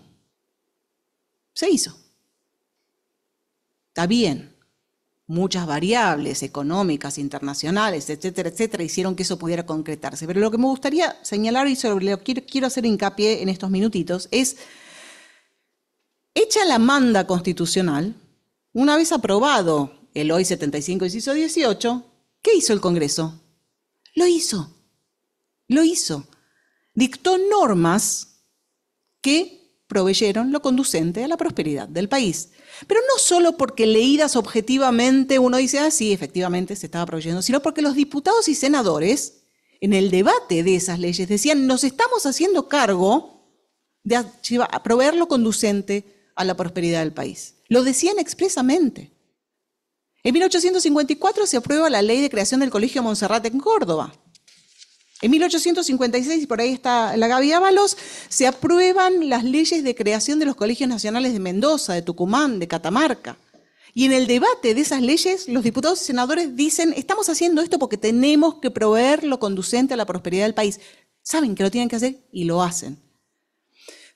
Se hizo. Está bien, muchas variables económicas, internacionales, etcétera, etcétera, hicieron que eso pudiera concretarse. Pero lo que me gustaría señalar y sobre lo que quiero hacer hincapié en estos minutitos es Hecha la manda constitucional, una vez aprobado el hoy 75, y 18, ¿qué hizo el Congreso? Lo hizo, lo hizo. Dictó normas que proveyeron lo conducente a la prosperidad del país. Pero no solo porque leídas objetivamente uno dice, ah, sí, efectivamente se estaba proveyendo, sino porque los diputados y senadores, en el debate de esas leyes, decían, nos estamos haciendo cargo de proveer lo conducente a la prosperidad del país. Lo decían expresamente. En 1854 se aprueba la ley de creación del Colegio Monserrate en Córdoba. En 1856, y por ahí está la Gaby Ábalos, se aprueban las leyes de creación de los colegios nacionales de Mendoza, de Tucumán, de Catamarca. Y en el debate de esas leyes, los diputados y senadores dicen, estamos haciendo esto porque tenemos que proveer lo conducente a la prosperidad del país. Saben que lo tienen que hacer y lo hacen.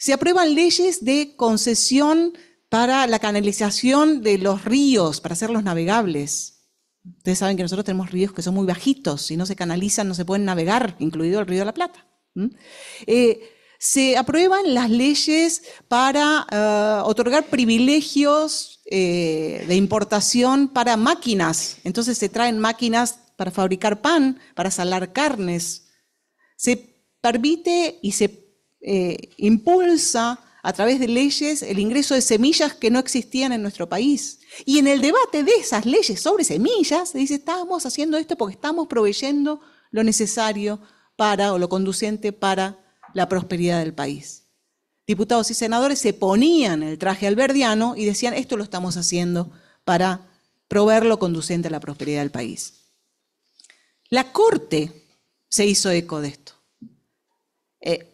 Se aprueban leyes de concesión para la canalización de los ríos, para hacerlos navegables. Ustedes saben que nosotros tenemos ríos que son muy bajitos, si no se canalizan no se pueden navegar, incluido el río de la Plata. Eh, se aprueban las leyes para eh, otorgar privilegios eh, de importación para máquinas. Entonces se traen máquinas para fabricar pan, para salar carnes. Se permite y se eh, impulsa a través de leyes el ingreso de semillas que no existían en nuestro país. Y en el debate de esas leyes sobre semillas, se dice, estamos haciendo esto porque estamos proveyendo lo necesario para o lo conducente para la prosperidad del país. Diputados y senadores se ponían el traje alberdiano y decían, esto lo estamos haciendo para proveer lo conducente a la prosperidad del país. La Corte se hizo eco de esto. Eh,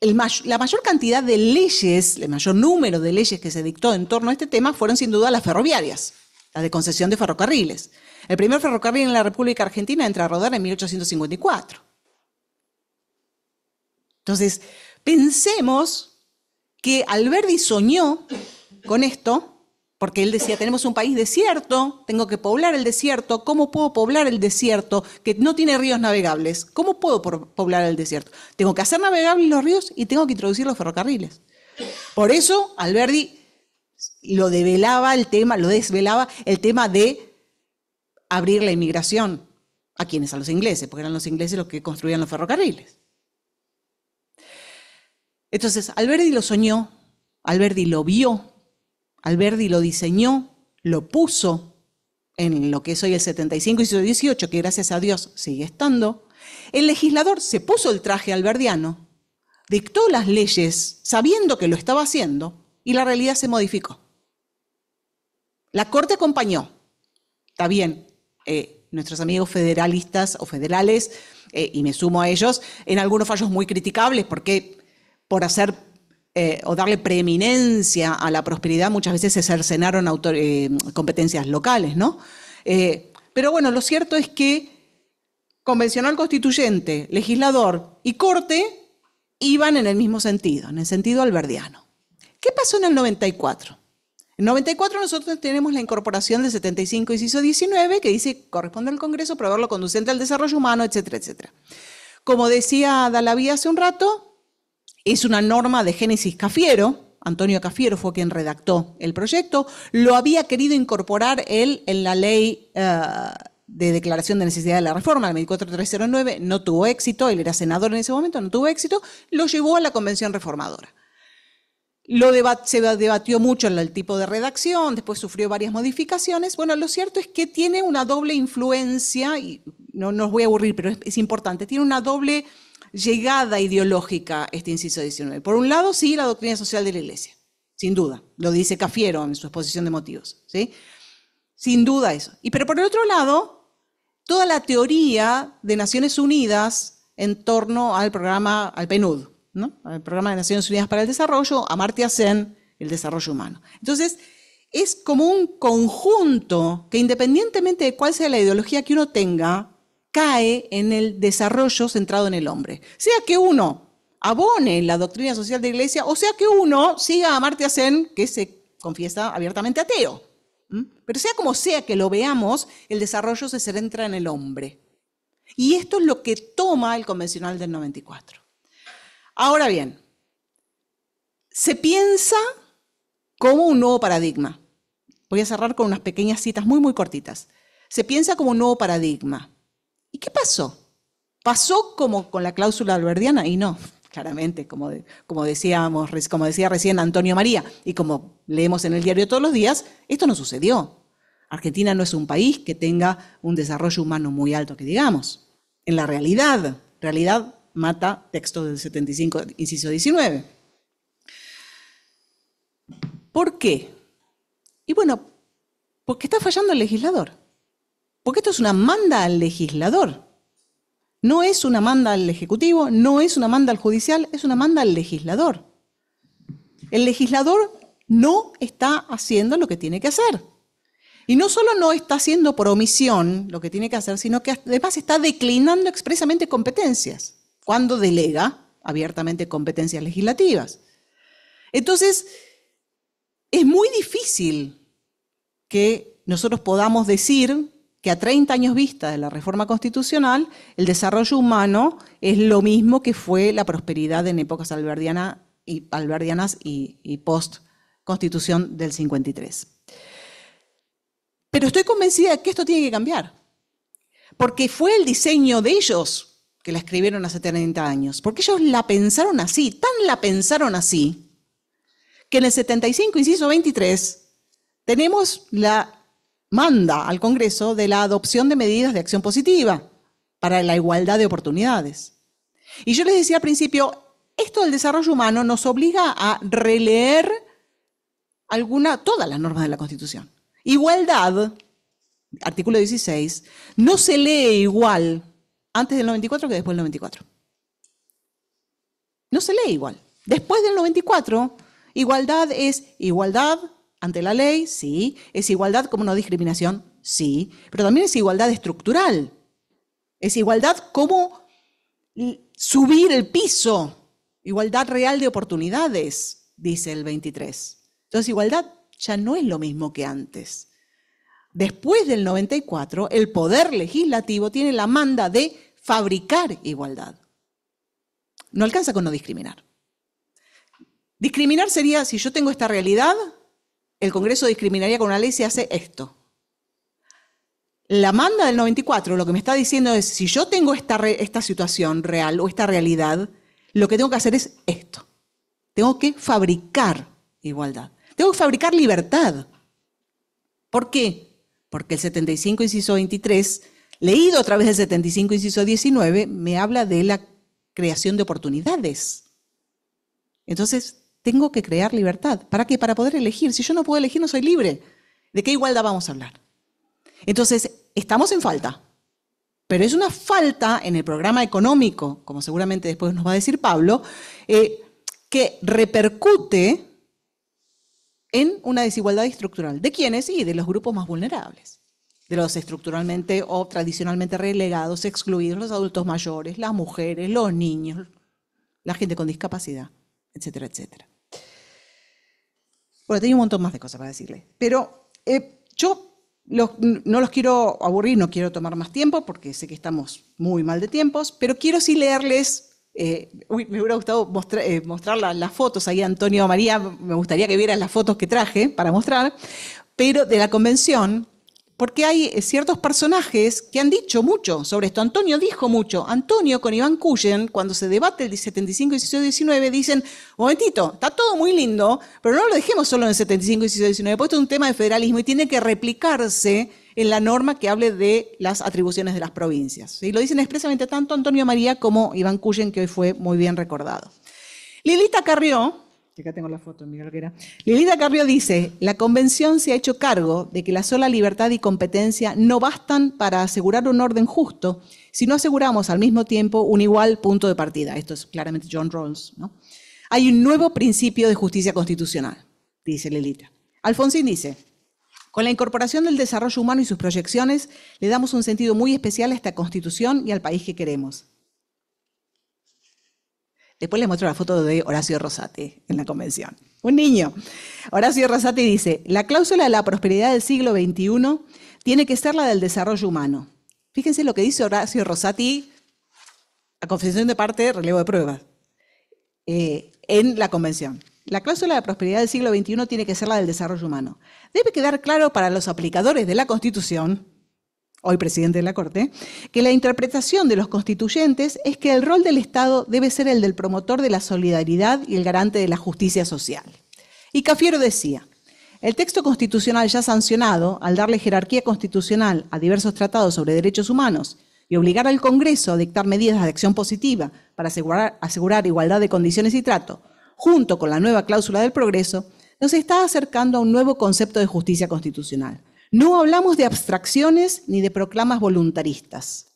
la mayor cantidad de leyes, el mayor número de leyes que se dictó en torno a este tema fueron sin duda las ferroviarias, las de concesión de ferrocarriles. El primer ferrocarril en la República Argentina entra a rodar en 1854. Entonces, pensemos que Alberti soñó con esto porque él decía, tenemos un país desierto, tengo que poblar el desierto, ¿cómo puedo poblar el desierto que no tiene ríos navegables? ¿Cómo puedo poblar el desierto? Tengo que hacer navegables los ríos y tengo que introducir los ferrocarriles. Por eso Alberdi lo develaba el tema, lo desvelaba el tema de abrir la inmigración a quienes a los ingleses, porque eran los ingleses los que construían los ferrocarriles. Entonces, Alberti lo soñó, Alberti lo vio Alberdi lo diseñó, lo puso en lo que es hoy el 75 y 18, que gracias a Dios sigue estando. El legislador se puso el traje alberdiano, dictó las leyes sabiendo que lo estaba haciendo y la realidad se modificó. La Corte acompañó. Está bien, eh, nuestros amigos federalistas o federales, eh, y me sumo a ellos, en algunos fallos muy criticables, porque por hacer eh, o darle preeminencia a la prosperidad, muchas veces se cercenaron eh, competencias locales, ¿no? Eh, pero bueno, lo cierto es que convencional constituyente, legislador y corte iban en el mismo sentido, en el sentido alberdiano. ¿Qué pasó en el 94? En 94 nosotros tenemos la incorporación del 75 inciso 19 que dice corresponde al Congreso probar lo conducente al desarrollo humano, etcétera, etcétera. Como decía Dalavía hace un rato, es una norma de Génesis Cafiero, Antonio Cafiero fue quien redactó el proyecto, lo había querido incorporar él en la ley eh, de declaración de necesidad de la reforma, la 24309, no tuvo éxito, él era senador en ese momento, no tuvo éxito, lo llevó a la Convención Reformadora. Lo se debatió mucho el tipo de redacción, después sufrió varias modificaciones. Bueno, lo cierto es que tiene una doble influencia, y no, nos os voy a aburrir, pero es importante, tiene una doble llegada ideológica este inciso 19. Por un lado, sí, la doctrina social de la Iglesia, sin duda, lo dice Cafiero en su exposición de motivos, ¿sí? Sin duda eso. Y pero por el otro lado, toda la teoría de Naciones Unidas en torno al programa, al PNUD, Al programa de Naciones Unidas para el Desarrollo, Amartya Sen, el desarrollo humano. Entonces, es como un conjunto que independientemente de cuál sea la ideología que uno tenga, cae en el desarrollo centrado en el hombre. Sea que uno abone la doctrina social de la iglesia, o sea que uno siga a Marte que se confiesa abiertamente ateo. Pero sea como sea que lo veamos, el desarrollo se centra en el hombre. Y esto es lo que toma el convencional del 94. Ahora bien, se piensa como un nuevo paradigma. Voy a cerrar con unas pequeñas citas muy, muy cortitas. Se piensa como un nuevo paradigma. ¿Qué pasó? ¿Pasó como con la cláusula alberdiana? Y no, claramente, como, como, como decía recién Antonio María, y como leemos en el diario todos los días, esto no sucedió. Argentina no es un país que tenga un desarrollo humano muy alto, que digamos. En la realidad, realidad mata texto del 75, inciso 19. ¿Por qué? Y bueno, porque está fallando el legislador. Porque esto es una manda al legislador. No es una manda al Ejecutivo, no es una manda al Judicial, es una manda al legislador. El legislador no está haciendo lo que tiene que hacer. Y no solo no está haciendo por omisión lo que tiene que hacer, sino que además está declinando expresamente competencias cuando delega abiertamente competencias legislativas. Entonces, es muy difícil que nosotros podamos decir que a 30 años vista de la reforma constitucional, el desarrollo humano es lo mismo que fue la prosperidad en épocas y, alberdianas y, y post-constitución del 53. Pero estoy convencida de que esto tiene que cambiar, porque fue el diseño de ellos que la escribieron hace 30 años, porque ellos la pensaron así, tan la pensaron así, que en el 75, inciso 23, tenemos la manda al Congreso de la adopción de medidas de acción positiva para la igualdad de oportunidades. Y yo les decía al principio, esto del desarrollo humano nos obliga a releer todas las normas de la Constitución. Igualdad, artículo 16, no se lee igual antes del 94 que después del 94. No se lee igual. Después del 94, igualdad es igualdad, ante la ley, sí. Es igualdad como no discriminación, sí. Pero también es igualdad estructural. Es igualdad como subir el piso. Igualdad real de oportunidades, dice el 23. Entonces, igualdad ya no es lo mismo que antes. Después del 94, el poder legislativo tiene la manda de fabricar igualdad. No alcanza con no discriminar. Discriminar sería si yo tengo esta realidad, el Congreso discriminaría con una ley si hace esto. La manda del 94 lo que me está diciendo es, si yo tengo esta, esta situación real o esta realidad, lo que tengo que hacer es esto. Tengo que fabricar igualdad. Tengo que fabricar libertad. ¿Por qué? Porque el 75, inciso 23, leído a través del 75, inciso 19, me habla de la creación de oportunidades. Entonces, tengo que crear libertad. ¿Para qué? Para poder elegir. Si yo no puedo elegir, no soy libre. ¿De qué igualdad vamos a hablar? Entonces, estamos en falta. Pero es una falta en el programa económico, como seguramente después nos va a decir Pablo, eh, que repercute en una desigualdad estructural. ¿De quiénes? Y de los grupos más vulnerables. De los estructuralmente o tradicionalmente relegados, excluidos, los adultos mayores, las mujeres, los niños, la gente con discapacidad, etcétera, etcétera. Bueno, tenía un montón más de cosas para decirles, pero eh, yo no los quiero aburrir, no quiero tomar más tiempo porque sé que estamos muy mal de tiempos, pero quiero sí leerles. Eh, me hubiera gustado eh, mostrar, las, las, fotos ahí, Antonio María, me gustaría que vieran las fotos que traje para mostrar, pero de la convención, porque hay eh, ciertos personajes que han dicho mucho sobre esto. Antonio dijo mucho. Antonio con Iván Cullen, cuando se debate el 75, 16, 19, dicen, momentito, está todo muy lindo, pero no lo dejemos solo en el 75, 16, 19, porque esto es un tema de federalismo y tiene que replicarse en la norma que hable de las atribuciones de las provincias. Y lo dicen expresamente tanto Antonio María como Iván Cullen, que hoy fue muy bien recordado. Lilita Carrió, Acá tengo la foto, Lilita Carrió dice, la convención se ha hecho cargo de que la sola libertad y competencia no bastan para asegurar un orden justo si no aseguramos al mismo tiempo un igual punto de partida. Esto es claramente John Rawls. ¿no? Hay un nuevo principio de justicia constitucional, dice Lilita. Alfonsín dice, con la incorporación del desarrollo humano y sus proyecciones, le damos un sentido muy especial a esta constitución y al país que queremos. Después les muestro la foto de Horacio Rosati en la convención. Un niño. Horacio Rosati dice, la cláusula de la prosperidad del siglo XXI tiene que ser la del desarrollo humano. Fíjense lo que dice Horacio Rosati, a confesión de parte, relevo de pruebas, eh, en la convención. La cláusula de prosperidad del siglo XXI tiene que ser la del desarrollo humano. Debe quedar claro para los aplicadores de la Constitución hoy presidente de la Corte, que la interpretación de los constituyentes es que el rol del Estado debe ser el del promotor de la solidaridad y el garante de la justicia social. Y Cafiero decía, el texto constitucional ya sancionado, al darle jerarquía constitucional a diversos tratados sobre derechos humanos y obligar al Congreso a dictar medidas de acción positiva para asegurar, asegurar igualdad de condiciones y trato, junto con la nueva cláusula del progreso, nos está acercando a un nuevo concepto de justicia constitucional no hablamos de abstracciones ni de proclamas voluntaristas.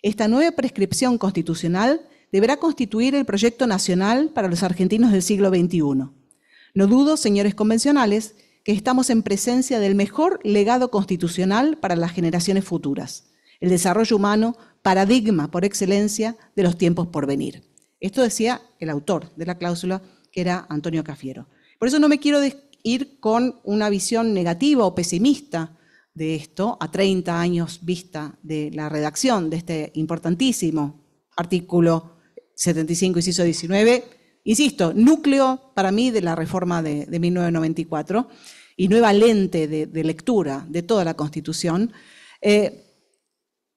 Esta nueva prescripción constitucional deberá constituir el proyecto nacional para los argentinos del siglo XXI. No dudo, señores convencionales, que estamos en presencia del mejor legado constitucional para las generaciones futuras, el desarrollo humano, paradigma por excelencia de los tiempos por venir. Esto decía el autor de la cláusula, que era Antonio Cafiero. Por eso no me quiero ir con una visión negativa o pesimista de esto, a 30 años vista de la redacción de este importantísimo artículo 75, inciso 19, insisto, núcleo para mí de la reforma de, 1994 y nueva lente de, lectura de toda la Constitución. Eh,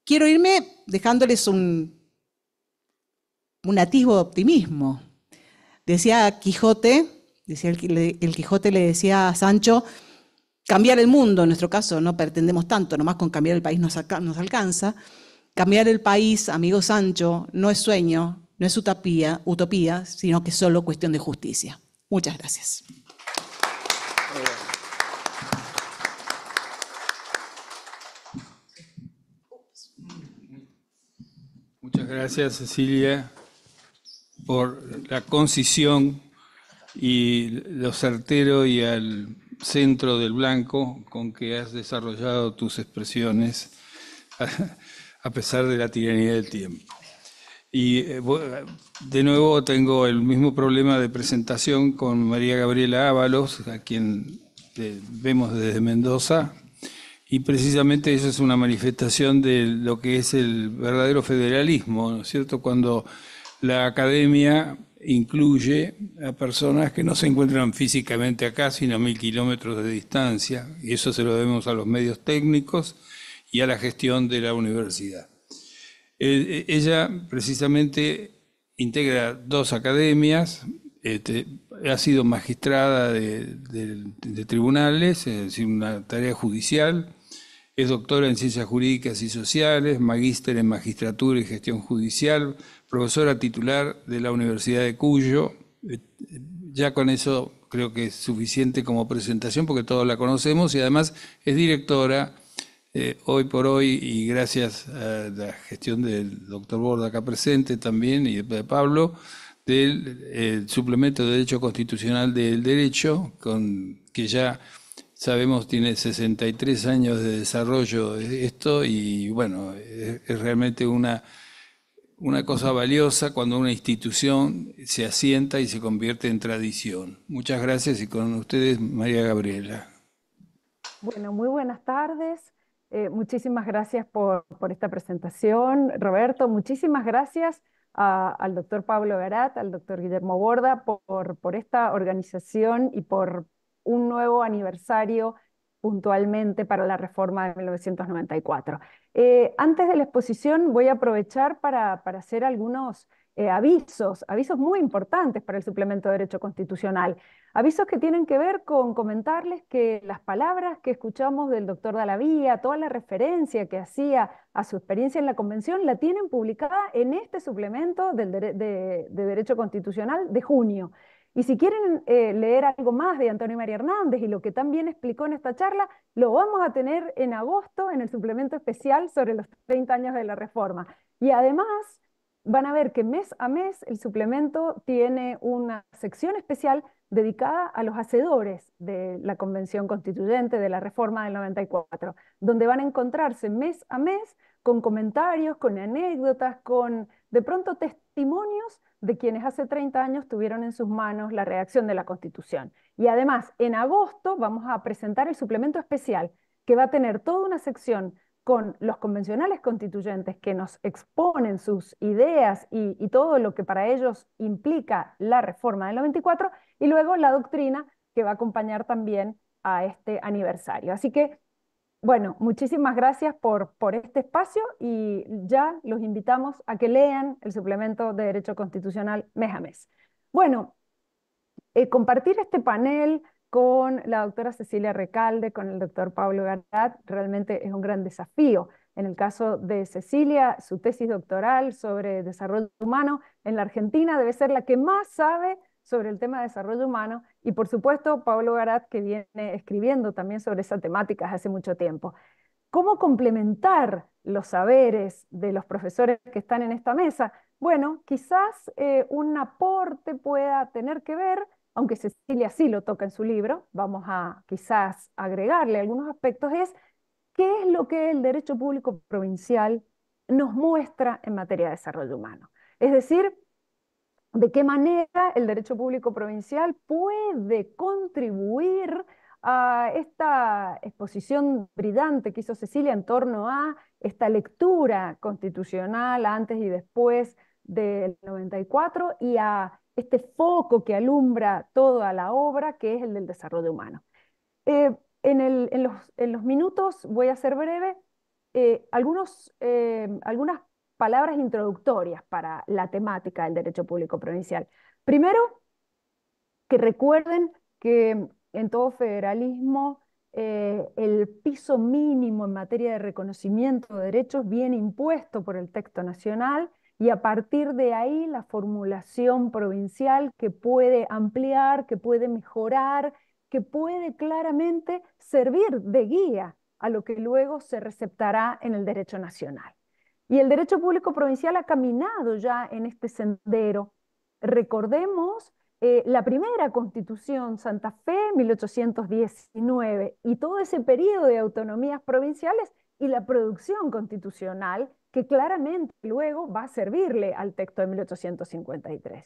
quiero irme dejándoles un, un atisbo de optimismo. Decía Quijote, decía el Quijote le decía a Sancho, cambiar el mundo, en nuestro caso no pretendemos tanto, nomás con cambiar el país nos, alcanza. Cambiar el país, amigo Sancho, no es sueño, no es utopía, utopía, sino que es solo cuestión de justicia. Muchas gracias. Muchas gracias, Cecilia, por la concisión y lo certero y al centro del blanco con que has desarrollado tus expresiones a pesar de la tiranía del tiempo. Y eh, de nuevo tengo el mismo problema de presentación con María Gabriela Ábalos, a quien eh, vemos desde Mendoza, y precisamente eso es una manifestación de lo que es el verdadero federalismo, ¿no es cierto? Cuando la academia incluye a personas que no se encuentran físicamente acá, sino a mil kilómetros de distancia, y eso se lo debemos a los medios técnicos y a la gestión de la universidad. Eh, eh, ella precisamente integra dos academias, este, ha sido magistrada de, de tribunales, es decir, una tarea judicial, es doctora en ciencias jurídicas y sociales, magíster en magistratura y gestión judicial, profesora titular de la Universidad de Cuyo. Eh, ya con eso creo que es suficiente como presentación porque todos la conocemos y además es directora eh, hoy por hoy y gracias a la gestión del doctor Borda acá presente también y de Pablo del suplemento de derecho constitucional del derecho con que ya sabemos tiene 63 años de desarrollo esto y bueno es realmente una una cosa valiosa cuando una institución se asienta y se convierte en tradición. Muchas gracias y con ustedes María Gabriela. Bueno, muy buenas tardes. Eh, muchísimas gracias por, esta presentación, Roberto. Muchísimas gracias al doctor Pablo Garat, al doctor Guillermo Borda por esta organización y por un nuevo aniversario puntualmente para la reforma de 1994. Eh, antes de la exposición voy a aprovechar para, hacer algunos eh, avisos, avisos muy importantes para el suplemento de derecho constitucional, avisos que tienen que ver con comentarles que las palabras que escuchamos del doctor Dalavía, toda la referencia que hacía a su experiencia en la convención, la tienen publicada en este suplemento de derecho constitucional de junio. Y si quieren eh, leer algo más de Antonio María Hernández y lo que también explicó en esta charla, lo vamos a tener en agosto en el suplemento especial sobre los 30 años de la reforma. Y además van a ver que mes a mes el suplemento tiene una sección especial dedicada a los hacedores de la Convención Constituyente de la Reforma del 94, donde van a encontrarse mes a mes con comentarios, con anécdotas, con de pronto testimonios de quienes hace 30 años tuvieron en sus manos la redacción de la Constitución. Y además, en agosto vamos a presentar el suplemento especial que va a tener toda una sección con los convencionales constituyentes que nos exponen sus ideas y, todo lo que para ellos implica la reforma del 94, y luego la doctrina que va a acompañar también a este aniversario. Así que bueno, muchísimas gracias por, este espacio y ya los invitamos a que lean el suplemento de Derecho Constitucional mes a mes. Bueno, eh, compartir este panel con la doctora Cecilia Recalde, con el doctor Pablo Garat, realmente es un gran desafío. En el caso de Cecilia, su tesis doctoral sobre desarrollo humano en la Argentina debe ser la que más sabe sobre el tema de desarrollo humano y por supuesto, Pablo Garat, que viene escribiendo también sobre esa temática hace mucho tiempo. ¿Cómo complementar los saberes de los profesores que están en esta mesa? Bueno, quizás eh, un aporte pueda tener que ver, aunque Cecilia sí lo toca en su libro, vamos a quizás agregarle algunos aspectos, es qué es lo que el derecho público provincial nos muestra en materia de desarrollo humano. Es decir, de qué manera el derecho público provincial puede contribuir a esta exposición brillante que hizo Cecilia en torno a esta lectura constitucional antes y después del 94 y a este foco que alumbra toda la obra, que es el del desarrollo humano. Eh, en, los, minutos, voy a ser breve, eh, algunos, eh, algunas palabras introductorias para la temática del derecho público provincial. Primero, que recuerden que en todo federalismo eh, el piso mínimo en materia de reconocimiento de derechos viene impuesto por el texto nacional y a partir de ahí la formulación provincial que puede ampliar, que puede mejorar, que puede claramente servir de guía a lo que luego se receptará en el derecho nacional. Y el derecho público provincial ha caminado ya en este sendero. Recordemos eh, la primera constitución, Santa Fe, 1819, y todo ese periodo de autonomías provinciales y la producción constitucional que claramente luego va a servirle al texto de 1853.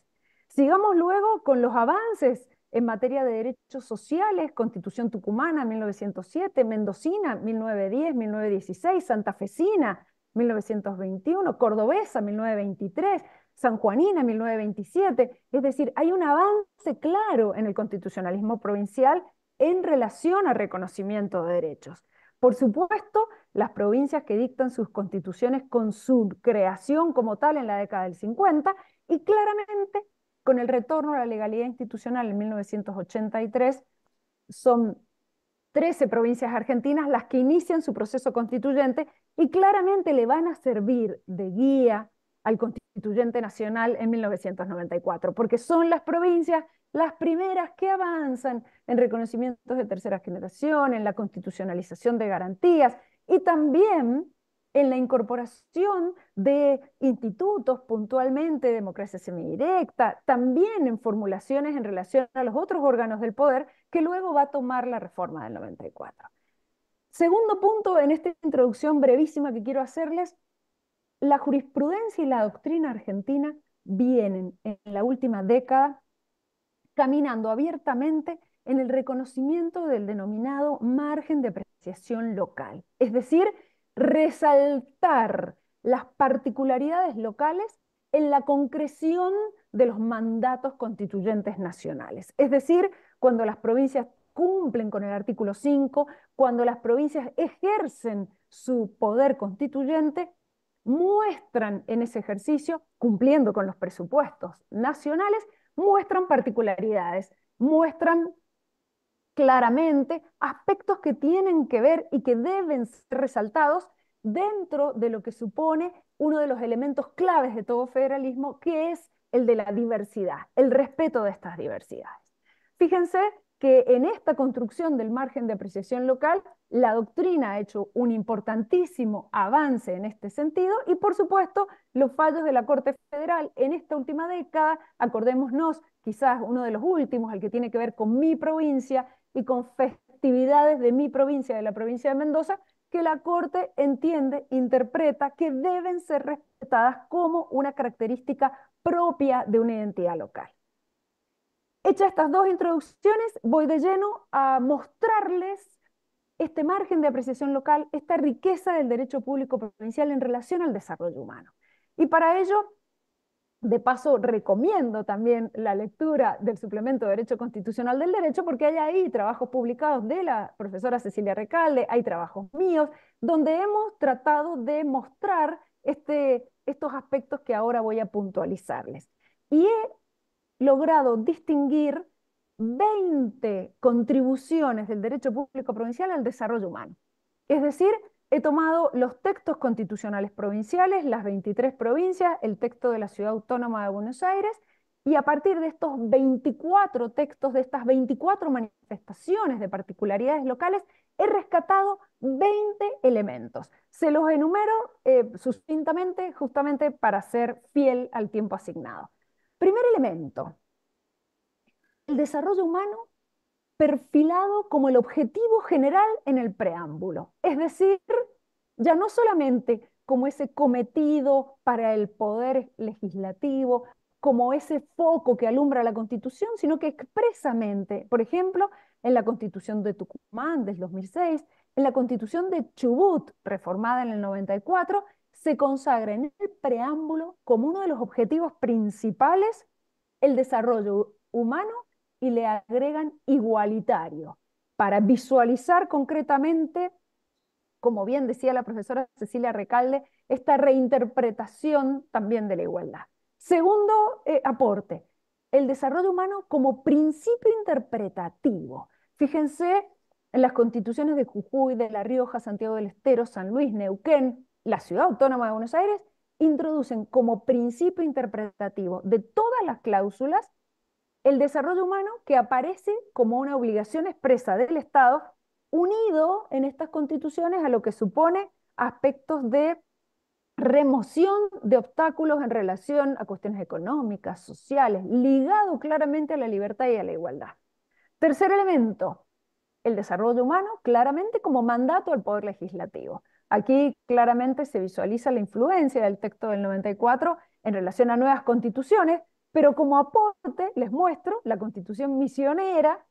Sigamos luego con los avances en materia de derechos sociales, Constitución Tucumana 1907, Mendocina 1910, 1916, Santa Fecina, 1921, Cordobesa 1923, San Juanina 1927. Es decir, hay un avance claro en el constitucionalismo provincial en relación al reconocimiento de derechos. Por supuesto, las provincias que dictan sus constituciones con su creación como tal en la década del 50 y claramente con el retorno a la legalidad institucional en 1983 son 13 provincias argentinas las que inician su proceso constituyente y claramente le van a servir de guía al constituyente nacional en 1994, porque son las provincias las primeras que avanzan en reconocimientos de tercera generación, en la constitucionalización de garantías y también en la incorporación de institutos puntualmente, democracia semidirecta, también en formulaciones en relación a los otros órganos del poder que luego va a tomar la reforma del 94. Segundo punto en esta introducción brevísima que quiero hacerles, la jurisprudencia y la doctrina argentina vienen en la última década caminando abiertamente en el reconocimiento del denominado margen de apreciación local, es decir, resaltar las particularidades locales en la concreción de los mandatos constituyentes nacionales. Es decir, cuando las provincias cumplen con el artículo 5, cuando las provincias ejercen su poder constituyente, muestran en ese ejercicio, cumpliendo con los presupuestos nacionales, muestran particularidades, muestran claramente aspectos que tienen que ver y que deben ser resaltados dentro de lo que supone uno de los elementos claves de todo federalismo, que es el de la diversidad, el respeto de estas diversidades. Fíjense que en esta construcción del margen de apreciación local, la doctrina ha hecho un importantísimo avance en este sentido y, por supuesto, los fallos de la Corte Federal en esta última década, acordémonos, quizás uno de los últimos, al que tiene que ver con mi provincia y con festividades de mi provincia, de la provincia de Mendoza, que la Corte entiende, interpreta que deben ser respetadas como una característica propia de una identidad local. Hechas estas dos introducciones, voy de lleno a mostrarles este margen de apreciación local, esta riqueza del derecho público provincial en relación al desarrollo humano. Y para ello, de paso, recomiendo también la lectura del suplemento de Derecho Constitucional del Derecho, porque hay ahí trabajos publicados de la profesora Cecilia Recalde, hay trabajos míos, donde hemos tratado de mostrar este, estos aspectos que ahora voy a puntualizarles. Y logrado distinguir 20 contribuciones del derecho público provincial al desarrollo humano. Es decir, he tomado los textos constitucionales provinciales, las 23 provincias, el texto de la Ciudad Autónoma de Buenos Aires, y a partir de estos 24 textos, de estas 24 manifestaciones de particularidades locales, he rescatado 20 elementos. Se los enumero eh, sucintamente justamente para ser fiel al tiempo asignado. Primer elemento, el desarrollo humano perfilado como el objetivo general en el preámbulo. Es decir, ya no solamente como ese cometido para el poder legislativo, como ese foco que alumbra la Constitución, sino que expresamente, por ejemplo, en la Constitución de Tucumán del 2006, en la Constitución de Chubut, reformada en el 94, se consagra en el preámbulo como uno de los objetivos principales el desarrollo humano y le agregan igualitario para visualizar concretamente, como bien decía la profesora Cecilia Recalde, esta reinterpretación también de la igualdad. Segundo eh, aporte, el desarrollo humano como principio interpretativo. Fíjense en las constituciones de Jujuy, de La Rioja, Santiago del Estero, San Luis, Neuquén, la ciudad autónoma de Buenos Aires introducen como principio interpretativo de todas las cláusulas el desarrollo humano que aparece como una obligación expresa del Estado, unido en estas constituciones a lo que supone aspectos de remoción de obstáculos en relación a cuestiones económicas, sociales, ligado claramente a la libertad y a la igualdad. Tercer elemento, el desarrollo humano claramente como mandato al poder legislativo. Aquí claramente se visualiza la influencia del texto del 94 en relación a nuevas constituciones, pero como aporte les muestro la constitución misionera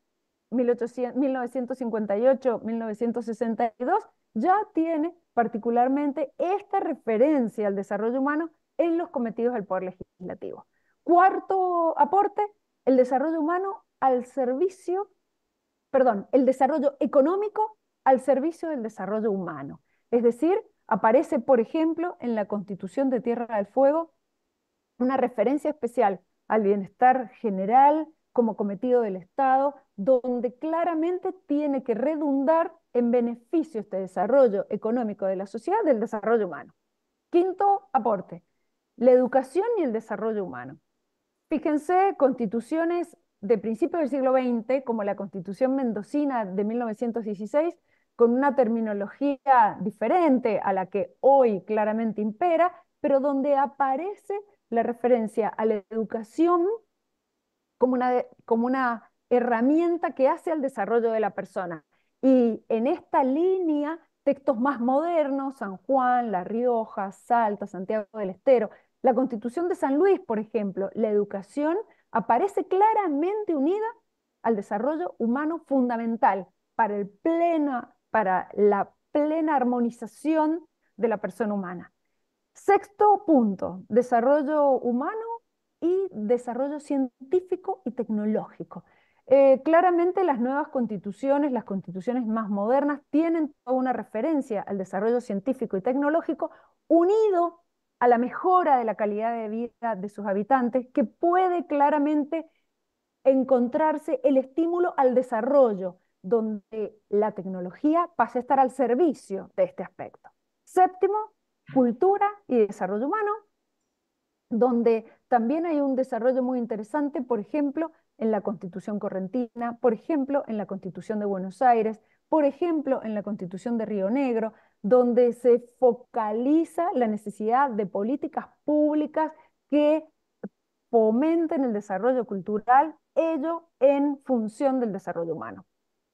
1958-1962 ya tiene particularmente esta referencia al desarrollo humano en los cometidos del poder legislativo. Cuarto aporte, el desarrollo humano al servicio, perdón, el desarrollo económico al servicio del desarrollo humano. Es decir, aparece, por ejemplo, en la Constitución de Tierra del Fuego una referencia especial al bienestar general como cometido del Estado, donde claramente tiene que redundar en beneficio este desarrollo económico de la sociedad, del desarrollo humano. Quinto aporte, la educación y el desarrollo humano. Fíjense, constituciones de principios del siglo XX, como la Constitución Mendocina de 1916, con una terminología diferente a la que hoy claramente impera, pero donde aparece la referencia a la educación como una, como una herramienta que hace al desarrollo de la persona. Y en esta línea, textos más modernos, San Juan, La Rioja, Salta, Santiago del Estero, la Constitución de San Luis, por ejemplo, la educación aparece claramente unida al desarrollo humano fundamental para el pleno para la plena armonización de la persona humana. Sexto punto, desarrollo humano y desarrollo científico y tecnológico. Eh, claramente las nuevas constituciones, las constituciones más modernas, tienen toda una referencia al desarrollo científico y tecnológico unido a la mejora de la calidad de vida de sus habitantes, que puede claramente encontrarse el estímulo al desarrollo, donde la tecnología pase a estar al servicio de este aspecto. Séptimo, cultura y desarrollo humano, donde también hay un desarrollo muy interesante, por ejemplo, en la Constitución correntina, por ejemplo, en la Constitución de Buenos Aires, por ejemplo, en la Constitución de Río Negro, donde se focaliza la necesidad de políticas públicas que fomenten el desarrollo cultural, ello en función del desarrollo humano.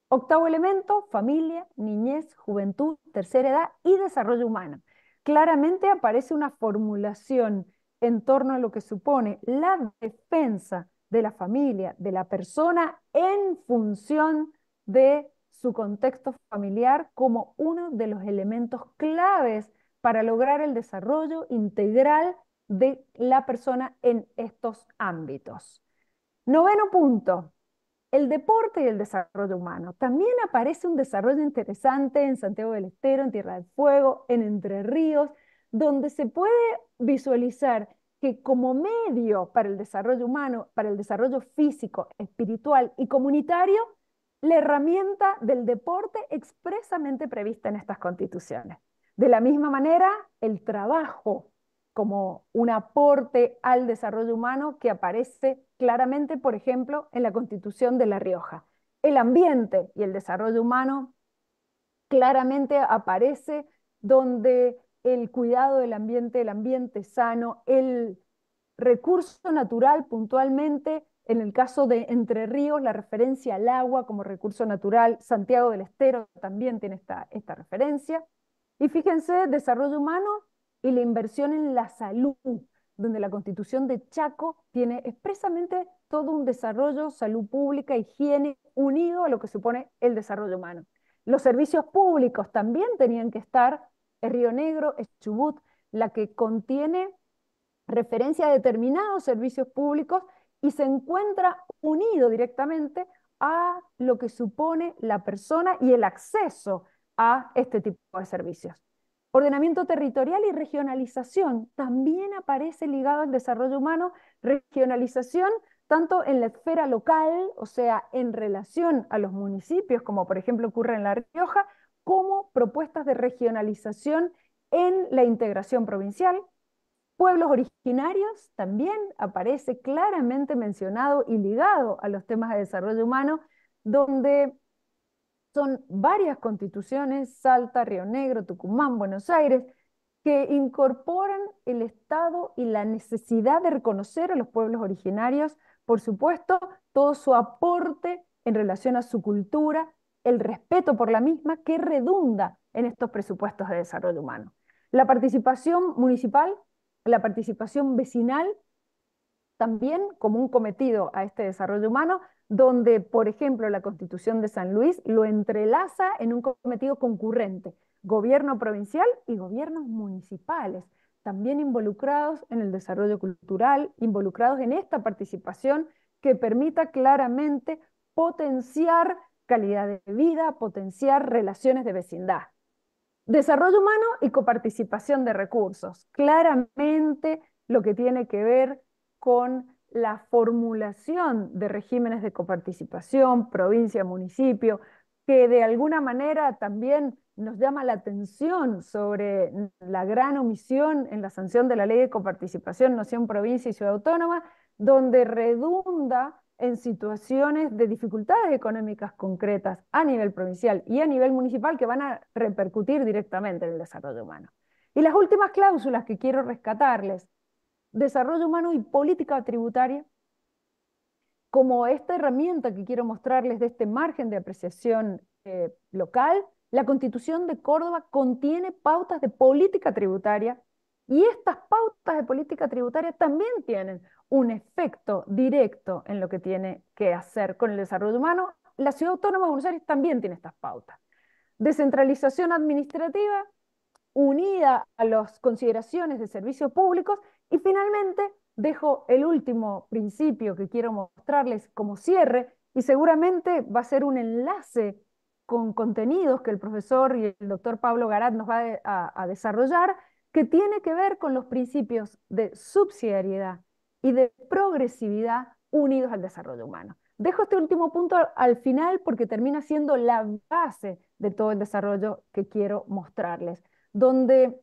Octavo elemento, familia, niñez, juventud, tercera edad y desarrollo humano. Claramente aparece una formulación en torno a lo que supone la defensa de la familia, de la persona, en función de su contexto familiar como uno de los elementos claves para lograr el desarrollo integral de la persona en estos ámbitos. Noveno punto, el deporte y el desarrollo humano. También aparece un desarrollo interesante en Santiago del Estero, en Tierra del Fuego, en Entre Ríos, donde se puede visualizar que como medio para el desarrollo humano, para el desarrollo físico, espiritual y comunitario, la herramienta del deporte expresamente prevista en estas constituciones. De la misma manera, el trabajo como un aporte al desarrollo humano que aparece claramente, por ejemplo, en la Constitución de La Rioja. El ambiente y el desarrollo humano claramente aparece donde el cuidado del ambiente, el ambiente sano, el recurso natural puntualmente, en el caso de Entre Ríos, la referencia al agua como recurso natural, Santiago del Estero también tiene esta, esta referencia. Y fíjense, desarrollo humano y la inversión en la salud, donde la constitución de Chaco tiene expresamente todo un desarrollo, salud pública, higiene, unido a lo que supone el desarrollo humano. Los servicios públicos también tenían que estar, el Río Negro, el Chubut, la que contiene referencia a determinados servicios públicos y se encuentra unido directamente a lo que supone la persona y el acceso a este tipo de servicios. Ordenamiento territorial y regionalización también aparece ligado al desarrollo humano, regionalización tanto en la esfera local, o sea, en relación a los municipios, como por ejemplo ocurre en La Rioja, como propuestas de regionalización en la integración provincial. Pueblos originarios también aparece claramente mencionado y ligado a los temas de desarrollo humano, donde son varias constituciones, Salta, Río Negro, Tucumán, Buenos Aires, que incorporan el Estado y la necesidad de reconocer a los pueblos originarios, por supuesto, todo su aporte en relación a su cultura, el respeto por la misma, que redunda en estos presupuestos de desarrollo humano. La participación municipal, la participación vecinal, también como un cometido a este desarrollo humano, donde, por ejemplo, la Constitución de San Luis lo entrelaza en un cometido concurrente, gobierno provincial y gobiernos municipales, también involucrados en el desarrollo cultural, involucrados en esta participación que permita claramente potenciar calidad de vida, potenciar relaciones de vecindad. Desarrollo humano y coparticipación de recursos, claramente lo que tiene que ver con la formulación de regímenes de coparticipación, provincia, municipio, que de alguna manera también nos llama la atención sobre la gran omisión en la sanción de la ley de coparticipación noción Provincia y Ciudad Autónoma, donde redunda en situaciones de dificultades económicas concretas a nivel provincial y a nivel municipal que van a repercutir directamente en el desarrollo humano. Y las últimas cláusulas que quiero rescatarles desarrollo humano y política tributaria como esta herramienta que quiero mostrarles de este margen de apreciación eh, local, la Constitución de Córdoba contiene pautas de política tributaria y estas pautas de política tributaria también tienen un efecto directo en lo que tiene que hacer con el desarrollo humano. La Ciudad Autónoma de Buenos Aires también tiene estas pautas. Descentralización administrativa unida a las consideraciones de servicios públicos y finalmente dejo el último principio que quiero mostrarles como cierre y seguramente va a ser un enlace con contenidos que el profesor y el doctor Pablo Garat nos va a, desarrollar, que tiene que ver con los principios de subsidiariedad y de progresividad unidos al desarrollo humano. Dejo este último punto al final porque termina siendo la base de todo el desarrollo que quiero mostrarles, donde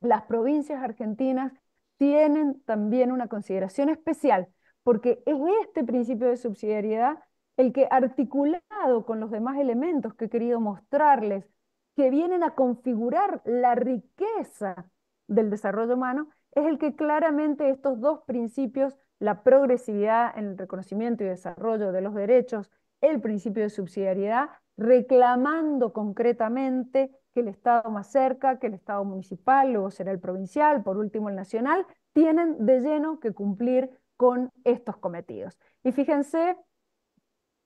las provincias argentinas tienen también una consideración especial, porque es este principio de subsidiariedad el que articulado con los demás elementos que he querido mostrarles, que vienen a configurar la riqueza del desarrollo humano, es el que claramente estos dos principios, la progresividad en el reconocimiento y desarrollo de los derechos, el principio de subsidiariedad, reclamando concretamente que el Estado más cerca, que el Estado municipal, luego será el provincial, por último el nacional, tienen de lleno que cumplir con estos cometidos. Y fíjense,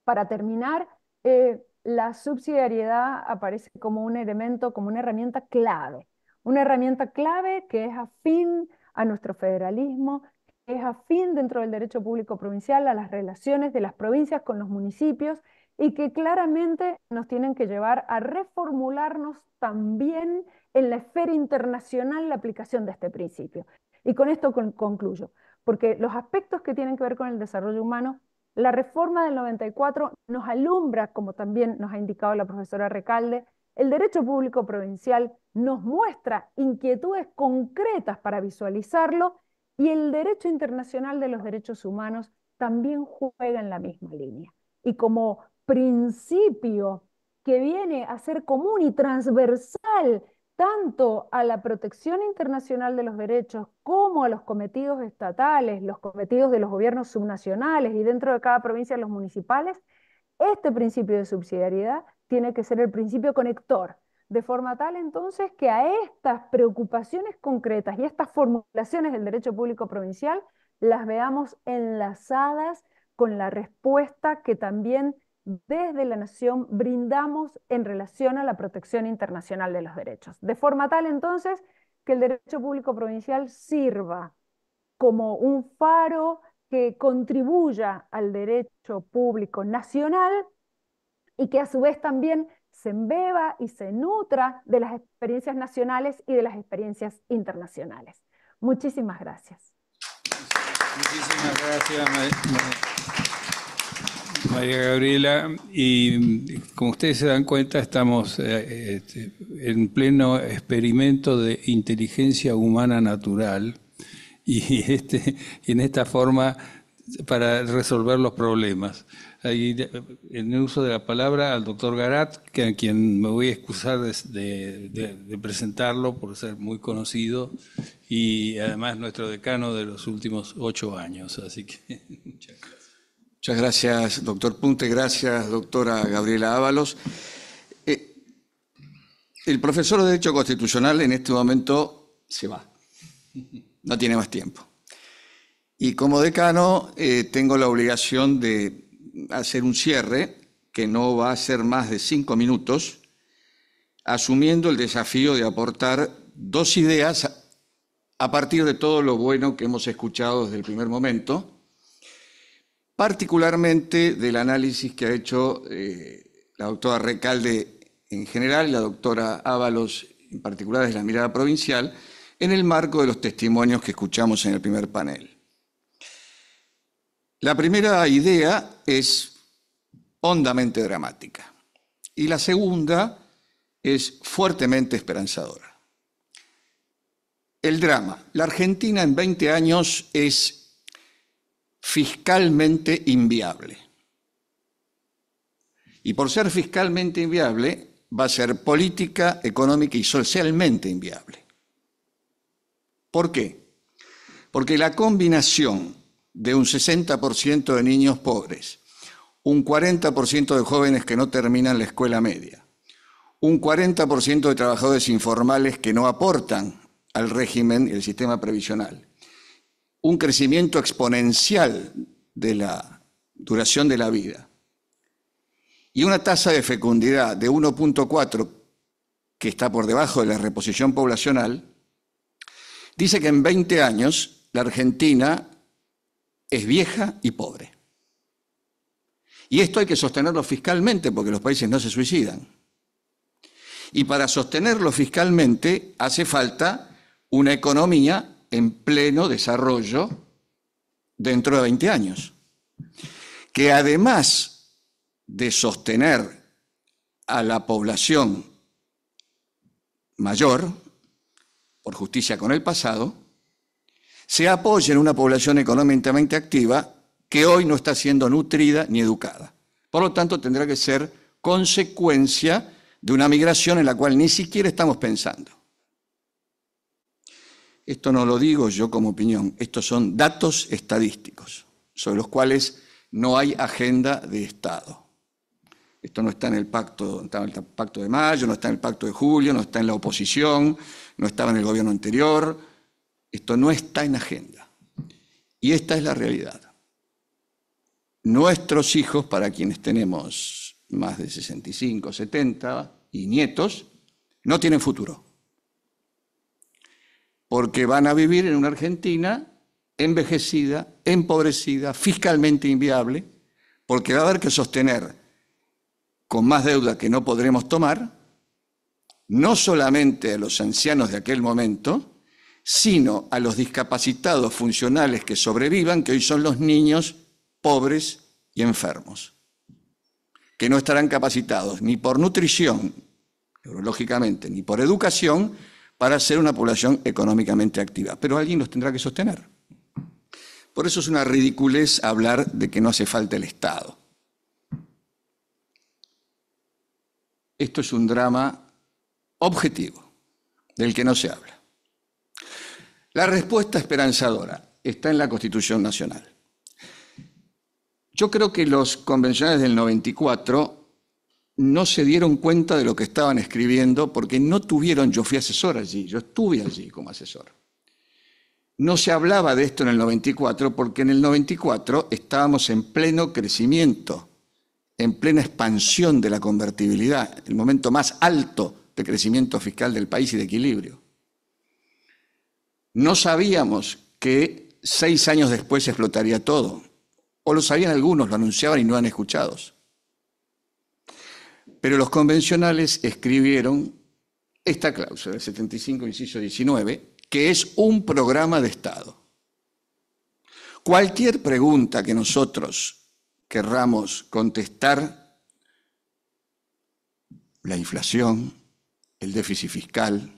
para terminar, eh, la subsidiariedad aparece como un elemento, como una herramienta clave, una herramienta clave que es afín a nuestro federalismo, que es afín dentro del derecho público provincial a las relaciones de las provincias con los municipios y que claramente nos tienen que llevar a reformularnos también en la esfera internacional la aplicación de este principio. Y con esto concluyo, porque los aspectos que tienen que ver con el desarrollo humano, la reforma del 94 nos alumbra, como también nos ha indicado la profesora Recalde, el derecho público provincial nos muestra inquietudes concretas para visualizarlo y el derecho internacional de los derechos humanos también juega en la misma línea. Y como principio que viene a ser común y transversal tanto a la protección internacional de los derechos como a los cometidos estatales, los cometidos de los gobiernos subnacionales y dentro de cada provincia los municipales, este principio de subsidiariedad tiene que ser el principio conector, de forma tal entonces que a estas preocupaciones concretas y a estas formulaciones del derecho público provincial las veamos enlazadas con la respuesta que también desde la nación brindamos en relación a la protección internacional de los derechos. De forma tal, entonces, que el derecho público provincial sirva como un faro que contribuya al derecho público nacional y que a su vez también se embeba y se nutra de las experiencias nacionales y de las experiencias internacionales. Muchísimas gracias. Muchísimas gracias, María Gabriela, y como ustedes se dan cuenta, estamos eh, este, en pleno experimento de inteligencia humana natural y, este, en esta forma para resolver los problemas. en el uso de la palabra al doctor Garat, que a quien me voy a excusar de, de, presentarlo por ser muy conocido y además nuestro decano de los últimos ocho años. Así que muchas gracias. Muchas gracias, doctor Punte. Gracias, doctora Gabriela Ábalos. Eh, el profesor de Derecho Constitucional en este momento se va. No tiene más tiempo. Y como decano eh, tengo la obligación de hacer un cierre que no va a ser más de cinco minutos, asumiendo el desafío de aportar dos ideas a partir de todo lo bueno que hemos escuchado desde el primer momento particularmente del análisis que ha hecho eh, la doctora Recalde en general y la doctora Ábalos en particular desde la mirada provincial, en el marco de los testimonios que escuchamos en el primer panel. La primera idea es hondamente dramática y la segunda es fuertemente esperanzadora. El drama. La Argentina en 20 años es fiscalmente inviable. Y por ser fiscalmente inviable, va a ser política, económica y socialmente inviable. ¿Por qué? Porque la combinación de un 60% de niños pobres, un 40% de jóvenes que no terminan la escuela media, un 40% de trabajadores informales que no aportan al régimen y al sistema previsional, un crecimiento exponencial de la duración de la vida y una tasa de fecundidad de 1.4 que está por debajo de la reposición poblacional, dice que en 20 años la Argentina es vieja y pobre. Y esto hay que sostenerlo fiscalmente porque los países no se suicidan. Y para sostenerlo fiscalmente hace falta una economía en pleno desarrollo dentro de 20 años, que además de sostener a la población mayor, por justicia con el pasado, se apoya en una población económicamente activa que hoy no está siendo nutrida ni educada. Por lo tanto, tendrá que ser consecuencia de una migración en la cual ni siquiera estamos pensando. Esto no lo digo yo como opinión, estos son datos estadísticos sobre los cuales no hay agenda de Estado. Esto no está en el pacto, el pacto de mayo, no está en el pacto de julio, no está en la oposición, no estaba en el gobierno anterior. Esto no está en agenda. Y esta es la realidad. Nuestros hijos, para quienes tenemos más de 65, 70 y nietos, no tienen futuro porque van a vivir en una Argentina envejecida, empobrecida, fiscalmente inviable, porque va a haber que sostener con más deuda que no podremos tomar, no solamente a los ancianos de aquel momento, sino a los discapacitados funcionales que sobrevivan, que hoy son los niños pobres y enfermos, que no estarán capacitados ni por nutrición, neurológicamente, ni por educación, para ser una población económicamente activa. Pero alguien los tendrá que sostener. Por eso es una ridiculez hablar de que no hace falta el Estado. Esto es un drama objetivo, del que no se habla. La respuesta esperanzadora está en la Constitución Nacional. Yo creo que los convencionales del 94 no se dieron cuenta de lo que estaban escribiendo porque no tuvieron, yo fui asesor allí, yo estuve allí como asesor. No se hablaba de esto en el 94 porque en el 94 estábamos en pleno crecimiento, en plena expansión de la convertibilidad, el momento más alto de crecimiento fiscal del país y de equilibrio. No sabíamos que seis años después explotaría todo, o lo sabían algunos, lo anunciaban y no han escuchado. Pero los convencionales escribieron esta cláusula, el 75, inciso 19, que es un programa de Estado. Cualquier pregunta que nosotros querramos contestar, la inflación, el déficit fiscal,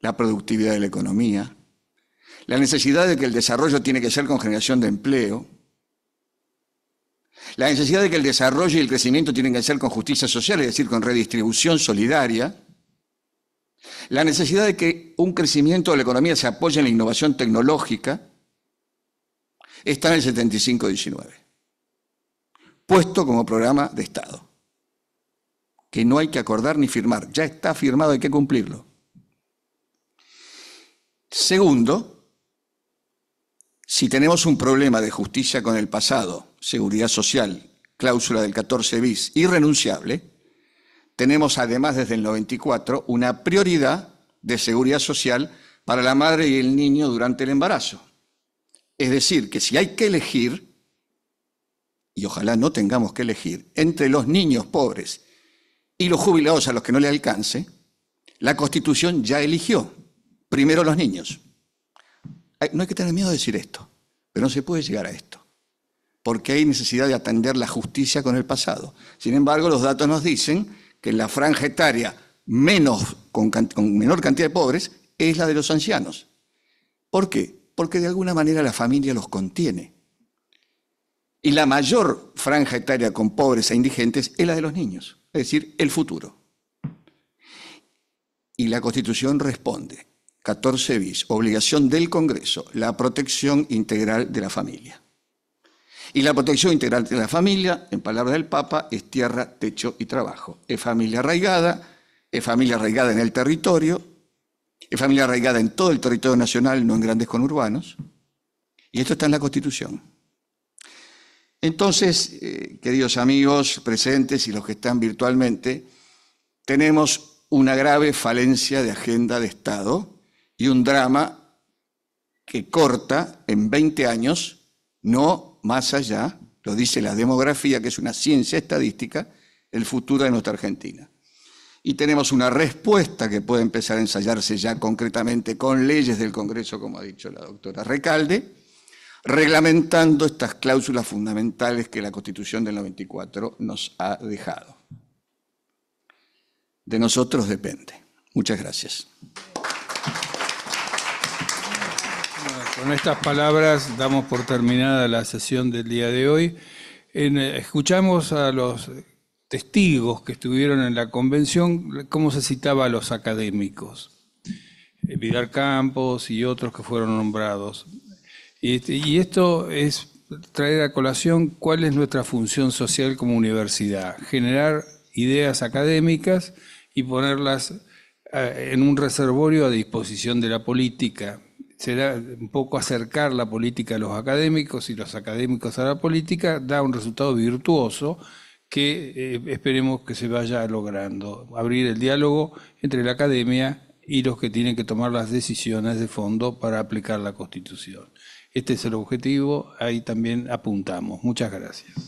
la productividad de la economía, la necesidad de que el desarrollo tiene que ser con generación de empleo, la necesidad de que el desarrollo y el crecimiento tienen que ser con justicia social, es decir, con redistribución solidaria. La necesidad de que un crecimiento de la economía se apoye en la innovación tecnológica está en el 75-19, puesto como programa de Estado, que no hay que acordar ni firmar, ya está firmado, hay que cumplirlo. Segundo, si tenemos un problema de justicia con el pasado, seguridad social, cláusula del 14 bis, irrenunciable, tenemos además desde el 94 una prioridad de seguridad social para la madre y el niño durante el embarazo. Es decir, que si hay que elegir, y ojalá no tengamos que elegir, entre los niños pobres y los jubilados a los que no le alcance, la Constitución ya eligió primero los niños. No hay que tener miedo de decir esto, pero no se puede llegar a esto porque hay necesidad de atender la justicia con el pasado. Sin embargo, los datos nos dicen que la franja etaria menos, con, menor cantidad de pobres es la de los ancianos. ¿Por qué? Porque de alguna manera la familia los contiene. Y la mayor franja etaria con pobres e indigentes es la de los niños, es decir, el futuro. Y la Constitución responde, 14 bis, obligación del Congreso, la protección integral de la familia. Y la protección integral de la familia, en palabras del Papa, es tierra, techo y trabajo. Es familia arraigada, es familia arraigada en el territorio, es familia arraigada en todo el territorio nacional, no en grandes conurbanos. Y esto está en la Constitución. Entonces, eh, queridos amigos presentes y los que están virtualmente, tenemos una grave falencia de agenda de Estado y un drama que corta en 20 años, no más allá, lo dice la demografía, que es una ciencia estadística, el futuro de nuestra Argentina. Y tenemos una respuesta que puede empezar a ensayarse ya concretamente con leyes del Congreso, como ha dicho la doctora Recalde, reglamentando estas cláusulas fundamentales que la Constitución del 94 nos ha dejado. De nosotros depende. Muchas gracias. Con estas palabras damos por terminada la sesión del día de hoy. Eh, escuchamos a los testigos que estuvieron en la convención cómo se citaba a los académicos. Eh, Vidal Campos y otros que fueron nombrados. Este, y, esto es traer a colación cuál es nuestra función social como universidad, generar ideas académicas y ponerlas eh, en un reservorio a disposición de la política, será un poco acercar la política a los académicos y los académicos a la política, da un resultado virtuoso que eh, esperemos que se vaya logrando. Abrir el diálogo entre la academia y los que tienen que tomar las decisiones de fondo para aplicar la Constitución. Este es el objetivo, ahí también apuntamos. Muchas gracias.